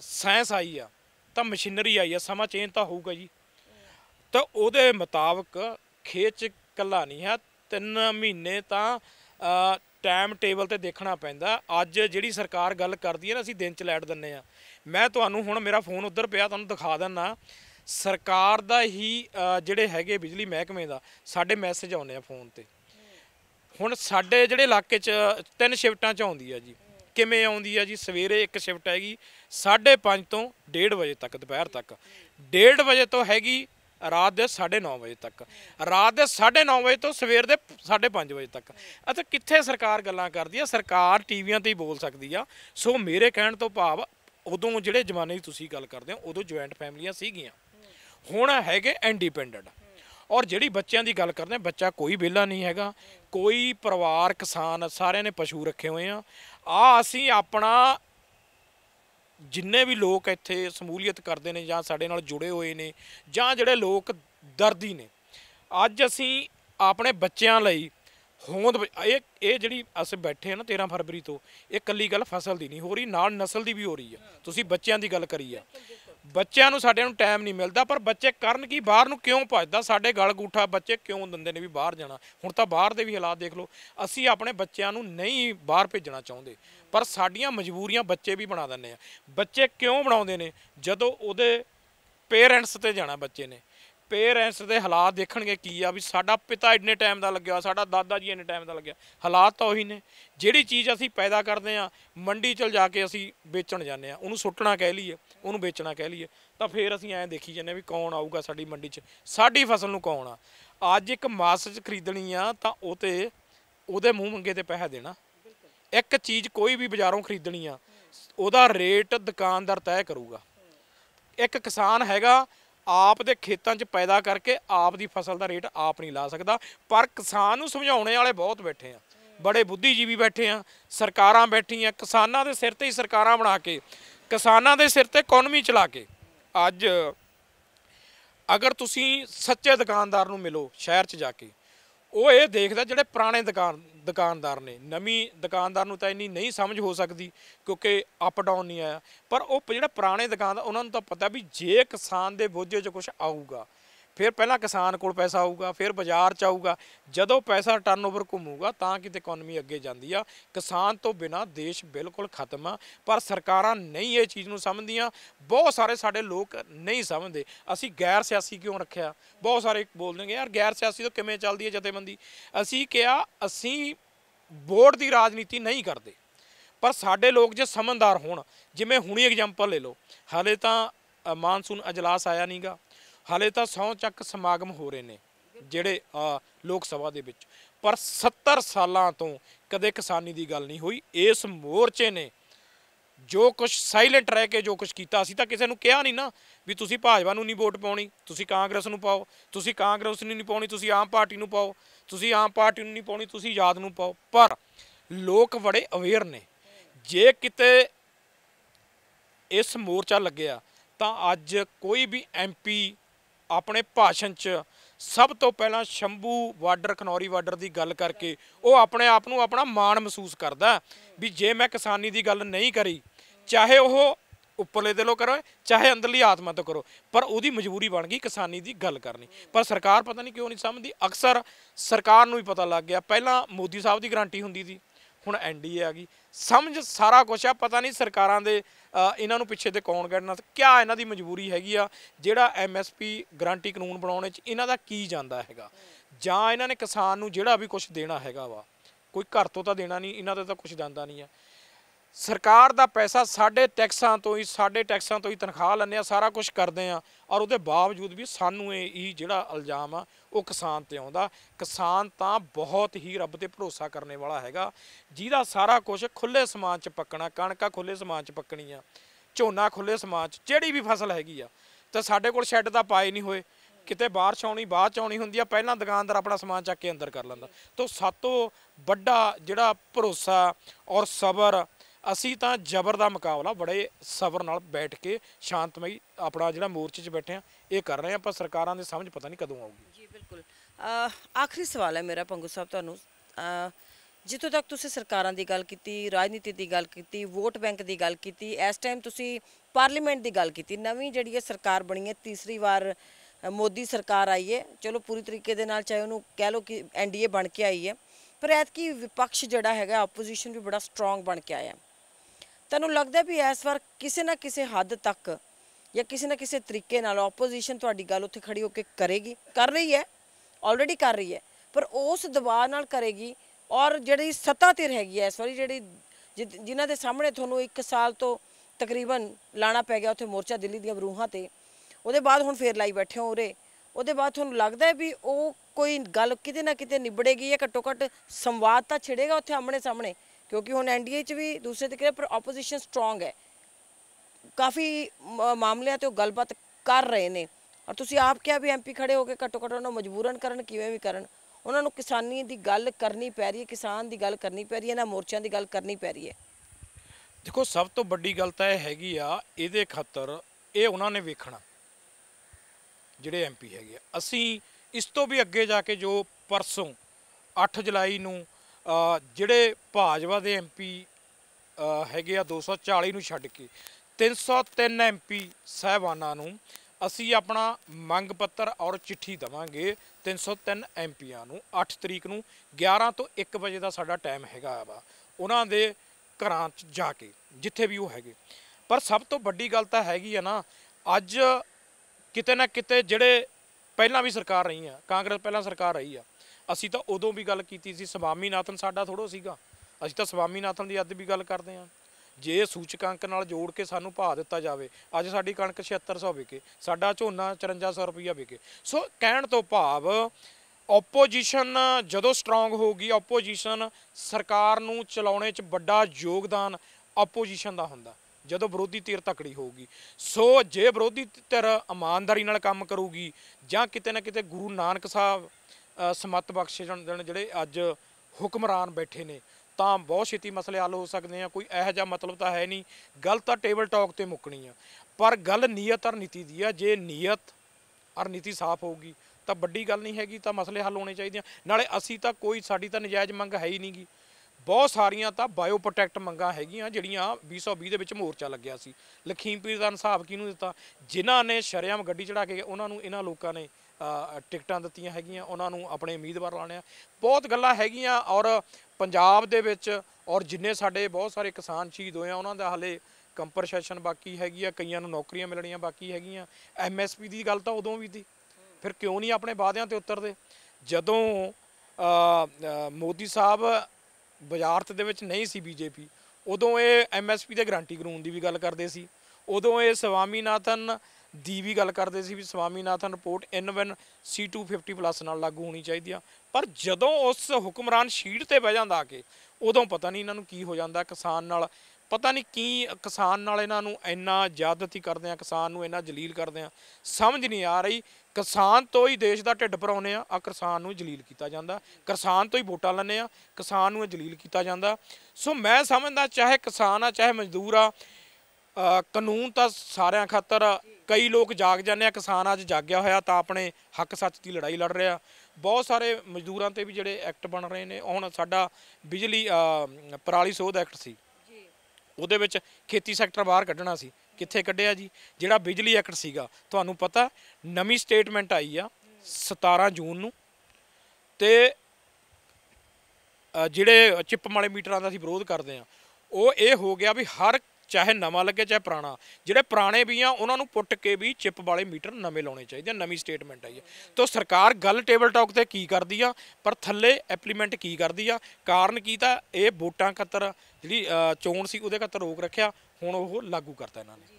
ਸਾਇੰਸ ਆਈ ਆ ਤਾਂ ਮਸ਼ੀਨਰੀ ਆਈ ਆ ਸਮਾਂ ਚੇਂਜ ਤਾਂ ਹੋਊਗਾ ਜੀ ਤਾਂ ਉਹਦੇ ਮੁਤਾਬਕ ਖੇਚ ਕੱਲਾ ਨਹੀਂ ਹੈ ਤਿੰਨ ਮਹੀਨੇ ਤਾਂ ਟਾਈਮ ਟੇਬਲ ਤੇ ਦੇਖਣਾ ਪੈਂਦਾ ਅੱਜ ਜਿਹੜੀ ਸਰਕਾਰ ਗੱਲ ਕਰਦੀ ਹੈ ਨਾ ਅਸੀਂ ਦਿਨ ਚ ਲੈਟ ਦਿੰਨੇ ਆ ਮੈਂ ਤੁਹਾਨੂੰ ਹੁਣ ਮੇਰਾ ਫੋਨ ਉੱਧਰ ਪਿਆ ਤੁਹਾਨੂੰ ਦਿਖਾ ਦਿੰਨਾ ਸਰਕਾਰ ਦਾ ਹੀ ਜਿਹੜੇ ਹੈਗੇ ਬਿਜਲੀ ਮਹਿਕਮੇ ਦਾ ਸਾਡੇ ਮੈਸੇਜ ਆਉਂਦੇ ਆ ਫੋਨ ਤੇ ਹੁਣ ਸਾਡੇ ਜਿਹੜੇ ਇਲਾਕੇ 'ਚ ਤਿੰਨ ਸ਼ਿਫਟਾਂ 'ਚ ਆਉਂਦੀ ਆ ਜੀ ਕਿਵੇਂ ਆਉਂਦੀ ਆ ਜੀ ਸਵੇਰੇ ਇੱਕ ਸ਼ਿਫਟ ਹੈਗੀ 5:30 ਤੋਂ 1:30 ਵਜੇ ਤੱਕ ਦੁਪਹਿਰ ਤੱਕ 1:30 ਵਜੇ ਤੋਂ ਹੈਗੀ ਰਾਤ ਦੇ 9:30 ਵਜੇ ਤੱਕ ਰਾਤ ਦੇ 9:30 ਵਜੇ ਤੋਂ ਸਵੇਰ ਦੇ 5:30 ਵਜੇ ਤੱਕ ਅੱਛਾ ਕਿੱਥੇ ਸਰਕਾਰ ਗੱਲਾਂ ਕਰਦੀ ਆ ਸਰਕਾਰ ਟੀਵੀਆਂ ਤੇ ਹੀ ਬੋਲ ਸਕਦੀ ਆ ਸੋ ਮੇਰੇ ਕਹਿਣ ਤੋਂ ਭਾਵ ਉਦੋਂ ਜਿਹੜੇ ਜ਼ਮਾਨੇ ਦੀ ਤੁਸੀਂ ਗੱਲ ਕਰਦੇ ਹੋ ਉਦੋਂ ਜੁਆਇੰਟ ਫੈਮਲੀਆਂ ਸੀਗੀਆਂ ਹੁਣ ਹੈਗੇ ਇੰਡੀਪੈਂਡੈਂਟ ਔਰ ਜਿਹੜੀ ਬੱਚਿਆਂ ਦੀ ਗੱਲ ਕਰਦੇ ਬੱਚਾ ਕੋਈ ਵਿਹਲਾ ਨਹੀਂ ਹੈਗਾ ਕੋਈ ਪਰਿਵਾਰ ਕਿਸਾਨ ਸਾਰਿਆਂ ਨੇ ਪਸ਼ੂ ਰੱਖੇ ਹੋਏ ਆ ਆ ਅਸੀਂ ਆਪਣਾ ਜਿੰਨੇ ਵੀ ਲੋਕ ਇੱਥੇ ਸਮੂਲੀਅਤ ਕਰਦੇ ਨੇ ਜਾਂ ਸਾਡੇ ਨਾਲ ਜੁੜੇ ਹੋਏ ਨੇ ਜਾਂ ਜਿਹੜੇ ਲੋਕ ਦਰਦੀ ਨੇ ਅੱਜ ਅਸੀਂ ਆਪਣੇ ਬੱਚਿਆਂ ਲਈ ਹੋਂਦ ਇਹ ਇਹ ਜਿਹੜੀ ਅਸੀਂ ਬੈਠੇ ਆ ਨਾ 13 ਫਰਵਰੀ ਤੋਂ ਇਹ ਕੱਲੀ ਗੱਲ ਫਸਲ ਦੀ ਨਹੀਂ ਹੋ ਰਹੀ ਨਾਲ ਨਸਲ ਦੀ ਵੀ ਹੋ ਰਹੀ ਆ ਤੁਸੀਂ ਬੱਚਿਆਂ ਦੀ ਗੱਲ ਕਰੀ ਆ ਬੱਚਿਆਂ ਨੂੰ ਸਾਡੇ ਨੂੰ ਟਾਈਮ ਨਹੀਂ ਮਿਲਦਾ ਪਰ ਬੱਚੇ ਕਰਨ ਕੀ ਬਾਹਰ ਨੂੰ ਕਿਉਂ ਭੱਜਦਾ ਸਾਡੇ ਗਲ ਗੂਠਾ ਬੱਚੇ ਕਿਉਂ ਦਿੰਦੇ ਨੇ ਵੀ ਬਾਹਰ ਜਾਣਾ ਹੁਣ ਤਾਂ ਬਾਹਰ ਦੇ ਵੀ ਹਾਲਾਤ ਦੇਖ ਲਓ ਅਸੀਂ ਆਪਣੇ ਬੱਚਿਆਂ ਨੂੰ ਨਹੀਂ ਬਾਹਰ ਭੇਜਣਾ ਚਾਹੁੰਦੇ ਪਰ ਸਾਡੀਆਂ ਮਜਬੂਰੀਆਂ ਬੱਚੇ ਵੀ ਬਣਾ ਦਿੰਦੇ ਆ ਬੱਚੇ ਕਿਉਂ ਬਣਾਉਂਦੇ ਨੇ ਜਦੋਂ ਉਹਦੇ ਪੇਰੈਂਟਸ ਤੇ ਜਾਣਾ ਬੱਚੇ ਨੇ ਪੇਰੈਂਟਸ ਦੇ ਹਾਲਾਤ ਦੇਖਣਗੇ ਕੀ ਆ ਵੀ ਸਾਡਾ ਪਿਤਾ ਇੰਨੇ ਟਾਈਮ ਦਾ ਲੱਗਿਆ ਸਾਡਾ ਦਾਦਾ ਜੀ ਇੰਨੇ ਟਾਈਮ ਦਾ ਲੱਗਿਆ ਹਾਲਾਤ ਤਾਂ ਉਹੀ ਨੇ ਜਿਹੜੀ ਚੀਜ਼ ਅਸੀਂ ਪੈਦਾ ਕਰਦੇ ਆ ਮੰਡੀ ਚਲ ਜਾ ਕੇ ਅਸੀਂ ਵੇਚਣ ਜਾਂਦੇ ਆ ਉਹਨੂੰ ਸੁੱਟਣਾ ਕਹਿ ਲਈਏ ਉਹਨੂੰ ਵੇਚਣਾ ਕਹਿ ਲਈਏ ਤਾਂ ਫੇਰ ਅਸੀਂ ਐਂ ਦੇਖੀ ਜਾਂਦੇ ਵੀ ਕੌਣ ਆਊਗਾ ਸਾਡੀ ਮੰਡੀ 'ਚ ਸਾਡੀ ਫਸਲ ਨੂੰ ਕੌਣ ਆ ਅੱਜ ਇੱਕ ਮਾਸ 'ਚ ਖਰੀਦਣੀ ਆ ਤਾਂ ਉਹ ਤੇ ਉਹਦੇ ਮੂੰਹ ਮੰਗੇ ਤੇ ਪੈਸਾ ਦੇਣਾ ਇੱਕ ਚੀਜ਼ ਕੋਈ ਵੀ ਬਾਜ਼ਾਰੋਂ ਖਰੀਦਣੀ ਆ ਉਹਦਾ ਰੇਟ ਦੁਕਾਨਦਾਰ ਤੈਅ ਕਰੂਗਾ ਇੱਕ ਕਿਸਾਨ ਹੈਗਾ ਆਪ ਦੇ ਖੇਤਾਂ 'ਚ ਪੈਦਾ ਕਰਕੇ ਆਪ ਦੀ ਫਸਲ ਦਾ ਰੇਟ ਆਪ ਨਹੀਂ ਲਾ ਸਕਦਾ ਪਰ ਕਿਸਾਨ ਨੂੰ ਸਮਝਾਉਣੇ ਵਾਲੇ ਬਹੁਤ ਬੈਠੇ ਆ ਬੜੇ ਬੁੱਧੀਜੀਵੀ ਬੈਠੇ ਆ ਸਰਕਾਰਾਂ ਬੈਠੀਆਂ ਕਿਸਾਨਾਂ ਦੇ ਸਿਰ ਤੇ ਹੀ ਸਰਕਾਰਾਂ ਬਣਾ ਕੇ ਕਿਸਾਨਾਂ ਦੇ ਸਿਰ ਤੇ ਇਕਨੋਮੀ ਚਲਾ ਕੇ ਅੱਜ ਅਗਰ ਤੁਸੀਂ ਸੱਚੇ ਦੁਕਾਨਦਾਰ ਨੂੰ ਮਿਲੋ ਸ਼ਹਿਰ 'ਚ ਜਾ ਕੇ ਉਹ ਇਹ ਦੇਖਦਾ ਜਿਹੜੇ ਪੁਰਾਣੇ ਦੁਕਾਨ ਦੁਕਾਨਦਾਰ ਨੇ ਨਵੀਂ ਦੁਕਾਨਦਾਰ ਨੂੰ ਤਾਂ ਇੰਨੀ ਨਹੀਂ ਸਮਝ ਹੋ ਸਕਦੀ ਕਿਉਂਕਿ ਅਪ ਡਾਊਨ ਨਹੀਂ ਆਇਆ ਪਰ ਉਹ ਜਿਹੜਾ ਪੁਰਾਣੇ ਦੁਕਾਨਦਾਰ ਉਹਨਾਂ ਨੂੰ ਤਾਂ ਪਤਾ ਵੀ ਜੇ ਕਿਸਾਨ ਦੇ ਬੋਝੇ 'ਚ ਕੁਝ ਆਊਗਾ ਫਿਰ ਪਹਿਲਾਂ ਕਿਸਾਨ ਕੋਲ ਪੈਸਾ ਆਊਗਾ ਫਿਰ ਬਾਜ਼ਾਰ 'ਚ ਆਊਗਾ ਜਦੋਂ ਪੈਸਾ ਟਰਨਓਵਰ ਘੁੰਮੂਗਾ ਤਾਂ ਕਿਤੇ ਇਕਨੋਮੀ ਅੱਗੇ ਜਾਂਦੀ ਆ ਕਿਸਾਨ ਤੋਂ ਬਿਨਾ ਦੇਸ਼ ਬਿਲਕੁਲ ਖਤਮ ਆ ਪਰ ਸਰਕਾਰਾਂ ਨਹੀਂ ਇਹ ਚੀਜ਼ ਨੂੰ ਸਮਝਦੀਆਂ ਬਹੁਤ ਸਾਰੇ ਸਾਡੇ ਲੋਕ ਨਹੀਂ ਸਮਝਦੇ ਅਸੀਂ ਗੈਰ ਸਿਆਸੀ ਕਿਉਂ ਰੱਖਿਆ ਬਹੁਤ ਸਾਰੇ ਬੋਲਦੇ ਨੇ ਯਾਰ ਗੈਰ ਸਿਆਸੀ ਤੋਂ ਕਿਵੇਂ ਚੱਲਦੀ ਹੈ ਜਥੇਬੰਦੀ ਅਸੀਂ ਕਿਹਾ ਅਸੀਂ ਵੋਟ ਦੀ ਰਾਜਨੀਤੀ ਨਹੀਂ ਕਰਦੇ ਪਰ ਸਾਡੇ ਲੋਕ ਜੇ ਸਮਝਦਾਰ ਹੋਣ ਜਿਵੇਂ ਹੁਣੀ ਐਗਜ਼ਾਮਪਲ ਲੈ ਲਓ ਹਾਲੇ ਤਾਂ ਮਾਨਸੂਨ ਅਜਲਾਸ ਆਇਆ ਨਹੀਂਗਾ ਹਾਲੇ ਤਾਂ ਸੌ ਚੱਕ ਸਮਾਗਮ ਹੋ ਰਹੇ ਨੇ ਜਿਹੜੇ ਆ ਲੋਕ ਸਭਾ ਦੇ ਵਿੱਚ ਪਰ 70 ਸਾਲਾਂ ਤੋਂ ਕਦੇ ਕਿਸਾਨੀ ਦੀ ਗੱਲ ਨਹੀਂ ਹੋਈ ਇਸ ਮੋਰਚੇ ਨੇ ਜੋ ਕੁਝ ਸਾਇਲੈਂਟ ਰਹਿ ਕੇ ਜੋ ਕੁਝ ਕੀਤਾ ਅਸੀਂ ਤਾਂ ਕਿਸੇ ਨੂੰ ਕਿਹਾ ਨਹੀਂ ਨਾ ਵੀ ਤੁਸੀਂ ਭਾਜਪਾ ਨੂੰ ਨਹੀਂ ਵੋਟ ਪਾਉਣੀ ਤੁਸੀਂ ਕਾਂਗਰਸ ਨੂੰ ਪਾਓ ਤੁਸੀਂ ਕਾਂਗਰਸ ਨੂੰ ਨਹੀਂ ਪਾਉਣੀ ਤੁਸੀਂ ਆਮ ਪਾਰਟੀ ਨੂੰ ਪਾਓ ਤੁਸੀਂ ਆਮ ਪਾਰਟੀ ਨੂੰ ਨਹੀਂ ਪਾਉਣੀ ਤੁਸੀਂ ਯਾਦ ਨੂੰ ਪਾਓ ਪਰ ਲੋਕ ਬੜੇ ਅਵੇਅਰ ਨੇ ਜੇ ਕਿਤੇ ਇਸ ਮੋਰਚਾ ਲੱਗਿਆ ਤਾਂ ਅੱਜ ਕੋਈ ਵੀ ਐਮਪੀ ਆਪਣੇ ਭਾਸ਼ਣ 'ਚ ਸਭ ਤੋਂ ਪਹਿਲਾਂ ਸ਼ੰਭੂ ਬਾਰਡਰ ਖਨੌਰੀ ਬਾਰਡਰ ਦੀ ਗੱਲ ਕਰਕੇ ਉਹ ਆਪਣੇ ਆਪ ਨੂੰ ਆਪਣਾ ਮਾਣ ਮਹਿਸੂਸ ਕਰਦਾ ਵੀ ਜੇ ਮੈਂ ਕਿਸਾਨੀ ਦੀ ਗੱਲ ਨਹੀਂ ਕਰੀ ਚਾਹੇ ਉਹ ਉੱਪਰਲੇ ਦਿਲੋਂ ਕਰੋ ਚਾਹੇ ਅੰਦਰਲੀ ਆਤਮਾ ਤੋਂ ਕਰੋ ਪਰ ਉਹਦੀ ਮਜਬੂਰੀ ਬਣ ਗਈ ਕਿਸਾਨੀ ਦੀ ਗੱਲ ਕਰਨੀ ਪਰ ਸਰਕਾਰ ਪਤਾ ਨਹੀਂ ਕਿਉਂ ਨਹੀਂ ਸਮਝਦੀ ਅਕਸਰ ਸਰਕਾਰ ਨੂੰ ਵੀ ਪਤਾ ਲੱਗ ਗਿਆ ਪਹਿਲਾਂ ਮੋਦੀ ਸਾਹਿਬ ਦੀ ਗਾਰੰਟੀ ਹੁੰਦੀ ਸੀ ਹੁਣ ਐਨਡੀਏ ਆ ਗਈ ਸਮਝ ਸਾਰਾ ਕੁਝ ਆ ਪਤਾ ਨਹੀਂ ਸਰਕਾਰਾਂ ਦੇ ਇਹਨਾਂ ਨੂੰ ਪਿੱਛੇ ਤੇ ਕੌਣ ਤੇ ਕਿਆ ਇਹਨਾਂ ਦੀ ਮਜਬੂਰੀ ਹੈਗੀ ਆ ਜਿਹੜਾ ਐਮਐਸਪੀ ਗਰੰਟੀ ਕਾਨੂੰਨ ਬਣਾਉਣੇ ਚ ਇਹਨਾਂ ਦਾ ਕੀ ਜਾਂਦਾ ਹੈਗਾ ਜਾਂ ਇਹਨਾਂ ਨੇ ਕਿਸਾਨ ਨੂੰ ਜਿਹੜਾ ਵੀ ਕੁਝ ਦੇਣਾ ਹੈਗਾ ਵਾ ਕੋਈ ਘਰ ਤੋਂ ਤਾਂ ਦੇਣਾ ਨਹੀਂ ਇਹਨਾਂ ਦਾ ਤਾਂ ਕੁਝ ਜਾਂਦਾ ਨਹੀਂ ਆ ਸਰਕਾਰ ਦਾ ਪੈਸਾ ਸਾਡੇ ਟੈਕਸਾਂ ਤੋਂ ਹੀ ਸਾਡੇ ਟੈਕਸਾਂ ਤੋਂ ਹੀ ਤਨਖਾਹ ਲੈਂਦੇ ਆ ਸਾਰਾ ਕੁਝ ਕਰਦੇ ਆ ਔਰ ਉਹਦੇ ਬਾਵਜੂਦ ਵੀ ਸਾਨੂੰ ਇਹ ਹੀ ਜਿਹੜਾ ਇਲਜ਼ਾਮ ਆ ਉਹ ਕਿਸਾਨ ਤੇ ਆਉਂਦਾ ਕਿਸਾਨ ਤਾਂ ਬਹੁਤ ਹੀ ਰੱਬ ਤੇ ਭਰੋਸਾ ਕਰਨੇ ਵਾਲਾ ਹੈਗਾ ਜਿਹਦਾ ਸਾਰਾ ਕੁਝ ਖੁੱਲੇ ਸਮਾਨ 'ਚ ਪੱਕਣਾ ਕਣਕਾਂ ਖੁੱਲੇ ਸਮਾਨ 'ਚ ਪੱਕਣੀ ਆ ਝੋਨਾ ਖੁੱਲੇ ਸਮਾਨ 'ਚ ਜਿਹੜੀ ਵੀ ਫਸਲ ਹੈਗੀ ਆ ਤੇ ਸਾਡੇ ਕੋਲ ਸ਼ੈੱਡ ਤਾਂ ਪਾਏ ਨਹੀਂ ਹੋਏ ਕਿਤੇ ਬਾਹਰ ਆਉਣੀ ਬਾਅਦ ਚ ਆਉਣੀ ਹੁੰਦੀ ਆ ਪਹਿਲਾਂ ਦੁਕਾਨਦਾਰ ਆਪਣਾ ਸਮਾਨ ਚੱਕ ਕੇ ਅੰਦਰ ਕਰ ਲੈਂਦਾ ਤੋਂ ਸਾਤੋਂ ਵੱਡਾ ਜਿਹੜਾ ਭਰੋਸਾ ਔਰ ਸਬਰ ਅਸੀਂ ਤਾਂ ਜ਼ਬਰ ਦਾ ਮੁਕਾਬਲਾ ਬੜੇ ਸਬਰ ਨਾਲ ਬੈਠ ਕੇ ਸ਼ਾਂਤਮਈ ਆਪਣਾ ਜਿਹੜਾ ਮੋਰਚੇ 'ਚ ਬੈਠੇ ਆ ਇਹ ਕਰ ਰਹੇ ਆ ਪਰ ਸਰਕਾਰਾਂ ਦੇ ਸਮਝ ਪਤਾ ਨਹੀਂ ਕਦੋਂ ਆਊਗੀ ਜੀ ਬਿਲਕੁਲ ਆਖਰੀ ਸਵਾਲ ਹੈ ਮੇਰਾ ਪੰਗੂ ਸਾਹਿਬ ਤੁਹਾਨੂੰ ਜਿੱਥੋਂ ਤੱਕ ਤੁਸੀਂ ਸਰਕਾਰਾਂ ਦੀ ਗੱਲ ਕੀਤੀ ਰਾਜਨੀਤੀ ਦੀ ਗੱਲ ਕੀਤੀ ਵੋਟ ਬੈਂਕ ਦੀ ਗੱਲ ਕੀਤੀ ਇਸ ਟਾਈਮ ਤੁਸੀਂ ਪਾਰਲੀਮੈਂਟ ਦੀ ਗੱਲ ਕੀਤੀ ਨਵੀਂ ਜਿਹੜੀ ਹੈ ਸਰਕਾਰ ਬਣੀ ਹੈ ਤੀਸਰੀ ਵਾਰ ਮੋਦੀ ਸਰਕਾਰ ਆਈ ਹੈ ਚਲੋ ਪੂਰੀ ਤਰੀਕੇ ਦੇ ਨਾਲ ਚਾਹੇ ਉਹਨੂੰ ਕਹਿ ਲੋ ਕਿ ਐਨਡੀਏ ਬਣ ਕੇ ਆਈ ਹੈ ਪਰ ਐਤ ਕੀ ਵਿਪਕਸ਼ ਜਿਹੜਾ ਹੈਗਾ ਆਪੋਜੀਸ਼ਨ ਵੀ ਬੜਾ ਸਟਰੋਂਗ ਬਣ ਕੇ ਆਇਆ ਤੈਨੂੰ ਲੱਗਦਾ ਵੀ ਇਸ ਵਾਰ ਕਿਸੇ ਨਾ ਕਿਸੇ ਹੱਦ ਤੱਕ ਜਾਂ ਕਿਸੇ ਨਾ ਕਿਸੇ ਤਰੀਕੇ ਨਾਲ ਆਪੋਜੀਸ਼ਨ ਤੁਹਾਡੀ ਗੱਲ ਉੱਥੇ ਖੜੀ ਹੋ ਕੇ ਕਰੇਗੀ ਕਰ ਰਹੀ ਹੈ ਆਲਰੇਡੀ ਕਰ ਰਹੀ ਹੈ ਪਰ ਉਸ ਦਬਾਅ ਨਾਲ ਕਰੇਗੀ ਔਰ ਜਿਹੜੀ ਸਤਾ ਤੇ ਰਹਿ ਗਈ ਹੈ ਇਸ ਵਾਰੀ ਜਿਹੜੀ ਜਿਨ੍ਹਾਂ ਦੇ ਸਾਹਮਣੇ ਤੁਹਾਨੂੰ 1 ਸਾਲ ਤੋਂ ਤਕਰੀਬਨ ਲਾਣਾ ਪੈ ਗਿਆ ਉੱਥੇ ਮੋਰਚਾ ਦਿੱਲੀ ਦੀਆਂ ਬਰੂਹਾਂ ਤੇ ਉਹਦੇ ਬਾਅਦ ਹੁਣ ਫੇਰ ਲਾਈ ਬੈਠੇ ਹੋ ਉਰੇ ਉਹਦੇ ਬਾਅਦ ਤੁਹਾਨੂੰ ਲੱਗਦਾ ਵੀ ਉਹ ਕੋਈ ਗੱਲ ਕਿਤੇ ਨਾ ਕਿਤੇ ਨਿਬੜੇਗੀ ਜਾਂ ਘੱਟੋ ਘੱਟ ਸੰਵਾਦ ਤਾਂ ਛਿੜੇਗਾ ਉੱਥੇ ਆਮਣੇ ਸਾਹਮਣੇ ਕਿਉਂਕਿ ਹੁਣ ਐਨਡੀਏ 'ਚ ਵੀ ਦੂਸਰੇ ਤਰੀਕੇ ਪਰ ਆਪੋਜੀਸ਼ਨ ਸਟਰੋਂਗ ਹੈ ਕਾਫੀ ਮਾਮਲਿਆਂ ਤੇ ਉਹ ਗੱਲਬਾਤ ਕਰ ਰਹੇ ਨੇ ਔਰ ਤੁਸੀਂ ਆਪ ਕਿਹਾ ਵੀ ਐਮਪੀ ਖੜੇ ਹੋ ਕੇ ਘੱਟੋ ਘੱਟ ਉਹਨਾਂ ਨੂੰ ਮਜਬੂਰਨ ਕਰਨ ਕਿਵੇਂ ਵੀ ਕਰਨ ਉਹਨਾਂ ਨੂੰ ਕਿਸਾਨੀ ਦੀ ਗੱਲ ਕਰਨੀ ਪੈ ਰਹੀ ਹੈ ਕਿਸਾਨ ਦੀ ਗੱਲ ਕਰਨੀ ਪੈ ਰਹੀ ਹੈ ਨਾ ਮੋਰਚਿਆਂ ਦੀ ਗੱਲ ਕਰਨੀ ਪੈ ਰਹੀ ਹੈ ਦੇਖੋ ਸਭ ਤੋਂ ਵੱਡੀ ਗੱਲ ਤਾਂ ਇਹ ਹੈਗੀ ਆ ਇਹਦੇ ਖਾਤਰ ਇਹ ਉਹਨਾਂ ਨੇ ਵੇਖਣਾ ਜਿਹੜੇ ਐਮਪੀ ਹੈਗੇ ਅਸੀਂ ਇਸ ਤੋਂ ਵੀ ਅੱਗੇ ਜਾ ਕੇ ਜੋ ਪਰਸੋਂ 8 ਜੁਲਾਈ ਨੂੰ ਜਿਹੜੇ ਭਾਜਪਾ ਦੇ ਐਮਪੀ ਹੈਗੇ ਆ 240 ਨੂੰ ਛੱਡ ਕੇ 303 ਐਮਪੀ ਸਹਿਬਾਨਾਂ ਨੂੰ ਅਸੀਂ ਆਪਣਾ ਮੰਗ ਪੱਤਰ ਔਰ ਚਿੱਠੀ ਦਵਾਂਗੇ 303 ਐਮਪੀਆਂ ਨੂੰ 8 ਤਰੀਕ ਨੂੰ 11 ਤੋਂ 1 ਵਜੇ ਦਾ ਸਾਡਾ ਟਾਈਮ ਹੈਗਾ ਵਾ ਉਹਨਾਂ ਦੇ ਘਰਾਂ 'ਚ ਜਾ ਕੇ ਜਿੱਥੇ ਵੀ ਉਹ ਹੈਗੇ ਪਰ ਸਭ ਤੋਂ ਵੱਡੀ ਗੱਲ ਤਾਂ ਹੈਗੀ ਆ ਨਾ ਅੱਜ ਕਿਤੇ ਨਾ ਕਿਤੇ ਜਿਹੜੇ ਪਹਿਲਾਂ ਵੀ ਸਰਕਾਰ ਰਹੀ ਆ ਕਾਂਗਰਸ ਪਹਿਲਾਂ ਸਰਕਾਰ ਰਹੀ ਆ ਅਸੀਂ ਤਾਂ ਉਦੋਂ ਵੀ ਗੱਲ ਕੀਤੀ ਸੀ ਸਵਾਮੀ ਨਾਥਨ ਸਾਡਾ ਥੋੜੋ ਸੀਗਾ ਅਸੀਂ ਤਾਂ ਸਵਾਮੀ ਨਾਥਨ ਦੀ ਅੱਧ ਵੀ ਗੱਲ ਕਰਦੇ ਹਾਂ ਜੇ ਸੂਚਕਾਂਕ ਨਾਲ ਜੋੜ ਕੇ ਸਾਨੂੰ ਭਾਅ ਦਿੱਤਾ ਜਾਵੇ ਅੱਜ ਸਾਡੀ ਕਣਕ 7600 ਵਿਕੇ ਸਾਡਾ ਝੋਨਾ 5400 ਰੁਪਇਆ ਵਿਕੇ ਸੋ ਕਹਿਣ ਤੋਂ ਭਾਵ ਆਪੋਜੀਸ਼ਨ ਜਦੋਂ ਸਟਰੋਂਗ ਹੋਊਗੀ ਆਪੋਜੀਸ਼ਨ ਸਰਕਾਰ ਨੂੰ ਚਲਾਉਣੇ 'ਚ ਵੱਡਾ ਯੋਗਦਾਨ ਆਪੋਜੀਸ਼ਨ ਦਾ ਹੁੰਦਾ ਜਦੋਂ ਵਿਰੋਧੀ ਧਿਰ ਤਕੜੀ ਹੋਊਗੀ ਸੋ ਜੇ ਵਿਰੋਧੀ ਧਿਰ ਇਮਾਨਦਾਰੀ ਨਾਲ ਕੰਮ ਕਰੂਗੀ ਜਾਂ ਕਿਤੇ ਨਾ ਕਿਤੇ ਗੁਰੂ ਨਾਨਕ ਸਾਹਿਬ ਸਮਤ ਬਖਸ਼ੇ ਜਾਣ ਜਿਹੜੇ ਅੱਜ ਹੁਕਮਰਾਨ ਬੈਠੇ ਨੇ ਤਾਂ ਬਹੁਤ ਛੇਤੀ ਮਸਲੇ ਹੱਲ ਹੋ ਸਕਦੇ ਆ ਕੋਈ ਇਹੋ ਜਿਹਾ ਮਤਲਬ ਤਾਂ ਹੈ ਨਹੀਂ ਗੱਲ ਤਾਂ ਟੇਬਲ ਟਾਕ ਤੇ ਮੁੱਕਣੀ ਆ ਪਰ ਗੱਲ ਨੀਅਤ ਔਰ ਨੀਤੀ ਦੀ ਆ ਜੇ ਨੀਅਤ ਔਰ ਨੀਤੀ ਸਾਫ਼ ਹੋਊਗੀ ਤਾਂ ਵੱਡੀ ਗੱਲ ਨਹੀਂ ਹੈਗੀ ਤਾਂ ਮਸਲੇ ਹੱਲ ਹੋਣੇ ਚਾਹੀਦੇ ਆ ਨਾਲੇ ਅਸੀਂ ਤਾਂ ਕੋਈ ਸਾਡੀ ਤਾਂ ਨਜਾਇਜ਼ ਮੰਗ ਹੈ ਹੀ ਨਹੀਂਗੀ ਬਹੁਤ ਸਾਰੀਆਂ ਤਾਂ ਬਾਇਓ ਪ੍ਰੋਟੈਕਟ ਮੰਗਾ ਹੈਗੀਆਂ ਜਿਹੜੀਆਂ 2020 ਦੇ ਵਿੱਚ ਮੋਰਚਾ ਲੱਗਿਆ ਸੀ ਲਖੀਮਪੀਰ ਦਾ ਹਿਸਾਬ ਕਿਹਨੂੰ ਦਿੱਤਾ ਜਿਨ੍ਹਾਂ ਨੇ ਸ਼ਰਿਆਮ ਗੱਡੀ ਚੜਾ ਕੇ ਉਹਨਾਂ ਨੂੰ ਇਹਨਾਂ ਲੋਕਾਂ ਨੇ ਟਿਕਟਾਂ ਦਿੱਤੀਆਂ ਹੈਗੀਆਂ ਉਹਨਾਂ ਨੂੰ ਆਪਣੇ ਉਮੀਦਵਾਰ ਲਾਣੇ ਆ ਬਹੁਤ ਗੱਲਾਂ ਹੈਗੀਆਂ ਔਰ ਪੰਜਾਬ ਦੇ ਵਿੱਚ ਔਰ ਜਿੰਨੇ ਸਾਡੇ ਬਹੁਤ ਸਾਰੇ ਕਿਸਾਨ ਸ਼ਹੀਦ ਹੋਏ ਆ ਉਹਨਾਂ ਦਾ ਹਲੇ ਕੰਪਨਸੇਸ਼ਨ ਬਾਕੀ ਹੈਗੀ ਆ ਕਈਆਂ ਨੂੰ ਨੌਕਰੀਆਂ ਮਿਲਣੀਆਂ ਬਾਕੀ ਹੈਗੀਆਂ ਐਮਐਸਪੀ ਦੀ ਗੱਲ ਤਾਂ ਉਦੋਂ ਵੀ ਸੀ ਫਿਰ ਕਿਉਂ ਨਹੀਂ ਆਪਣੇ ਵਾਅਦਿਆਂ ਤੇ ਉਤਰਦੇ ਜਦੋਂ ਮੋਦੀ ਸਾਹਿਬ ਬਾਜ਼ਾਰਤ ਦੇ ਵਿੱਚ ਨਹੀਂ ਸੀ ਬੀਜੇਪੀ ਉਦੋਂ ਇਹ ਐਮਐਸਪੀ ਦੇ ਗਾਰੰਟੀ ਕਰਾਉਣ ਦੀ ਵੀ ਗੱਲ ਕਰਦੇ ਸੀ ਉਦੋਂ ਇਹ ਨਾਥਨ ਦੀ ਵੀ ਗੱਲ ਕਰਦੇ ਸੀ ਵੀ Swaminathan report one C250 plus ਨਾਲ ਲਾਗੂ ਹੋਣੀ ਚਾਹੀਦੀ ਆ ਪਰ ਜਦੋਂ ਉਸ ਹੁਕਮਰਾਨ ਸ਼ੀਟ ਤੇ ਬਹਿ ਜਾਂਦਾ ਆ ਕੇ ਉਦੋਂ ਪਤਾ ਨਹੀਂ ਇਹਨਾਂ ਨੂੰ ਕੀ ਹੋ ਜਾਂਦਾ ਕਿਸਾਨ ਨਾਲ ਪਤਾ ਨਹੀਂ ਕੀ ਕਿਸਾਨ ਨਾਲ ਇਹਨਾਂ ਨੂੰ ਇੰਨਾ ਜ਼ਿਆਦਤੀ ਕਰਦੇ ਆ ਕਿਸਾਨ ਨੂੰ ਇੰਨਾ ਜਲੀਲ ਕਰਦੇ ਆ ਸਮਝ ਨਹੀਂ ਆ ਰਹੀ ਕਿਸਾਨ ਤੋਂ ਹੀ ਦੇਸ਼ ਦਾ ਢਿੱਡ ਭਰਾਉਨੇ ਆ ਆ ਕਿਸਾਨ ਨੂੰ ਜਲੀਲ ਕੀਤਾ ਜਾਂਦਾ ਕਿਸਾਨ ਤੋਂ ਹੀ ਵੋਟਾਂ ਲੈਣੇ ਆ ਕਿਸਾਨ ਨੂੰ ਜਲੀਲ ਕੀਤਾ ਜਾਂਦਾ ਸੋ ਮੈਂ ਸਮਝਦਾ ਚਾਹੇ ਕਿਸਾਨ ਆ ਚਾਹੇ ਮਜ਼ਦੂਰ ਆ ਕਾਨੂੰਨ ਤਾਂ ਸਾਰਿਆਂ ਖਾਤਰ ਕਈ ਲੋਕ ਜਾਗ ਜਾਂਦੇ ਆ ਕਿਸਾਨ ਅੱਜ ਜਾਗਿਆ ਹੋਇਆ ਤਾਂ ਆਪਣੇ ਹੱਕ ਸੱਚ ਦੀ ਲੜਾਈ ਲੜ ਰਿਹਾ ਬਹੁਤ ਸਾਰੇ ਮਜ਼ਦੂਰਾਂ ਤੇ ਵੀ ਜਿਹੜੇ ਐਕਟ ਬਣ ਰਹੇ ਨੇ ਹੁਣ ਸਾਡਾ ਬਿਜਲੀ ਪਰਾਲੀ ਸੋਧ ਐਕਟ ਸੀ ਉਹਦੇ ਵਿੱਚ ਖੇਤੀ ਸੈਕਟਰ ਬਾਹਰ ਕੱਢਣਾ ਸੀ ਕਿੱਥੇ ਕੱਢਿਆ ਜੀ ਜਿਹੜਾ ਬਿਜਲੀ ਐਕਟ ਸੀਗਾ ਤੁਹਾਨੂੰ ਪਤਾ ਨਵੀਂ ਸਟੇਟਮੈਂਟ ਆਈ ਆ 17 ਜੂਨ ਨੂੰ ਤੇ ਜਿਹੜੇ ਚਿੱਪ ਵਾਲੇ ਮੀਟਰਾਂ ਦਾ ਅਸੀਂ ਵਿਰੋਧ ਕਰਦੇ ਆ ਉਹ ਇਹ ਹੋ ਗਿਆ ਵੀ ਹਰ ਚਾਹੇ ਨਵਾਂ ਲੱਗੇ ਚਾਹੇ ਪੁਰਾਣਾ ਜਿਹੜੇ ਪੁਰਾਣੇ ਵੀ ਆ ਉਹਨਾਂ ਨੂੰ ਪੁੱਟ ਕੇ ਵੀ ਚਿਪ ਵਾਲੇ ਮੀਟਰ ਨਵੇਂ ਲਾਉਣੇ ਚਾਹੀਦੇ ਨਵੀਂ ਸਟੇਟਮੈਂਟ ਆਈ ਹੈ ਤੋਂ ਸਰਕਾਰ ਗੱਲ ਟੇਬਲ ਟਾਕ ਤੇ ਕੀ ਕਰਦੀ ਆ ਪਰ ਥੱਲੇ ਐਪਲੀਮੈਂਟ ਕੀ ਕਰਦੀ ਆ ਕਾਰਨ ਕੀ ਤਾਂ ਇਹ ਵੋਟਾਂ ਖਤਰ ਜਿਹੜੀ ਚੋਣ ਸੀ ਉਹਦੇ ਖਤਰ ਰੋਕ ਰੱਖਿਆ ਹੁਣ ਉਹ ਲਾਗੂ ਕਰਤਾ ਇਹਨਾਂ ਨੇ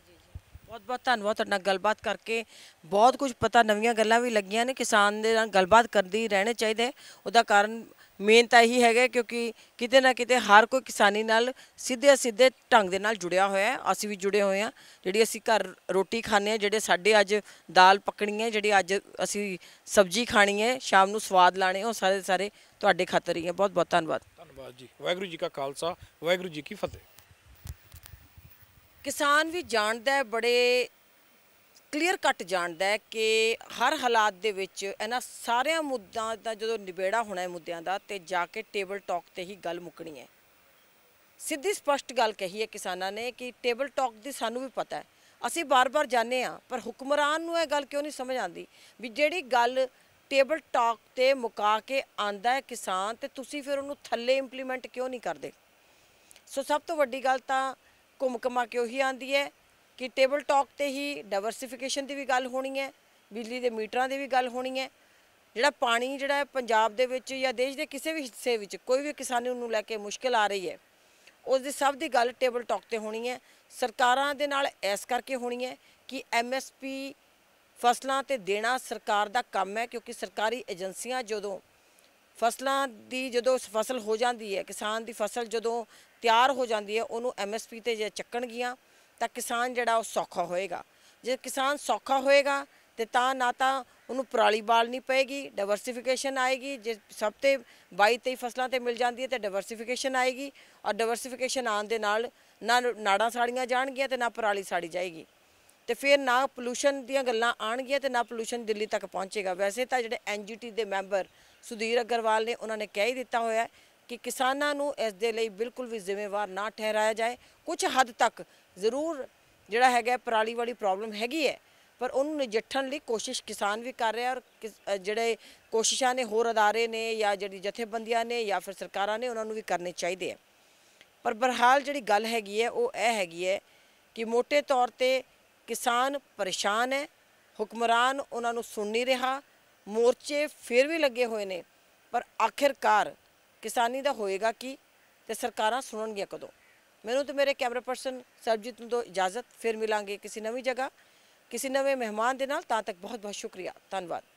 ਬਹੁਤ ਬਹੁਤ ਧੰਨਵਾਦ ਤੁਹਾਡਾ ਨਾਲ ਗੱਲਬਾਤ ਕਰਕੇ ਬਹੁਤ ਕੁਝ ਪਤਾ ਨਵੀਆਂ ਗੱਲਾਂ ਵੀ ਲੱਗੀਆਂ ਨੇ ਕਿਸਾਨ ਦੇ ਨਾਲ ਗੱਲਬਾਤ ਕਰਦੀ ਰਹਿਣੇ ਚਾਹੀਦੇ ਉਹਦਾ ਕਾਰਨ ਮੇਨ ਤਾਂ ਇਹੀ ਹੈਗਾ ਕਿਉਂਕਿ ਕਿਤੇ ਨਾ ਕਿਤੇ ਹਰ ਕੋਈ ਕਿਸਾਨੀ ਨਾਲ ਸਿੱਧੇ ਸਿੱਧੇ ਢੰਗ ਦੇ ਨਾਲ ਜੁੜਿਆ ਹੋਇਆ ਹੈ ਅਸੀਂ ਵੀ ਜੁੜੇ ਹੋਏ ਆ ਜਿਹੜੀ ਅਸੀਂ ਘਰ ਰੋਟੀ ਖਾਣੇ ਆ ਜਿਹੜੇ ਸਾਡੇ ਅੱਜ ਦਾਲ ਪੱਕਣੀ ਹੈ ਜਿਹੜੀ ਅੱਜ ਅਸੀਂ ਸਬਜ਼ੀ ਖਾਣੀ ਹੈ ਸ਼ਾਮ ਨੂੰ ਸਵਾਦ ਲਾਣੇ ਉਹ ਸਾਰੇ ਸਾਰੇ ਤੁਹਾਡੇ ਖਾਤਰ ਹੀ ਹੈ ਬਹੁਤ ਬਹੁਤ ਧੰਨਵਾਦ ਧੰਨਵਾਦ ਜੀ ਵਾਹਿਗੁਰੂ ਜੀ ਕਾ ਖਾਲਸਾ ਵਾਹਿਗੁਰੂ ਜੀ ਕੀ ਫਤਿਹ ਕਿਸਾਨ ਵੀ ਜਾਣਦਾ ਹੈ ਬੜੇ ਕਲੀਅਰ ਕੱਟ ਜਾਣਦਾ ਹੈ ਕਿ ਹਰ ਹਾਲਾਤ ਦੇ ਵਿੱਚ ਇਹਨਾਂ ਸਾਰਿਆਂ ਮੁੱਦਿਆਂ ਦਾ ਜਦੋਂ ਨਿਬੇੜਾ ਹੋਣਾ ਹੈ ਮੁੱਦਿਆਂ ਦਾ ਤੇ ਜਾ ਕੇ ਟੇਬਲ ਟਾਕ ਤੇ ਹੀ ਗੱਲ ਮੁਕਣੀ ਹੈ ਸਿੱਧੀ ਸਪਸ਼ਟ ਗੱਲ ਕਹੀ ਹੈ ਕਿਸਾਨਾਂ ਨੇ ਕਿ ਟੇਬਲ ਟਾਕ ਦੀ ਸਾਨੂੰ ਵੀ ਪਤਾ ਹੈ ਅਸੀਂ ਬਾਰ-ਬਾਰ ਜਾਣੇ ਆ ਪਰ ਹੁਕਮਰਾਨ ਨੂੰ ਇਹ ਗੱਲ ਕਿਉਂ ਨਹੀਂ ਸਮਝ ਆਉਂਦੀ ਵੀ ਜਿਹੜੀ ਗੱਲ ਟੇਬਲ ਟਾਕ ਤੇ ਮੁਕਾ ਕੇ ਆਂਦਾ ਹੈ ਕਿਸਾਨ ਤੇ ਤੁਸੀਂ ਫਿਰ ਉਹਨੂੰ ਥੱਲੇ ਇੰਪਲੀਮੈਂਟ ਕਿਉਂ ਨਹੀਂ ਕਰਦੇ ਸੋ ਸਭ ਤੋਂ ਵੱਡੀ ਗੱਲ ਤਾਂ ਕੁਮਕਮਾ ਕਿਉਂ ਹੀ ਆਂਦੀ ਹੈ ਕਿ ਟੇਬਲ ਟਾਕ ਤੇ ਹੀ ਡਾਈਵਰਸਿਫਿਕੇਸ਼ਨ ਦੀ ਵੀ ਗੱਲ ਹੋਣੀ ਹੈ ਬਿਜਲੀ ਦੇ ਮੀਟਰਾਂ ਦੀ ਵੀ ਗੱਲ ਹੋਣੀ ਹੈ ਜਿਹੜਾ ਪਾਣੀ ਜਿਹੜਾ ਪੰਜਾਬ ਦੇ ਵਿੱਚ ਜਾਂ ਦੇਸ਼ ਦੇ ਕਿਸੇ ਵੀ ਹਿੱਸੇ ਵਿੱਚ ਕੋਈ ਵੀ ਕਿਸਾਨ ਨੂੰ ਲੈ ਕੇ ਮੁਸ਼ਕਲ ਆ ਰਹੀ ਹੈ ਉਸ ਦੀ ਸਭ ਦੀ ਗੱਲ ਟੇਬਲ ਟਾਕ ਤੇ ਹੋਣੀ ਹੈ ਸਰਕਾਰਾਂ ਦੇ ਨਾਲ ਐਸ ਕਰਕੇ ਹੋਣੀ ਹੈ ਕਿ ਐਮਐਸਪੀ ਫਸਲਾਂ ਤੇ ਦੇਣਾ ਸਰਕਾਰ ਦਾ ਕੰਮ ਹੈ ਕਿਉਂਕਿ ਸਰਕਾਰੀ ਏਜੰਸੀਆਂ ਜਦੋਂ ਫਸਲਾਂ ਦੀ ਜਦੋਂ ਫਸਲ ਹੋ ਜਾਂਦੀ ਹੈ ਕਿਸਾਨ ਦੀ ਫਸਲ ਜਦੋਂ ਤਿਆਰ ਹੋ ਜਾਂਦੀ ਹੈ ਉਹਨੂੰ ਐਮਐਸਪੀ ਤੇ ਜੇ ਚੱਕਣਗੀਆਂ ਤਾਂ ਕਿਸਾਨ ਜਿਹੜਾ ਉਹ ਸੌਖਾ ਹੋਏਗਾ ਜੇ ਕਿਸਾਨ ਸੌਖਾ ਹੋਏਗਾ ਤੇ ਤਾਂ ਨਾ ਤਾਂ ਉਹਨੂੰ ਪਰਾਲੀ ਬਾਲਣੀ ਪਏਗੀ ਡਾਈਵਰਸਿਫਿਕੇਸ਼ਨ ਆਏਗੀ ਜੇ ਸਭ ਤੇ 22 23 ਫਸਲਾਂ ਤੇ ਮਿਲ ਜਾਂਦੀ ਹੈ ਤੇ ਡਾਈਵਰਸਿਫਿਕੇਸ਼ਨ ਆਏਗੀ ਔਰ ਡਾਈਵਰਸਿਫਿਕੇਸ਼ਨ ਆਉਣ ਦੇ ਨਾਲ ਨਾ ਨਾੜਾਂ ਸਾੜੀਆਂ ਜਾਣਗੀਆਂ ਤੇ ਨਾ ਪਰਾਲੀ ਸਾੜੀ ਜਾਏਗੀ ਤੇ ਫਿਰ ਨਾ ਪੋਲੂਸ਼ਨ ਦੀਆਂ ਗੱਲਾਂ ਆਣਗੀਆਂ ਤੇ ਨਾ ਪੋਲੂਸ਼ਨ ਦਿੱਲੀ ਤੱਕ ਪਹੁੰਚੇਗਾ ਵੈਸੇ ਤਾਂ ਜਿਹੜੇ ਐਨਜੀਟੀ ਦੇ ਮੈਂਬਰ ਸੁਧੀਰ ਅਗਰਵਾਲ ਨੇ ਉਹਨਾਂ ਨੇ ਕਹਿ ਹੀ ਦਿੱਤਾ ਹੋਇਆ ਕਿ ਕਿਸਾਨਾਂ ਨੂੰ ਇਸ ਦੇ ਲਈ ਬਿਲਕੁਲ ਵੀ ਜ਼ਿੰਮੇਵਾਰ ਨਾ ਠਹਿਰਾਇਆ ਜਾਏ ਕੁਝ ਹੱਦ ਤੱਕ ਜ਼ਰੂਰ ਜਿਹੜਾ ਹੈਗਾ ਪਰਾਲੀ ਵਾਲੀ ਪ੍ਰੋਬਲਮ ਹੈਗੀ ਹੈ ਪਰ ਉਹਨੂੰ ਨਜਿੱਠਣ ਲਈ ਕੋਸ਼ਿਸ਼ ਕਿਸਾਨ ਵੀ ਕਰ ਰਿਹਾ ਔਰ ਜਿਹੜੇ ਕੋਸ਼ਿਸ਼ਾਂ ਨੇ ਹੋਰ ادارے ਨੇ ਜਾਂ ਜਿਹੜੀ ਜਥੇਬੰਦੀਆਂ ਨੇ ਜਾਂ ਫਿਰ ਸਰਕਾਰਾਂ ਨੇ ਉਹਨਾਂ ਨੂੰ ਵੀ ਕਰਨੇ ਚਾਹੀਦੇ ਆ ਪਰ ਬਰਹਾਲ ਜਿਹੜੀ ਗੱਲ ਹੈਗੀ ਹੈ ਉਹ ਇਹ ਹੈਗੀ ਹੈ ਕਿ ਮੋٹے ਤੌਰ ਤੇ ਕਿਸਾਨ ਪਰੇਸ਼ਾਨ ਹੈ ਹੁਕਮਰਾਨ ਉਹਨਾਂ ਨੂੰ ਸੁਣ ਨਹੀਂ ਰਿਹਾ ਮੋਰਚੇ ਫਿਰ ਵੀ ਲੱਗੇ ਹੋਏ ਨੇ ਪਰ ਆਖਿਰਕਾਰ ਕਿਸਾਨੀ ਦਾ ਹੋਏਗਾ ਕੀ ਤੇ ਸਰਕਾਰਾਂ ਸੁਣਨਗੀਆਂ ਕਦੋਂ ਮੈਨੂੰ ਤੇ ਮੇਰੇ ਕੈਮਰਾ ਪਰਸਨ ਸਰਬਜੀਤ ਨੂੰ ਦੋ ਇਜਾਜ਼ਤ ਫਿਰ ਮਿਲਾਂਗੇ ਕਿਸੇ ਨਵੀਂ ਜਗ੍ਹਾ ਕਿਸੇ ਨਵੇਂ ਮਹਿਮਾਨ ਦੇ ਨਾਲ ਤਾਂ ਤੱਕ ਬਹੁਤ ਬਹੁਤ ਸ਼ੁਕਰੀਆ ਧੰਨਵਾਦ